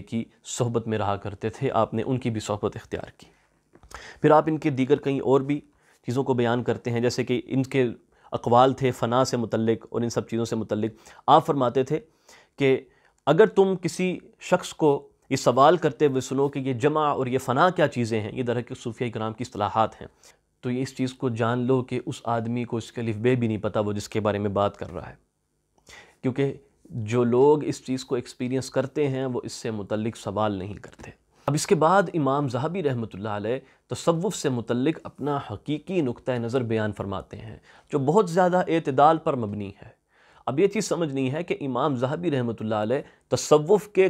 की सोहबत में रहा करते थे आपने उनकी भी सोहबत इख्तियार की फिर आप इनके दीगर कई और भी चीज़ों को बयान करते हैं जैसे कि इनके अकवाल थे फ़ना से मुतलिक और इन सब चीज़ों से मुतलक आप फरमाते थे कि अगर तुम किसी शख्स को ये सवाल करते हुए सुनो कि ये जमा और ये फ़ना क्या चीज़ें हैं ये दरअसल सूफिया कराम की असलाहत हैं तो ये इस चीज़ को जान लो कि उस आदमी को इसके बे भी नहीं पता वो जिसके बारे में बात कर रहा है क्योंकि जो लोग इस चीज़ को एक्सपीरियंस करते हैं वो इससे मुतलिक सवाल नहीं करते अब इसके बाद इमाम जहाबी रहमत तसवुफ़ से मुतलक अपना हकीकी नुक़ नज़र बयान फरमाते हैं जो बहुत ज़्यादा अतदाल पर मबनी है अब ये चीज़ समझनी है कि इमाम जहाबी रहमत तसवुफ़ के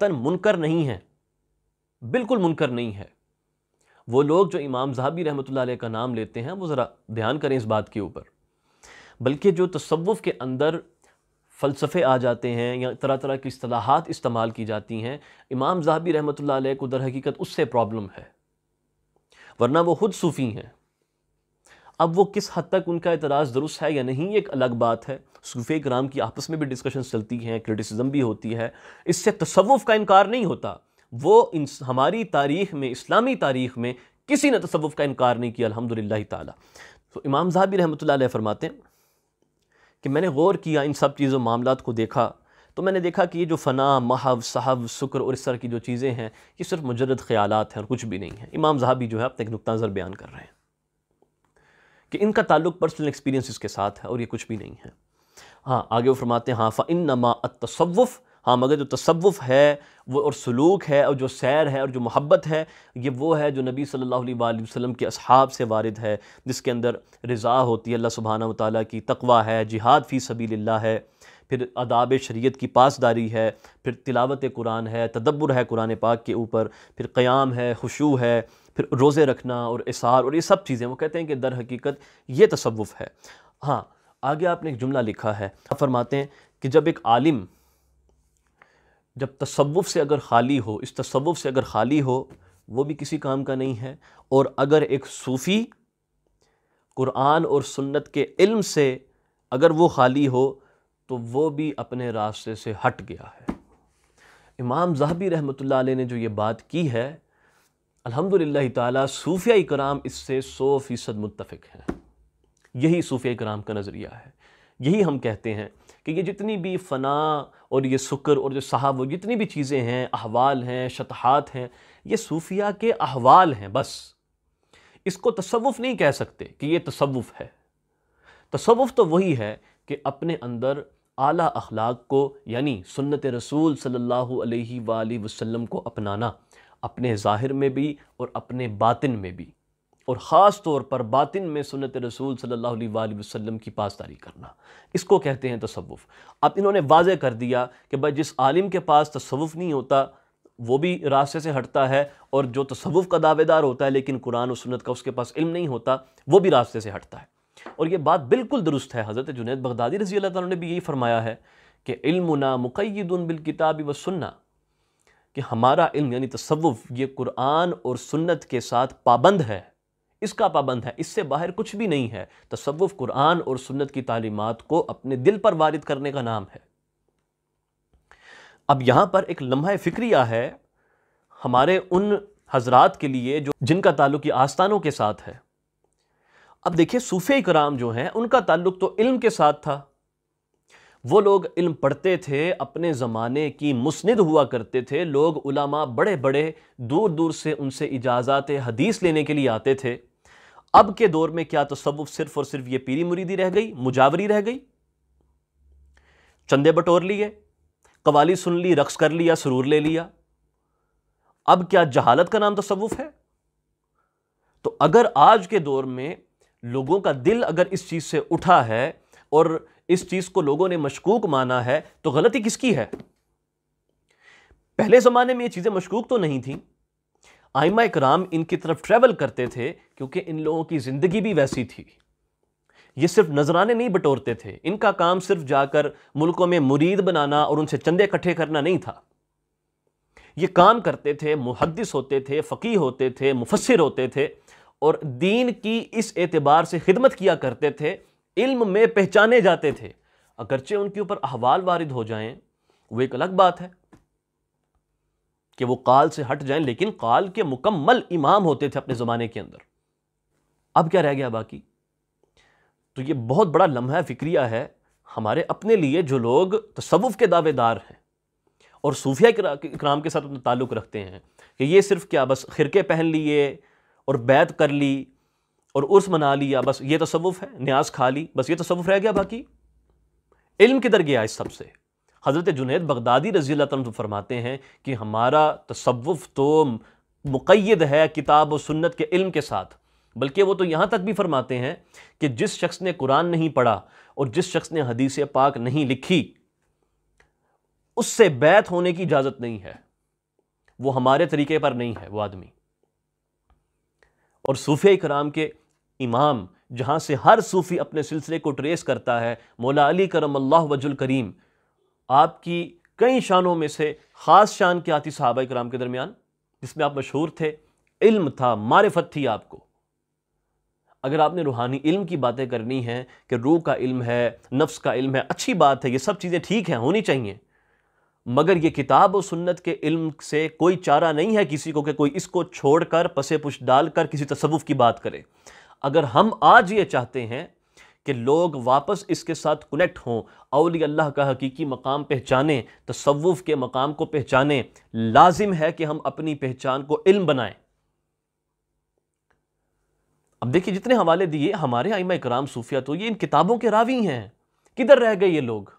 तन मुनकर नहीं हैं बिल्कुल मुनकर नहीं है वो लोग जो इमाम जहाबी रहमत का नाम लेते हैं वो ज़रा ध्यान करें इस बात के ऊपर बल्कि जो तसवुफ़ के अंदर फ़लसफ़े आ जाते हैं या तरह तरह की असलाहत इस्तेमाल की जाती हैं इमाम जहाबी रहमत ला को दर हकीकत उससे प्रॉब्लम है वरना वो ख़ुद सूफ़ी हैं अब वो किस हद तक उनका एतराज़ दुरुस्त है या नहीं एक अलग बात है सूफ़े कराम की आपस में भी डिस्कशन चलती हैं क्रिटिसिज्म भी होती है इससे तसवुफ़ का इनकार नहीं होता वो इन हमारी तारीख़ में इस्लामी तारीख़ में किसी ने तसवुफ़ का इनकार नहीं किया अलहमदिल्ला ताली तो इमाम साहब भी रहमत ला फरमाते हैं कि मैंने गौर किया इन सब चीज़ों मामला को देखा तो मैंने देखा कि ये जो फ़ना महव सहव शुक्र और इस तरह की जो चीज़ें हैं ये सिर्फ मुजरद ख्याल हैं और कुछ भी नहीं है इमाम जहाबी जो है अपना एक नुकता नज़र बयान कर रहे हैं कि इनका ताल्लुक पर्सनल एक्सपीरियंस के साथ है और ये कुछ भी नहीं है हाँ आगे वो फरमाते हैं हाँ फ़ा नमा तसवुफ़ हाँ मगर जो तसवुफ़ है वो और सलूक है और जो सैर है और जो मोहब्बत है ये वो है जो नबी सल्लल्लाहु अलैहि वसल्लम के अहाब से वारद है जिसके अंदर रज़ा होती है अल्लाह सुबहाना ताली की तकवा है जिहाद फ़ी सबील है फिर अदाब शरीयत की पासदारी है फिर तिलावत कुरान है तदब्बर है कुरान पाक के ऊपर फिर क़याम है खुशू है फिर रोज़े रखना और इसार और ये सब चीज़ें वो कहते हैं कि दर हकीकत ये तसवुफ़ है हाँ आगे आपने एक जुमला लिखा है आप फरमाते हैं कि जब एक आलिम जब तसव्वुफ से अगर खाली हो इस तसव्वुफ से अगर खाली हो वो भी किसी काम का नहीं है और अगर एक सूफ़ी क़ुरान और सुन्नत के इल्म से अगर वो खाली हो तो वो भी अपने रास्ते से हट गया है इमाम जहबी रहमत ने जो ये बात की है अल्हम्दुलिल्लाह ताला सूफिया कराम इससे सौ फ़ीसद मुतफ़ हैं यही सूफिया कराम का नज़रिया है यही हम कहते हैं कि ये जितनी भी फ़ना और ये शुक्र और जो साहब और जितनी भी चीज़ें हैं अहवाल हैं शतहात हैं ये सूफिया के अहवाल हैं बस इसको तसवुफ़ नहीं कह सकते कि ये तसवुफ़ है तसवुफ़ तो वही है कि अपने अंदर आला अखलाक को यानी सुन्नत रसूल सल्लल्लाहु अलैहि वसल्लम को अपनाना अपने ज़ाहिर में भी और अपने बातिन में भी और ख़ास तौर पर बातिन में सुनत रसूल सल्लल्लाहु अलैहि वसल्लम की पासदारी करना इसको कहते हैं तसवुफ़ अब इन्होंने वाज़ कर दिया कि भाई जिस आलिम के पास तसवुफ़ नहीं होता वो भी रास्ते से हटता है और जो तसवुफ़ का दावेदार होता है लेकिन कुरान और सुनत का उसके पास इल्म नहीं होता वो भी रास्ते से हटता है और ये बात बिल्कुल दुरुस्त है हज़रत जुनेद बगदादी रजी अल्लाह ने भी यही फरमाया है कि इल्मुना मुकैदन बिल किताबी व सुन्ना कि हमारा इल्म यानी तसवुफ़ ये कुरान और सुन्नत के साथ पाबंद है इसका पाबंद है इससे बाहर कुछ भी नहीं है तसवुफ़ कुरान और सुन्नत की तालीमत को अपने दिल पर वारिद करने का नाम है अब यहाँ पर एक लम्हा फ़िक्रिया है हमारे उन हजरात के लिए जो जिनका ताल्लुक आस्तानों आस्थानों के साथ है अब देखिए सूफ़े कराम जो हैं उनका ताल्लुक तो इल्म के साथ था वो लोग इल्म पढ़ते थे अपने ज़माने की मुस्ंद हुआ करते थे लोग उलामा बड़े बड़े दूर दूर से उनसे इजाज़ात हदीस लेने के लिए आते थे अब के दौर में क्या तसवुफ सिर्फ और सिर्फ ये पीरी मुरीदी रह गई मुजावरी रह गई चंदे बटोर लिए कवाली सुन ली रक्स कर लिया सुरूर ले लिया अब क्या जहालत का नाम तसवुफ है तो अगर आज के दौर में लोगों का दिल अगर इस चीज़ से उठा है और इस चीज़ को लोगों ने मशकूक माना है तो गलती किसकी है पहले ज़माने में ये चीज़ें मशकूक तो नहीं थी आयमा कराम इनकी तरफ ट्रैवल करते थे क्योंकि इन लोगों की ज़िंदगी भी वैसी थी ये सिर्फ नजराने नहीं बटोरते थे इनका काम सिर्फ जाकर मुल्कों में मुरीद बनाना और उनसे चंदे इकट्ठे करना नहीं था ये काम करते थे मुहदस होते थे फ़कीह होते थे मुफसर होते थे और दीन की इस एतबार से खिदमत किया करते थे इल्म में पहचाने जाते थे अगरचे उनके ऊपर अहवाल वारद हो जाएँ वो एक अलग बात है कि वो काल से हट जाएं लेकिन काल के मुकम्मल इमाम होते थे अपने ज़माने के अंदर अब क्या रह गया बाकी तो ये बहुत बड़ा लम्हा फ़िक्रिया है हमारे अपने लिए जो लोग तसवुफ़ के दावेदार हैं और सूफिया कराम के साथ अपना ताल्लुक़ रखते हैं कि ये सिर्फ क्या बस खिरके पहन लिए और बैत कर ली और उर्स मना लिया बस ये तसवुफ़ है न्याज खा ली बस ये तसवुफ़ रह गया बाकी इल्म किधर गया इस सबसे हज़रत जुनेद बगदादी रज़ी तुम फरमाते हैं कि हमारा तसवुफ़ तो मुक़द है किताब व सुन्नत के इल्म के साथ बल्कि वो तो यहाँ तक भी फरमाते हैं कि जिस शख्स ने कुरान नहीं पढ़ा और जिस शख्स ने हदीस पाक नहीं लिखी उससे बैत होने की इजाज़त नहीं है वो हमारे तरीके पर नहीं है वो आदमी और सूफी कराम के इमाम जहाँ से हर सूफ़ी अपने सिलसिले को ट्रेस करता है मौला अली करम अल्लाह वजुल करीम आपकी कई शानों में से ख़ास शान क्या थी साहबा कराम के दरमियान जिसमें आप मशहूर थे इल्म था मारफत थी आपको अगर आपने रूहानी इल्म की बातें करनी हैं कि रूह का इल्म है नफ्स का इल्म है अच्छी बात है ये सब चीज़ें ठीक हैं होनी चाहिए मगर ये किताब और सुन्नत के इल्म से कोई चारा नहीं है किसी को कि कोई इसको छोड़कर पसे पुश डालकर किसी तसवुफ़ की बात करे अगर हम आज ये चाहते हैं कि लोग वापस इसके साथ कनेक्ट हों अली अल्लाह का हकीकी मकाम पहचाने तसवुफ़ के मकाम को पहचाने लाजिम है कि हम अपनी पहचान को इल्म बनाएं अब देखिए जितने हवाले दिए हमारे आइमा इकराम सूफिया तो ये इन किताबों के रावी हैं किधर रह गए ये लोग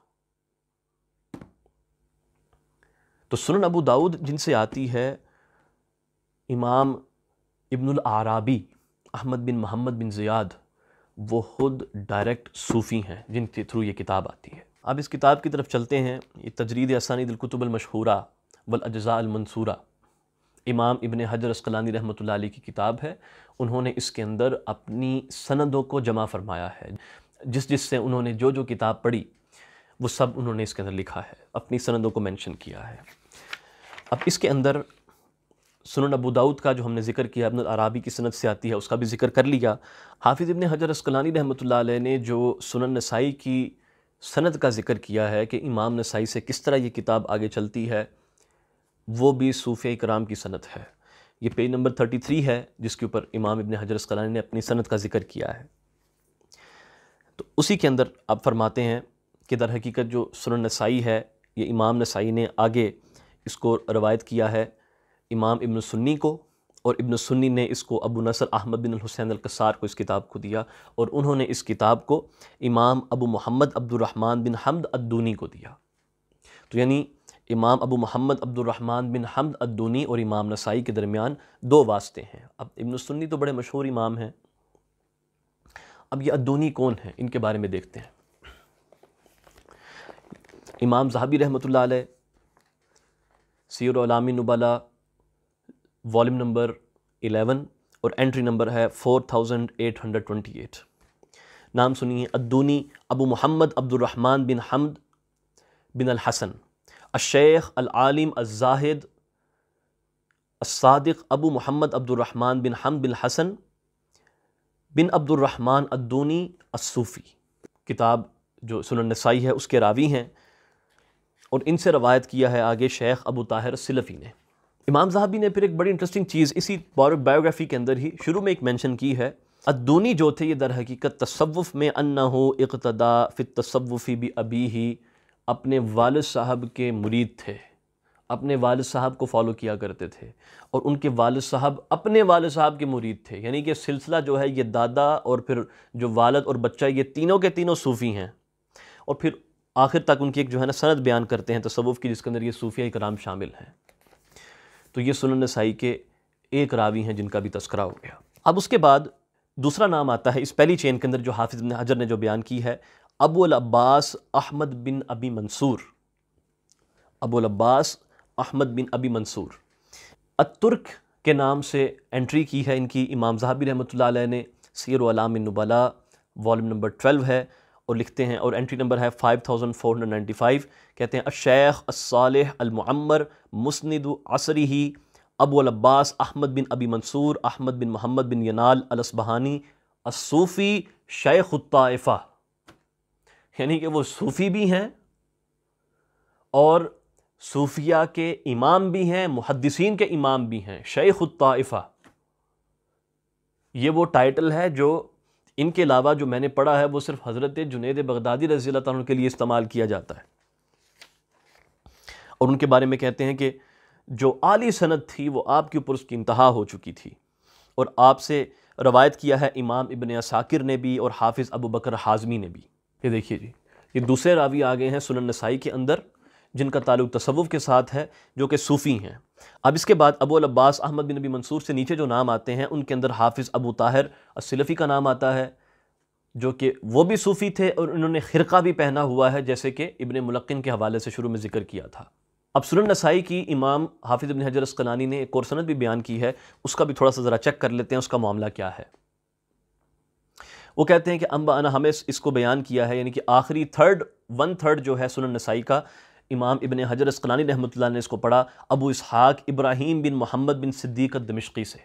तो सुनन अबू दाऊद जिनसे आती है इमाम इब्नुल आराबी अहमद बिन मोहम्मद बिन ज़ियाद वो खुद डायरेक्ट सूफ़ी हैं जिनके थ्रू ये किताब आती है अब इस किताब की तरफ चलते हैं ये तजरीद आसानी दिलकुतुबलमशहूरा वल अज्जा अलमनसूरा इमाम इबन हजर असकलानी रहमत की किताब है उन्होंने इसके अंदर अपनी सनदों को जमा फरमाया है जिस जिस से उन्होंने जो जो किताब पढ़ी वो सब उन्होंने इसके अंदर लिखा है अपनी सनदों को मेंशन किया है अब इसके अंदर सुनन अबू दाऊद का जो हमने जिक्र किया अबन अराबी की सनत से आती है उसका भी जिक्र कर लिया हाफिज़ इबन हजर अस्कलानी रहमत ने जो सुनन नसाई की सनत का जिक्र किया है कि इमाम नसाई से किस तरह ये किताब आगे चलती है वो भी सूफ़ कराम की सनत है ये पेज नंबर थर्टी थ्री है जिसके ऊपर इमाम इबन हजर अस्कलानी ने अपनी सनत का जिक्र किया है तो उसी के अंदर आप फरमाते हैं कि दर हकीकत जो सुनन नसाई है ये इमाम नसाई ने आगे इसको रवायत किया है इमाम इब्न सुन्नी को और इब्न सुन्नी ने इसको अबू नसर अहमद बिन हुसैन अलकसार को इस किताब को दिया और उन्होंने इस किताब को इमाम अबू मोहम्मद अब्दुलरहमान बिन हमद अद्दूनी को दिया तो यानी इमाम अबू मोहम्मद अब्दुलरहमान बिन हमद अद्दूनी और इमाम नसाई के दरमियान दो वास्ते हैं अब इब्न सुन्नी तो बड़े मशहूर इमाम हैं अब ये अद्दूनी कौन है इनके बारे में देखते हैं इमाम जहाबी रहमत ला सैर अलामी वॉल्यूम नंबर 11 और एंट्री नंबर है 4828 नाम सुनिए अद्दूनी अबू मोहम्मद अब्दुलरहमान बिन हमद बिन अल हसन अशेख आलिम अज़ाहिद असादिक अबू मोहम्मद अब्दुलरहमान बिन हम बिन हसन बिन अब्दुलरहमान अद्दूनी असूफ़ी किताब जो सुन नसाई है उसके रावी हैं और इनसे रवायत किया है आगे शेख अबू ताहिर सिलफ़ी ने इमाम साहबी ने फिर एक बड़ी इंटरेस्टिंग चीज़ इसी बायोग्राफी के अंदर ही शुरू में एक मेंशन की है अदूनी जो थे ये दर हकीकत तसवुफ़ में अन्ना हो इकतदा फिर तसवुफ़ी भी अभी ही अपने वाल साहब के मुरीद थे अपने वाल साहब को फॉलो किया करते थे और उनके वाल साहब अपने वाल साहब के मुरीद थे यानी कि सिलसिला जो है ये दादा और फिर जो वालद और बच्चा ये तीनों के तीनों सूफ़ी हैं और फिर आखिर तक उनकी एक जो है ना सनत बयान करते हैं तसवुफ़ की जिसके अंदर ये सूफिया कराम शामिल हैं तो ये सुन नसाई के एक रावी हैं जिनका भी तस्करा हो गया अब उसके बाद दूसरा नाम आता है इस पहली चेन के अंदर जो हाफिज़ ने हजर ने जो बयान की है अबुल अब्बास अहमद बिन अबी मंसूर अबुल अब्बास अहमद बिन अबी मंसूर अतुर्क के नाम से एंट्री की है इनकी इमाम जहाबी रहमत ने सीर अलाम नबला वॉल्यूम नंबर ट्वेल्व है और लिखते हैं और एंट्री नंबर है five thousand four hundred ninety five कहते हैं अशेख असालह अलमर मुस्निद असरी ही अबू अब्बास अहमद बिन अबी मंसूर अहमद बिन मोहम्मद बिन यनाल अलसबहानी असूफ़ी शेख उत्ताइफ़ा यानी कि वो सूफ़ी भी हैं और सूफिया के इमाम भी हैं मुहदसिन के इमाम भी हैं शेख उत्ताइफ़ा ये वो टाइटल है जो इनके अलावा जो मैंने पढ़ा है वो सिर्फ हज़रत जुनेद बगदादी रजी तुम के लिए इस्तेमाल किया जाता है और उनके बारे में कहते हैं कि जो आली सनत थी वो आपके ऊपर उसकी इंतहा हो चुकी थी और आपसे रवायत किया है इमाम इबन साकिर ने भी और हाफिज़ अबू बकर हाजमी ने भी ये देखिए जी ये दूसरे रावी आ गए हैं सुनन नसाई के अंदर जिनका ताल्लुक तसवुफ़ के साथ है जो कि सूफ़ी हैं अब इसके बाद अबू अब्बास अहमद बिन नबी मंसूर से नीचे जो नाम आते हैं उनके अंदर हाफिज़ अबू ताहिर असलफ़ी का नाम आता है जो कि वो भी सूफ़ी थे और उन्होंने ख़िरका भी पहना हुआ है जैसे कि इबन मुलक्न के हवाले से शुरू में जिक्र किया था अब सुन नसाई की इमाम हाफिज़ इबन हजर असकलानी ने एक और सनत भी बयान की है उसका भी थोड़ा सा ज़रा चेक कर लेते हैं उसका मामला क्या है वो कहते हैं कि अम्बा अना हमें इसको बयान किया है यानी कि आखिरी थर्ड वन थर्ड जो है सुनन नसाई का इमाम इबन हजर असकलानी रहमत ने इसको पढ़ा अबू इसहाक इब्राहिम बिन मोहम्मद बिन सिद्दीक दमिश्की से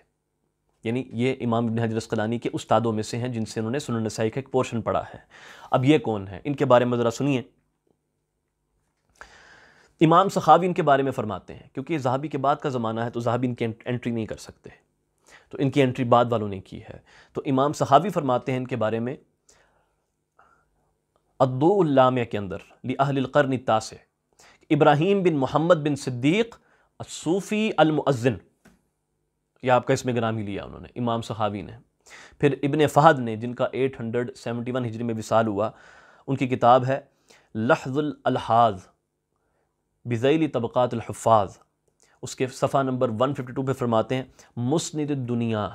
यानी ये इमाम इबन हजर असकलानी के उस्तादों में से हैं जिनसे उन्होंने सुन नसाई का एक पोर्शन पढ़ा है अब ये कौन है इनके बारे में ज़रा सुनिए इमाम सखावी इनके बारे में फ़रमाते हैं क्योंकि जहाबी के बाद का ज़माना है तो जहाबी इनकी एंट्री नहीं कर सकते तो इनकी एंट्री बाद वालों ने की है तो इमाम सखावी फरमाते हैं इनके बारे में अद्दोल्लाम के अंदर लिहलकर्न तासे इब्राहिम बिन मोहम्मद बिन सिद्दीक सूफ़ी अलमुअन यह आपका इसमें ग्राम ही लिया उन्होंने इमाम सहावी ने फिर इबन फ़हद ने जिनका 871 हिजरी में विसाल हुआ उनकी किताब है लहजुलहाज बज़ैली तबक़ातफ़ाज उसके सफ़ा नंबर 152 पर फरमाते हैं मुस्ंद दुनिया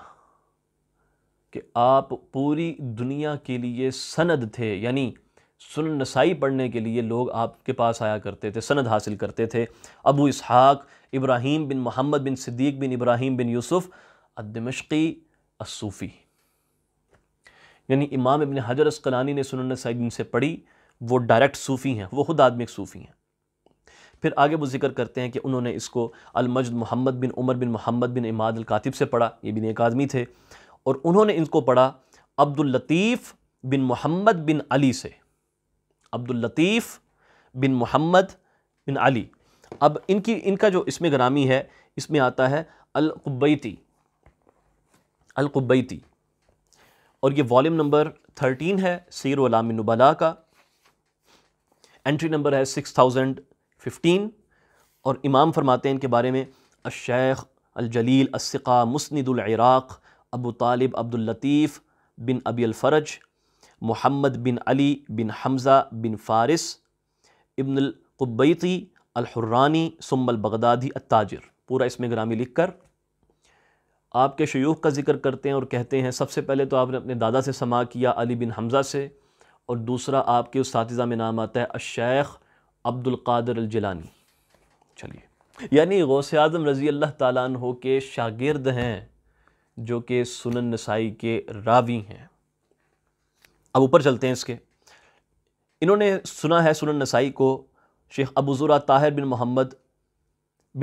कि आप पूरी दुनिया के लिए सनद थे यानी सुन नसाई पढ़ने के लिए लोग आपके पास आया करते थे सनद हासिल करते थे अबू इसहाक इब्राहीम बिन मोहम्मद बिन सिद्दीक बिन इब्राहीम बिन यूसुफ़ अदमशकी असूफ़ी यानी इमाम इबन हजर असकलानी ने सुन नसाई जिनसे पढ़ी वो डायरेक्ट सूफ़ी हैं वो खुद आदमी एक सूफ़ी हैं फिर आगे वो जिक्र करते हैं कि उन्होंने इसको अलमजद मोहम्मद बिन उमर बिन मोहम्मद बिन इमाद कातिब से पढ़ा ये भी एक आदमी थे और उन्होंने इनको पढ़ा अब्दुल लतीफ़ बिन मोहम्मद बिन अली से अब्दुल लतीफ़ बिन मोहम्मद बिन अली अब इनकी इनका जो इसमें ग्रामी है इसमें आता है अल अलकुबैती अलकुबैती और ये वॉल्यूम नंबर थर्टीन है सीर वलामिनबला का एंट्री नंबर है सिक्स थाउजेंड फिफ्टीन और इमाम फरमाते हैं इनके बारे में अशैख अलजलील असिका मुस्ंदुलराक़ अबू तालिब अब्दुल्लतीफ़ बिन अबी अलफरज मोहम्मद बिन अली बिन हमज़ा बिन फ़ारिस इब्नकुबैती अलहुर्रानी सुम्बल बगदादी अताजिर पूरा इसमें ग्रामी लिख कर आपके शयूख का जिक्र करते हैं और कहते हैं सबसे पहले तो आपने अपने दादा से समा किया अली बिन हमज़ा से और दूसरा आपके उस साथीज़ा में नाम आता है अशैख अब्दुल्क़ादर अलजलानी चलिए यानी गौस आजम रज़ी अल्लाह ताली के शागिर्द हैं जो कि सुनन नसाई के रावी हैं अब ऊपर चलते हैं इसके इन्होंने सुना है सुनन नसाई को शेख अबूज़ुरा ताहिर बिन मोहम्मद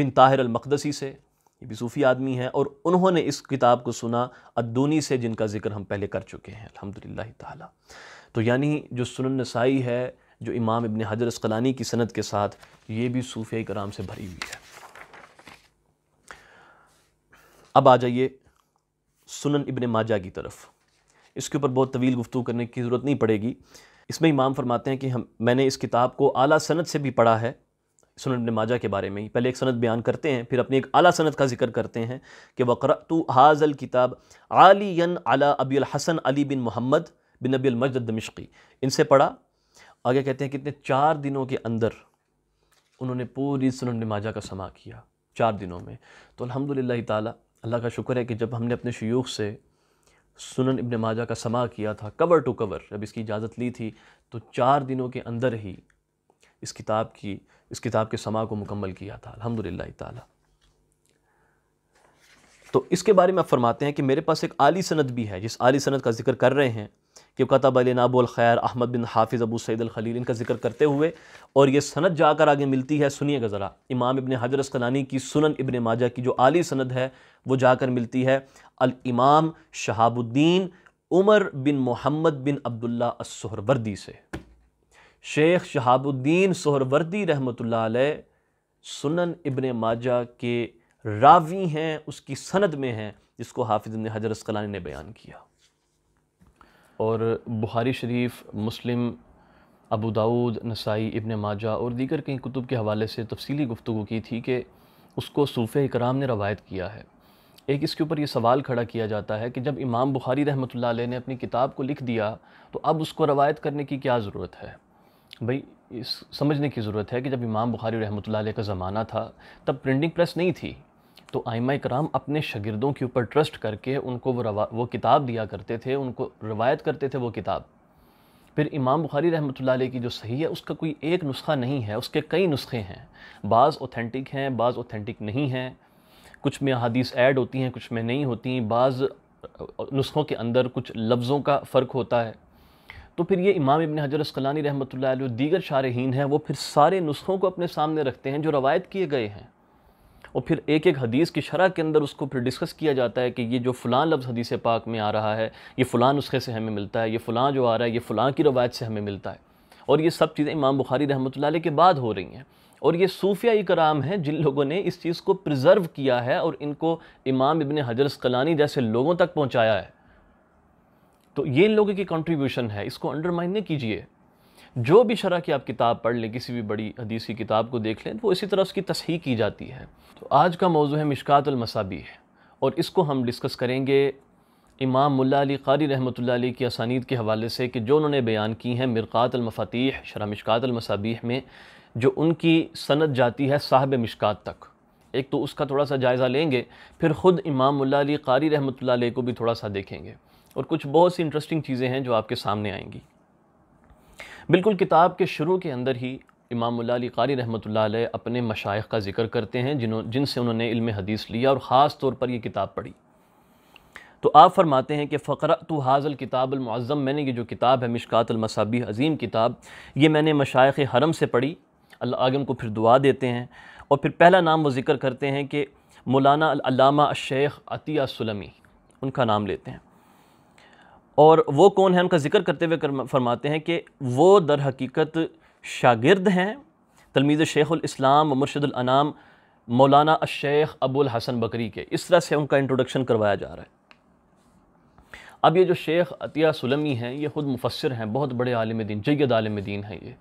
बिन ताहिर अलमकदसी से ये भी सूफ़ी आदमी हैं और उन्होंने इस किताब को सुना अद्दूनी से जिनका जिक्र हम पहले कर चुके हैं अल्हम्दुलिल्लाह ताला तो यानी जो सुनन नसाई है जो इमाम इबन हजर असकलानी की सनत के साथ ये भी सूफी कराम से भरी हुई है अब आ जाइए सुनन इबन माजा की तरफ इसके ऊपर बहुत तवील गुफ्तु करने की ज़रूरत नहीं पड़ेगी इसमें इमाम फरमाते हैं कि हम मैंने इस किताब को आला सनत से भी पढ़ा है सुनन माजा के बारे में ही पहले एक सनत बयान करते हैं फिर अपनी एक आला सनत का जिक्र करते हैं कि वक़्र तो हाजल किताब आली अला अबी हसन अली बिन मोहम्मद बिन अबी मजद दमिश्की इनसे पढ़ा आगे कहते हैं कितने चार दिनों के अंदर उन्होंने पूरी सुनन माजा का समा किया चार दिनों में तो अलहमदिल्ला ताली अल्लाह का शुक्र है कि जब हमने अपने शयूख से सुनन इब्न माजा का समा किया था कवर टू कवर जब इसकी इजाज़त ली थी तो चार दिनों के अंदर ही इस किताब की इस किताब के समा को मुकम्मल किया था अलहमदिल्ला ताला तो इसके बारे में आप फरमाते हैं कि मेरे पास एक आली सनत भी है जिस आली सनत का जिक्र कर रहे हैं कि अली नाबुल खैर अहमद बिन हाफिज़ अबू सैद खलील इनका जिक्र करते हुए और ये सनत जाकर आगे मिलती है सुनिएगा ज़रा इमाम इबन हजर असकलानी की सुनन इबन माजा की जो आली सनत है वो जाकर मिलती है अल-इमाम शहाबुद्दीन उमर बिन मोहम्मद बिन अब्दुल्ला सहरवर्दी से शेख शहाबुद्दीन सोहरवर्दी रहमत सुनन इबन माजा के रावी हैं उसकी सनद में हैं जिसको हाफिज ने हजर असकलानी ने बयान किया और बुहारी शरीफ मुस्लिम अबू दाऊद नसाई इबन माजा और दीगर कई कुतुब के हवाले से तफसली गुफ्तु की थी कि उसको सूफ़ इकराम ने रवायत किया है एक इसके ऊपर ये सवाल खड़ा किया जाता है कि जब इमाम बुखारी रहमत ने अपनी किताब को लिख दिया तो अब उसको रवायत करने की क्या ज़रूरत है भाई इस समझने की ज़रूरत है कि जब इमाम बुखारी रहमत का ज़माना था तब प्रिंटिंग प्रेस नहीं थी तो आइमा कराम अपने शगिरदों के ऊपर ट्रस्ट करके उनको वो रवा वो किताब दिया करते थे उनको रवायत करते थे वो किताब फिर इमाम बुखारी रहमत की जो सही है उसका कोई एक नुस्खा नहीं है उसके कई नुस्खे हैं बाज़ ऑथेंटिक हैं बाज़ ऑथेंटिक नहीं हैं कुछ में हदीस ऐड होती हैं कुछ में नहीं होती हैं बाज़ नुस्खों के अंदर कुछ लफ्ज़ों का फ़र्क होता है तो फिर ये इमाम इबन हजर असकलानी रहमत जो दीगर शारहन हैं वो फिर सारे नुस्खों को अपने सामने रखते हैं जो रवायत किए गए हैं और फिर एक एक हदीस की शरह के अंदर उसको फिर डिस्कस किया जाता है कि ये जो फ़लाँ लफ्ज़ हदीस पाक में आ रहा है ये फ़लाँ नुस्खे से हमें मिलता है ये फ़लाँ जो आ रहा है ये फ़लाँ की रवायत से हमें मिलता है और ये सब चीज़ें इमाम बुखारी रहमत के बाद हो रही हैं और ये सूफिया कराम हैं जिन लोगों ने इस चीज़ को प्रिजर्व किया है और इनको इमाम इबन हजर स्कलानी जैसे लोगों तक पहुँचाया है तो ये इन लोगों की कंट्रीब्यूशन है इसको अंडरमाइन नहीं कीजिए जो भी शरह की आप किताब पढ़ लें किसी भी बड़ी हदीसी किताब को देख लें तो वो इसी तरह उसकी तस्ही की जाती है तो आज का मौजू है मशातलमसाबी है और इसको हम डिस्कस करेंगे इमाम मुला अली कारी रहमत ली की असानीद के हवाले से कि जो उन्होंने बयान की हैं मिरक़ातलमफ़ातीह शरा मशातलमसाबी में जो उनकी सनत जाती है साहब मिशकात तक एक तो उसका थोड़ा सा जायज़ा लेंगे फिर ख़ुद इमाम अली कारी रहमत ला को भी थोड़ा सा देखेंगे और कुछ बहुत सी इंटरेस्टिंग चीज़ें हैं जो आपके सामने आएंगी बिल्कुल किताब के शुरू के अंदर ही इमाम अली कारी रहमत अपने मशाइ का ज़िक्र करते हैं जिन्हों जिनसे उन्होंने इल्म हदीस लिया और ख़ास तौर पर यह किताब पढ़ी तो आप फरमाते हैं कि फ़करा तो हाजल किताबलमज़म मैंने ये जो किताब है मिशकातमसाबी अज़ीम किताब ये मैंने मशाइ हरम से पढ़ी अल्लाह आगे उनको फिर दुआ देते हैं और फिर पहला नाम वो ज़िक्र करते हैं कि मौलाना अलामा शेख अतिया सुलमी उनका नाम लेते हैं और वो कौन है उनका जिक्र करते हुए फरमाते हैं कि वो दर हकीकत शागिर्द हैं तलमीज़ शेख़ुलस्लाम मुर्शदुलनाम मौलाना शेख अबुल हसन बकरी के इस तरह से उनका इंट्रोडक्शन करवाया जा रहा है अब ये जो शेख अतिया सुलमी हैं ये ख़ुद मुफसर हैं बहुत बड़े आलम दीन जैद आलम दीन हैं ये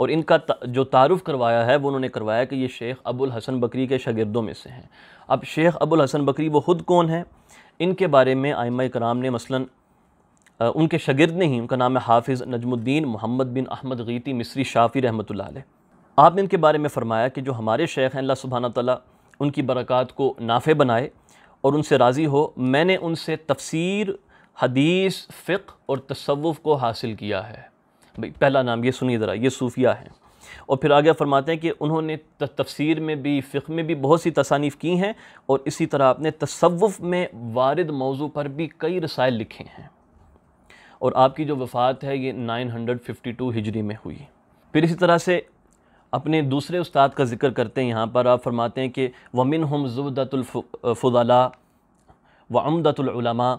और इनका जो तारुफ़ करवाया है वो उन्होंने करवाया कि ये शेख अबुल हसन बकरी के शागिर्दों में से हैं अब शेख अबुल हसन बकरी वो ख़ुद कौन हैं इनके बारे में आयम कराम ने आ, उनके शागिर्द नहीं ही उनका नाम है हाफिज़ नजमुद्दीन मोहम्मद बिन अहमद गीती मिसरी शाफ़ी रहमत आपने इनके बारे में फ़रमाया कि जो हमारे शेख हैं अल्लाह सुबहाना तला उनकी बरक़ात को नाफे बनाए और उनसे राज़ी हो मैंने उनसे तफसीर हदीस फ़िक और तसवुफ़ को हासिल किया है भाई पहला नाम ये सुनिए ज़रा ये सूफिया है और फिर आगे फरमाते हैं कि उन्होंने तफसीर में भी फ़िक में भी बहुत सी तसानीफ़ की हैं और इसी तरह आपने तसवुफ़ में वारद मौजू पर भी कई रसायल लिखे हैं और आपकी जो वफ़ात है ये नाइन हंड्रेड फिफ्टी टू हिजरी में हुई फिर इसी तरह से अपने दूसरे उस्ताद का जिक्र करते हैं यहाँ पर आप फरमाते हैं कि वमिन हम जुबदतुल्फ़ला व अमदतुलमा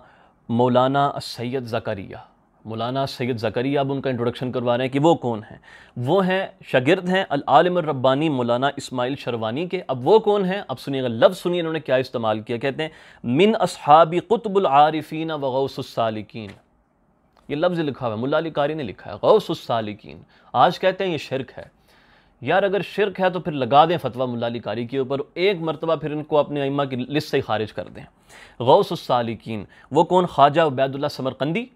मौलाना सैद ज़करिया मौलाना सैद जकरी अब उनका इंट्रोडक्शन करवा रहे हैं कि वो कौन है वो हैं शगिरद हैं अलालम रब्बानी मौलाना इस्माइल शरवानी के अब वो कौन है अब सुनिएगा लफ्ज़ सुनिए इन्होंने क्या इस्तेमाल किया कहते हैं मिन असहाबी व वगौसालिकीन ये लफ्ज़ लिखा हुआ है मुला कारी ने लिखा है गौसालिकीन आज कहते हैं ये शिरक है यार अगर शिरक है तो फिर लगा दें फतवा मुला कारी के ऊपर एक मरतबा फिर इनको अपने अम्मा की लिस्ट से खारिज कर दें गौसालिकीन वो कौन ख्वाजा उबैदुल्ला समरकंदी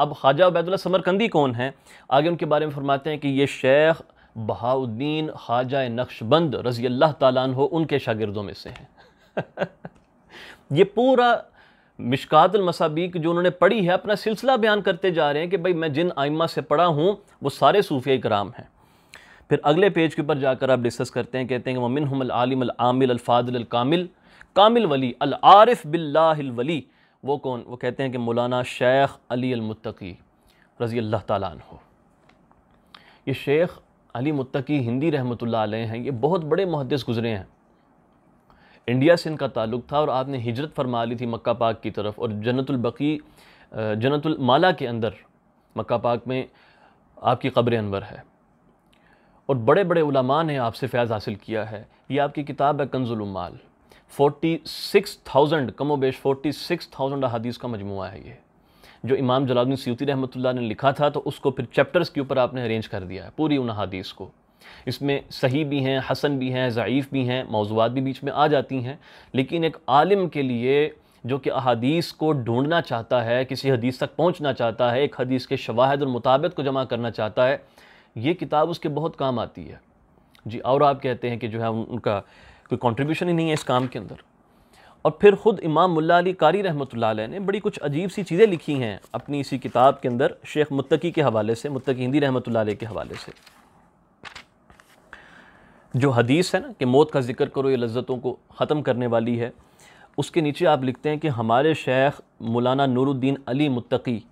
अब ख्वाजा उबैदुल्ला समरकंदी कौन है आगे उनके बारे में फरमाते हैं कि ये शेख बहाउद्दीन ख्वाजा नक्शबंद रज़ी अल्लाह तहो उनके शागिर्दों में से हैं ये पूरा मिशकातमसाबीक जो उन्होंने पढ़ी है अपना सिलसिला बयान करते जा रहे हैं कि भाई मैं जिन आइमा से पढ़ा हूँ वो सारे सूफिया कराम हैं फिर अगले पेज के ऊपर जाकर आप डिस्कस करते हैं कहते हैं कि ममिन हमल आलिम आमिल अल कामिल कामिल वली अल आरिफ बिल्लाहिल वली वो कौन वो कहते हैं कि मौलाना शेख अली अलमुत्तकी रज़ी अल्लाह ताला हो ये शेख अली मुत्तकी हिंदी रहमत हैं ये बहुत बड़े मुहदस गुज़रे हैं इंडिया से इनका ताल्लुक़ था और आपने हिजरत फरमा ली थी मक्का पाक की तरफ और जन्नतुलबकी जन्नतुलमाला के अंदर मक्का पाक में आपकी कब्र अनवर है और बड़े बड़े उलमा ने आपसे फैज़ हासिल किया है ये आपकी किताब है कंजुलमाल फोर्टी सिक्स थाउजेंड कमोबेश फोर्टी सिक्स थाउजेंड अहादीस का मजमु है ये जो इमाम जलाउद्दीन सूती रहमत ने लिखा था तो उसको फिर चैप्टर्स के ऊपर आपने अरेंज कर दिया है पूरी उन अहादीस को इसमें सही भी हैं हसन भी हैं ज़ीफ़ भी हैं मौजूद भी बीच में आ जाती हैं लेकिन एक आलिम के लिए जो कि अहादीस को ढूंढना चाहता है किसी हदीस तक पहुँचना चाहता है एक हदीस के शवाहद और मुताबिक को जमा करना चाहता है ये किताब उसके बहुत काम आती है जी और आप कहते हैं कि जो है उनका कोई कॉन्ट्रीब्यूशन ही नहीं है इस काम के अंदर और फिर ख़ुद इमाम मुल्ला अली कारी रहमत ने बड़ी कुछ अजीब सी चीज़ें लिखी हैं अपनी इसी किताब के अंदर शेख मुत्तकी के हवाले से मुत्तकी हिंदी रहमत के हवाले से जो हदीस है ना कि मौत का जिक्र करो ये लज्जतों को ख़त्म करने वाली है उसके नीचे आप लिखते हैं कि हमारे शेख मौलाना नूरुद्दीन अली मुत्तकी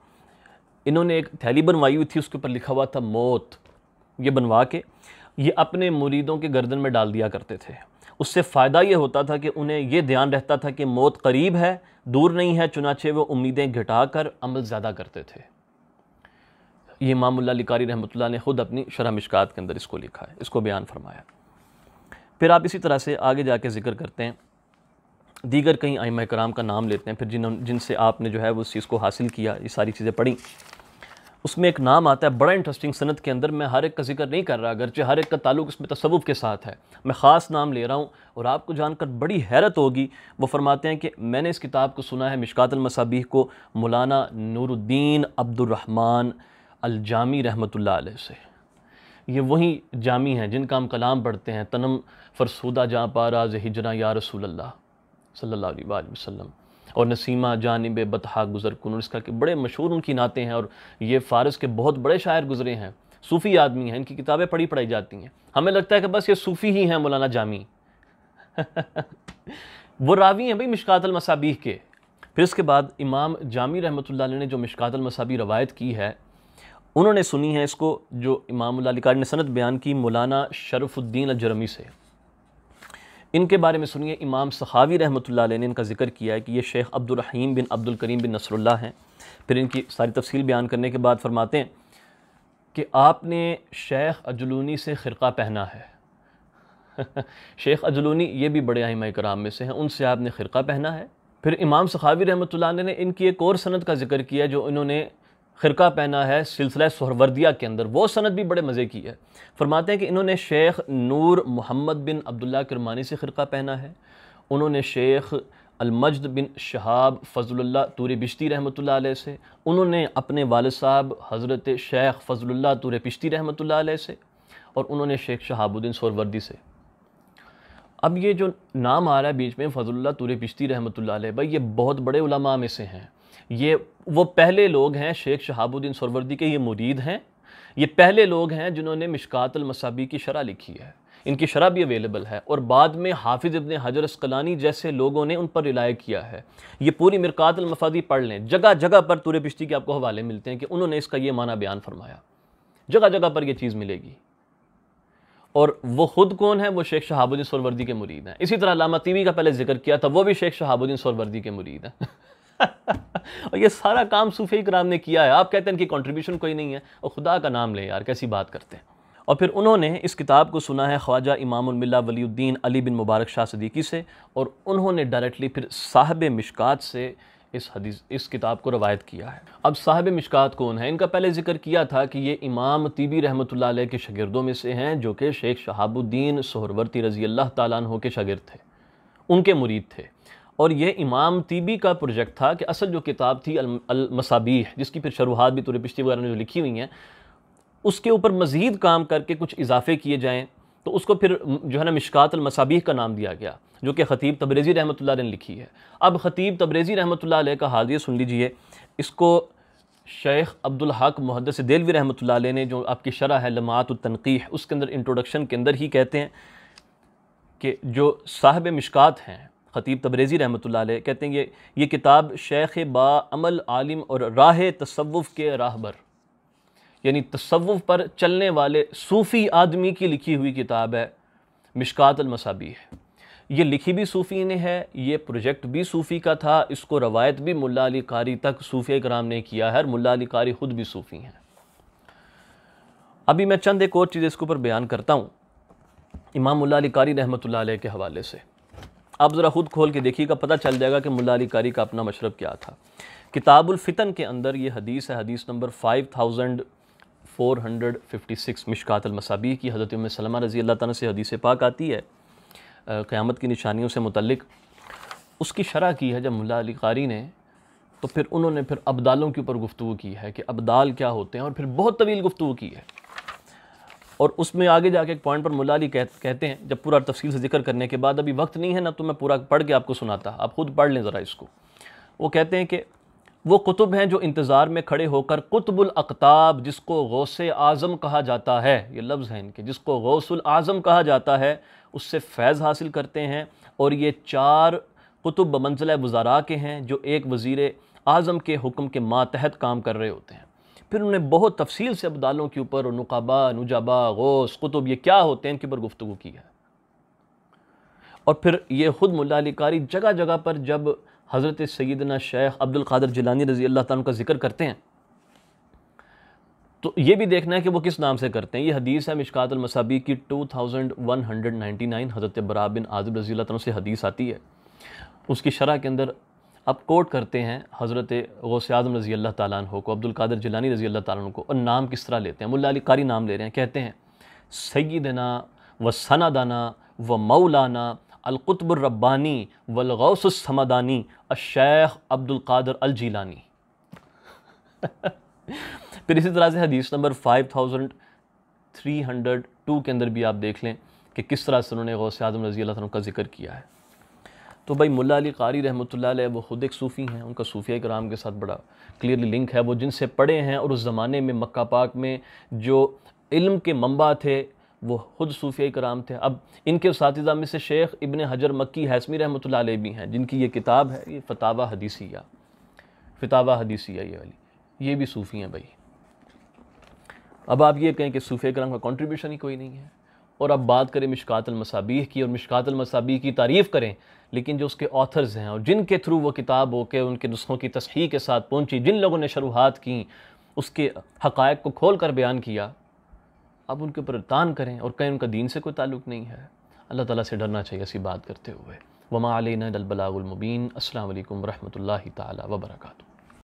इन्होंने एक थैली बनवाई हुई थी उसके ऊपर लिखा हुआ था मौत ये बनवा के ये अपने मुरीदों के गर्दन में डाल दिया करते थे उससे फ़ायदा ये होता था कि उन्हें यह ध्यान रहता था कि मौत करीब है दूर नहीं है चुनाचे वो उम्मीदें घटा कर अमल ज़्यादा करते थे ये मामुल्ला लिकारी रहमत ने ख़ुद अपनी शरह मिशकात के अंदर इसको लिखा है इसको बयान फरमाया फिर आप इसी तरह से आगे जा के ज़िक्र करते हैं दीगर कई आइम कराम का नाम लेते हैं फिर जिन जिनसे आपने जो है वो उस चीज़ को हासिल किया ये सारी चीज़ें पढ़ी उसमें एक नाम आता है बड़ा इंटरेस्टिंग सनत के अंदर मैं हर एक का जिक्र नहीं कर रहा अगरचे हर एक का ताल्लुक इसमें तसवुफ़ के साथ है मैं ख़ास नाम ले रहा हूँ और आपको जानकर बड़ी हैरत होगी वो फरमाते हैं कि मैंने इस किताब को सुना है मसाबी को मौलाना नूरुद्दीन अब्दुलरहमान अलजामी रहमत अलैह से ये वही जामी हैं जिनका हम कलाम पढ़ते हैं तनम फरसूदा जाँ पारा हिजरा या रसूल सल्ला वसम और नसीमा जानब बतहा गुज़र कुन इसका कि बड़े मशहूर उनकी नाते हैं और ये फ़ारस के बहुत बड़े शायर गुज़रे हैं सूफ़ी आदमी हैं इनकी किताबें पढ़ी पढ़ाई जाती हैं हमें लगता है कि बस ये सूफ़ी ही हैं मौलाना जामी वो रावी हैं भाई मिशकातल मसाबी के फिर इसके बाद इमाम जामी रहमत ने जो मिशकातल मसाबी रवायत की है उन्होंने सुनी है इसको जो इमाम ने सनत बयान की मौलाना शरफुद्दीन अजरमी से इनके बारे में सुनिए इमाम सहावी रहमत ने इनका जिक्र किया है कि ये शेख अब्दुलरहीम बिन अब्दुल करीम बिन नसरुल्ला हैं फिर इनकी सारी तफसील बयान करने के बाद फरमाते हैं कि आपने शेख अजलूनी से ख़िरका पहना है शेख अजलूनी ये भी बड़े आहिमा कराम में से हैं उनसे आपने ख़िरका पहना है फिर इमाम सखावी रहमत ने इनकी एक और सनत का जिक्र किया जो इन्होंने ख़िरका पहना है सिलसिला सहरवर्दिया के अंदर वो सनद भी बड़े मज़े की है फरमाते हैं कि इन्होंने शेख नूर मोहम्मद बिन अब्दुल्ला किरमानी से ख़िरका पहना है उन्होंने शेख अलमजद बिन शहाब फ़जल्ला तूर बिश्ती रहमत से उन्होंने अपने वाल साहब हज़रत शेख फ़जल्ला तूर पिश्ती रहमत से और उन्होंने शेख शहाबुद्दीन सोरवर्दी से अब ये जो नाम आ रहा है बीच में फ़जल्ला तूर पिश्ती रहमत भाई ये बहुत बड़े उलमा में से हैं ये वो पहले लोग हैं शेख शहाबुद्दीन सरवर्दी के ये मुरीद हैं ये पहले लोग हैं जिन्होंने मसाबी की शरह लिखी है इनकी शरह भी अवेलेबल है और बाद में हाफिज़ इब्ने हजर अस्कलानी जैसे लोगों ने उन पर रिलाय किया है ये पूरी मफादी पढ़ लें जगह जगह पर तुरे पिश्ती के आपको हवाले मिलते हैं कि उन्होंने इसका ये माना बयान फरमाया जगह जगह पर यह चीज़ मिलेगी और वो ख़ुद कौन है वो शेख शहाबुद्दीन सरवर्दी के मुरीद हैं इसी तरह लामा तीवी का पहले जिक्र किया था वो भी शेख शहाबुद्दीन सरवर्दी के मुरीद हैं और ये सारा काम सूफी कराम ने किया है आप कहते हैं कि कंट्रीब्यूशन कोई नहीं है और खुदा का नाम ले यार कैसी बात करते हैं और फिर उन्होंने इस किताब को सुना है ख्वाजा इमामिल्ला वलीद्दीन अली बिन मुबारक शाह सदीकी से और उन्होंने डायरेक्टली फिर साहब मिशकात से इस हदीस इस किताब को रवायत किया है अब साहब मिशकात कौन है इनका पहले जिक्र किया था कि ये इमाम तीबी रहमत के शगिरदों में से हैं जो कि शेख शहाबुद्दीन सोहरवर्ती रज़ी अल्लाह तु के शागिर्द थे उनके मुरीद थे और यह इमाम तीबी का प्रोजेक्ट था कि असल जो किताब थी मसाबी जिसकी फिर शरूहत भी तुरे पिश्ती वगैरह ने जो लिखी हुई हैं उसके ऊपर मज़ीद काम करके कुछ इजाफे किए जाएँ तो उसको फिर जो है ना मिशकात मसाबीह का नाम दिया गया जो कि ख़तीब तबरेज़ी रहमत ने लिखी है अब ख़तीब तबरेज़ी रहमत का हाल ये सुन लीजिए इसको शेख अब्दुल हक मुहदस देलवी रहमत ने जो आपकी शरह है लमात तनक़ीह उसके अंदर इंट्रोडक्शन के अंदर ही कहते हैं कि जो साहब मिशकात हैं ख़तीब तबरेज़ी रहमत कहते हैं ये ये किताब शेख बामल आलिम और राह तसवुफ़ के राहबर यानी तसवुफ़ पर चलने वाले सूफ़ी आदमी की लिखी हुई किताब है मिशकातलमसाबी है ये लिखी भी सूफ़ी ने है ये प्रोजेक्ट भी सूफ़ी का था इसको रवायत भी मुला अली कारी तक सूफ़ी कराम ने किया है और मुला अली कारी ख़ुद भी सूफ़ी हैं अभी मैं चंद एक और चीज़ इसके ऊपर बयान करता हूँ इमाम मुला अली कारी रहमत के हवाले से आप ज़रा ख़ुद खोल के देखिएगा पता चल जाएगा कि मुला अली कारी का अपना मशरब क्या था फितन के अंदर ये हदीस है हदीस number five thousand four hundred fifty Mishkat Masabih की हज़रत उम सलमा रज़ी अल्लाह ताला से हदीस पाक आती है क़्यामत की निशानियों से मुतलक उसकी शरह की है जब मुला अली कारी ने तो फिर उन्होंने फिर अबदालों के ऊपर गुफ्तु की है कि अबदाल क्या होते हैं और फिर बहुत तवील गुफ्तु की है और उसमें आगे जाके एक पॉइंट पर मुला अली कह, कहते हैं जब पूरा तफसील से जिक्र करने के बाद अभी वक्त नहीं है ना तो मैं पूरा पढ़ के आपको सुनाता आप ख़ुद पढ़ लें ज़रा इसको वो कहते हैं कि वो कुतुब हैं जो इंतज़ार में खड़े होकर कुतुबुल अकताब जिसको गौसे आज़म कहा जाता है ये लफ्ज़ हैं इनके जिसको गौसुल आज़म कहा जाता है उससे फैज़ हासिल करते हैं और ये चार कुतुब मंजिल वज़ारा के हैं जो एक वज़ी अज़म के हुक्म के मातहत काम कर रहे होते हैं फिर उन्होंने बहुत तफसील से अबदालों के ऊपर नुकाबा नुजाबा गोश कुतुब ये क्या होते हैं इनके ऊपर गुफ्तु की है और फिर ये ख़ुद मुलाकारी जगह जगह पर जब हज़रत सैदना शेख अब्दुल कादर जिलानी रज़ी अल्लाह तुम का जिक्र करते हैं तो ये भी देखना है कि वो किस नाम से करते हैं ये हदीस है मसाबी की two thousand one hundred ninety nine हज़रत बराबिन आज़म रज़ी अल्लाह से हदीस आती है उसकी शरह के अंदर अब कोट करते हैं हज़रत गौसे आज़म रज़ी अल्लाह तन को अब्दुल्कर जिलानी रज़ी अल्लाह तुन को और नाम किस तरह लेते हैं मुला कारी नाम ले रहे हैं कहते हैं सईदना व सनादाना व मौलाना अलकुतबरब्बानी वलगौसमदानी अशैख अब्दुल कादर अल जिलानी फिर इसी तरह से हदीस number five thousand three hundred two के अंदर भी आप देख लें कि किस तरह से उन्होंने गौसे आज़म रज़ी अल्लाह का जिक्र किया है तो भाई मुला अली कारी रहमत वो ख़ुद एक सूफ़ी हैं उनका सूफिया कराम के साथ बड़ा क्लियरली लिंक है वो जिनसे पढ़े हैं और उस ज़माने में मक्का पाक में जो इल्म के मंबा थे वो खुद सूफिया कराम थे अब इनके उस में से शेख इबन हजर मक्की हैसमी रहमत भी हैं जिनकी ये किताब है ये फतावा हदीसिया फतावा हदीसिया ये वाली ये भी सूफ़ी हैं भाई अब आप ये कहें कि सूफिया कराम का कॉन्ट्रीब्यूशन ही कोई नहीं है और अब बात करें मिशकातल मसाबीह की और मिशकातल मसाबीह की तारीफ़ करें लेकिन जो उसके ऑथर्स हैं और जिनके थ्रू वो किताब होकर उनके नुस्खों की तस्ही के साथ पहुँची जिन लोगों ने शुरुआत की उसके हक़ को खोल कर बयान किया अब उनके ऊपर तान करें और कहें उनका दीन से कोई ताल्लुक नहीं है अल्लाह ताला से डरना चाहिए ऐसी बात करते हुए वमा अलैना अलबलागुलमुबीन अस्सलाम वालेकुम रहमतुल्लाहि व बरकातहू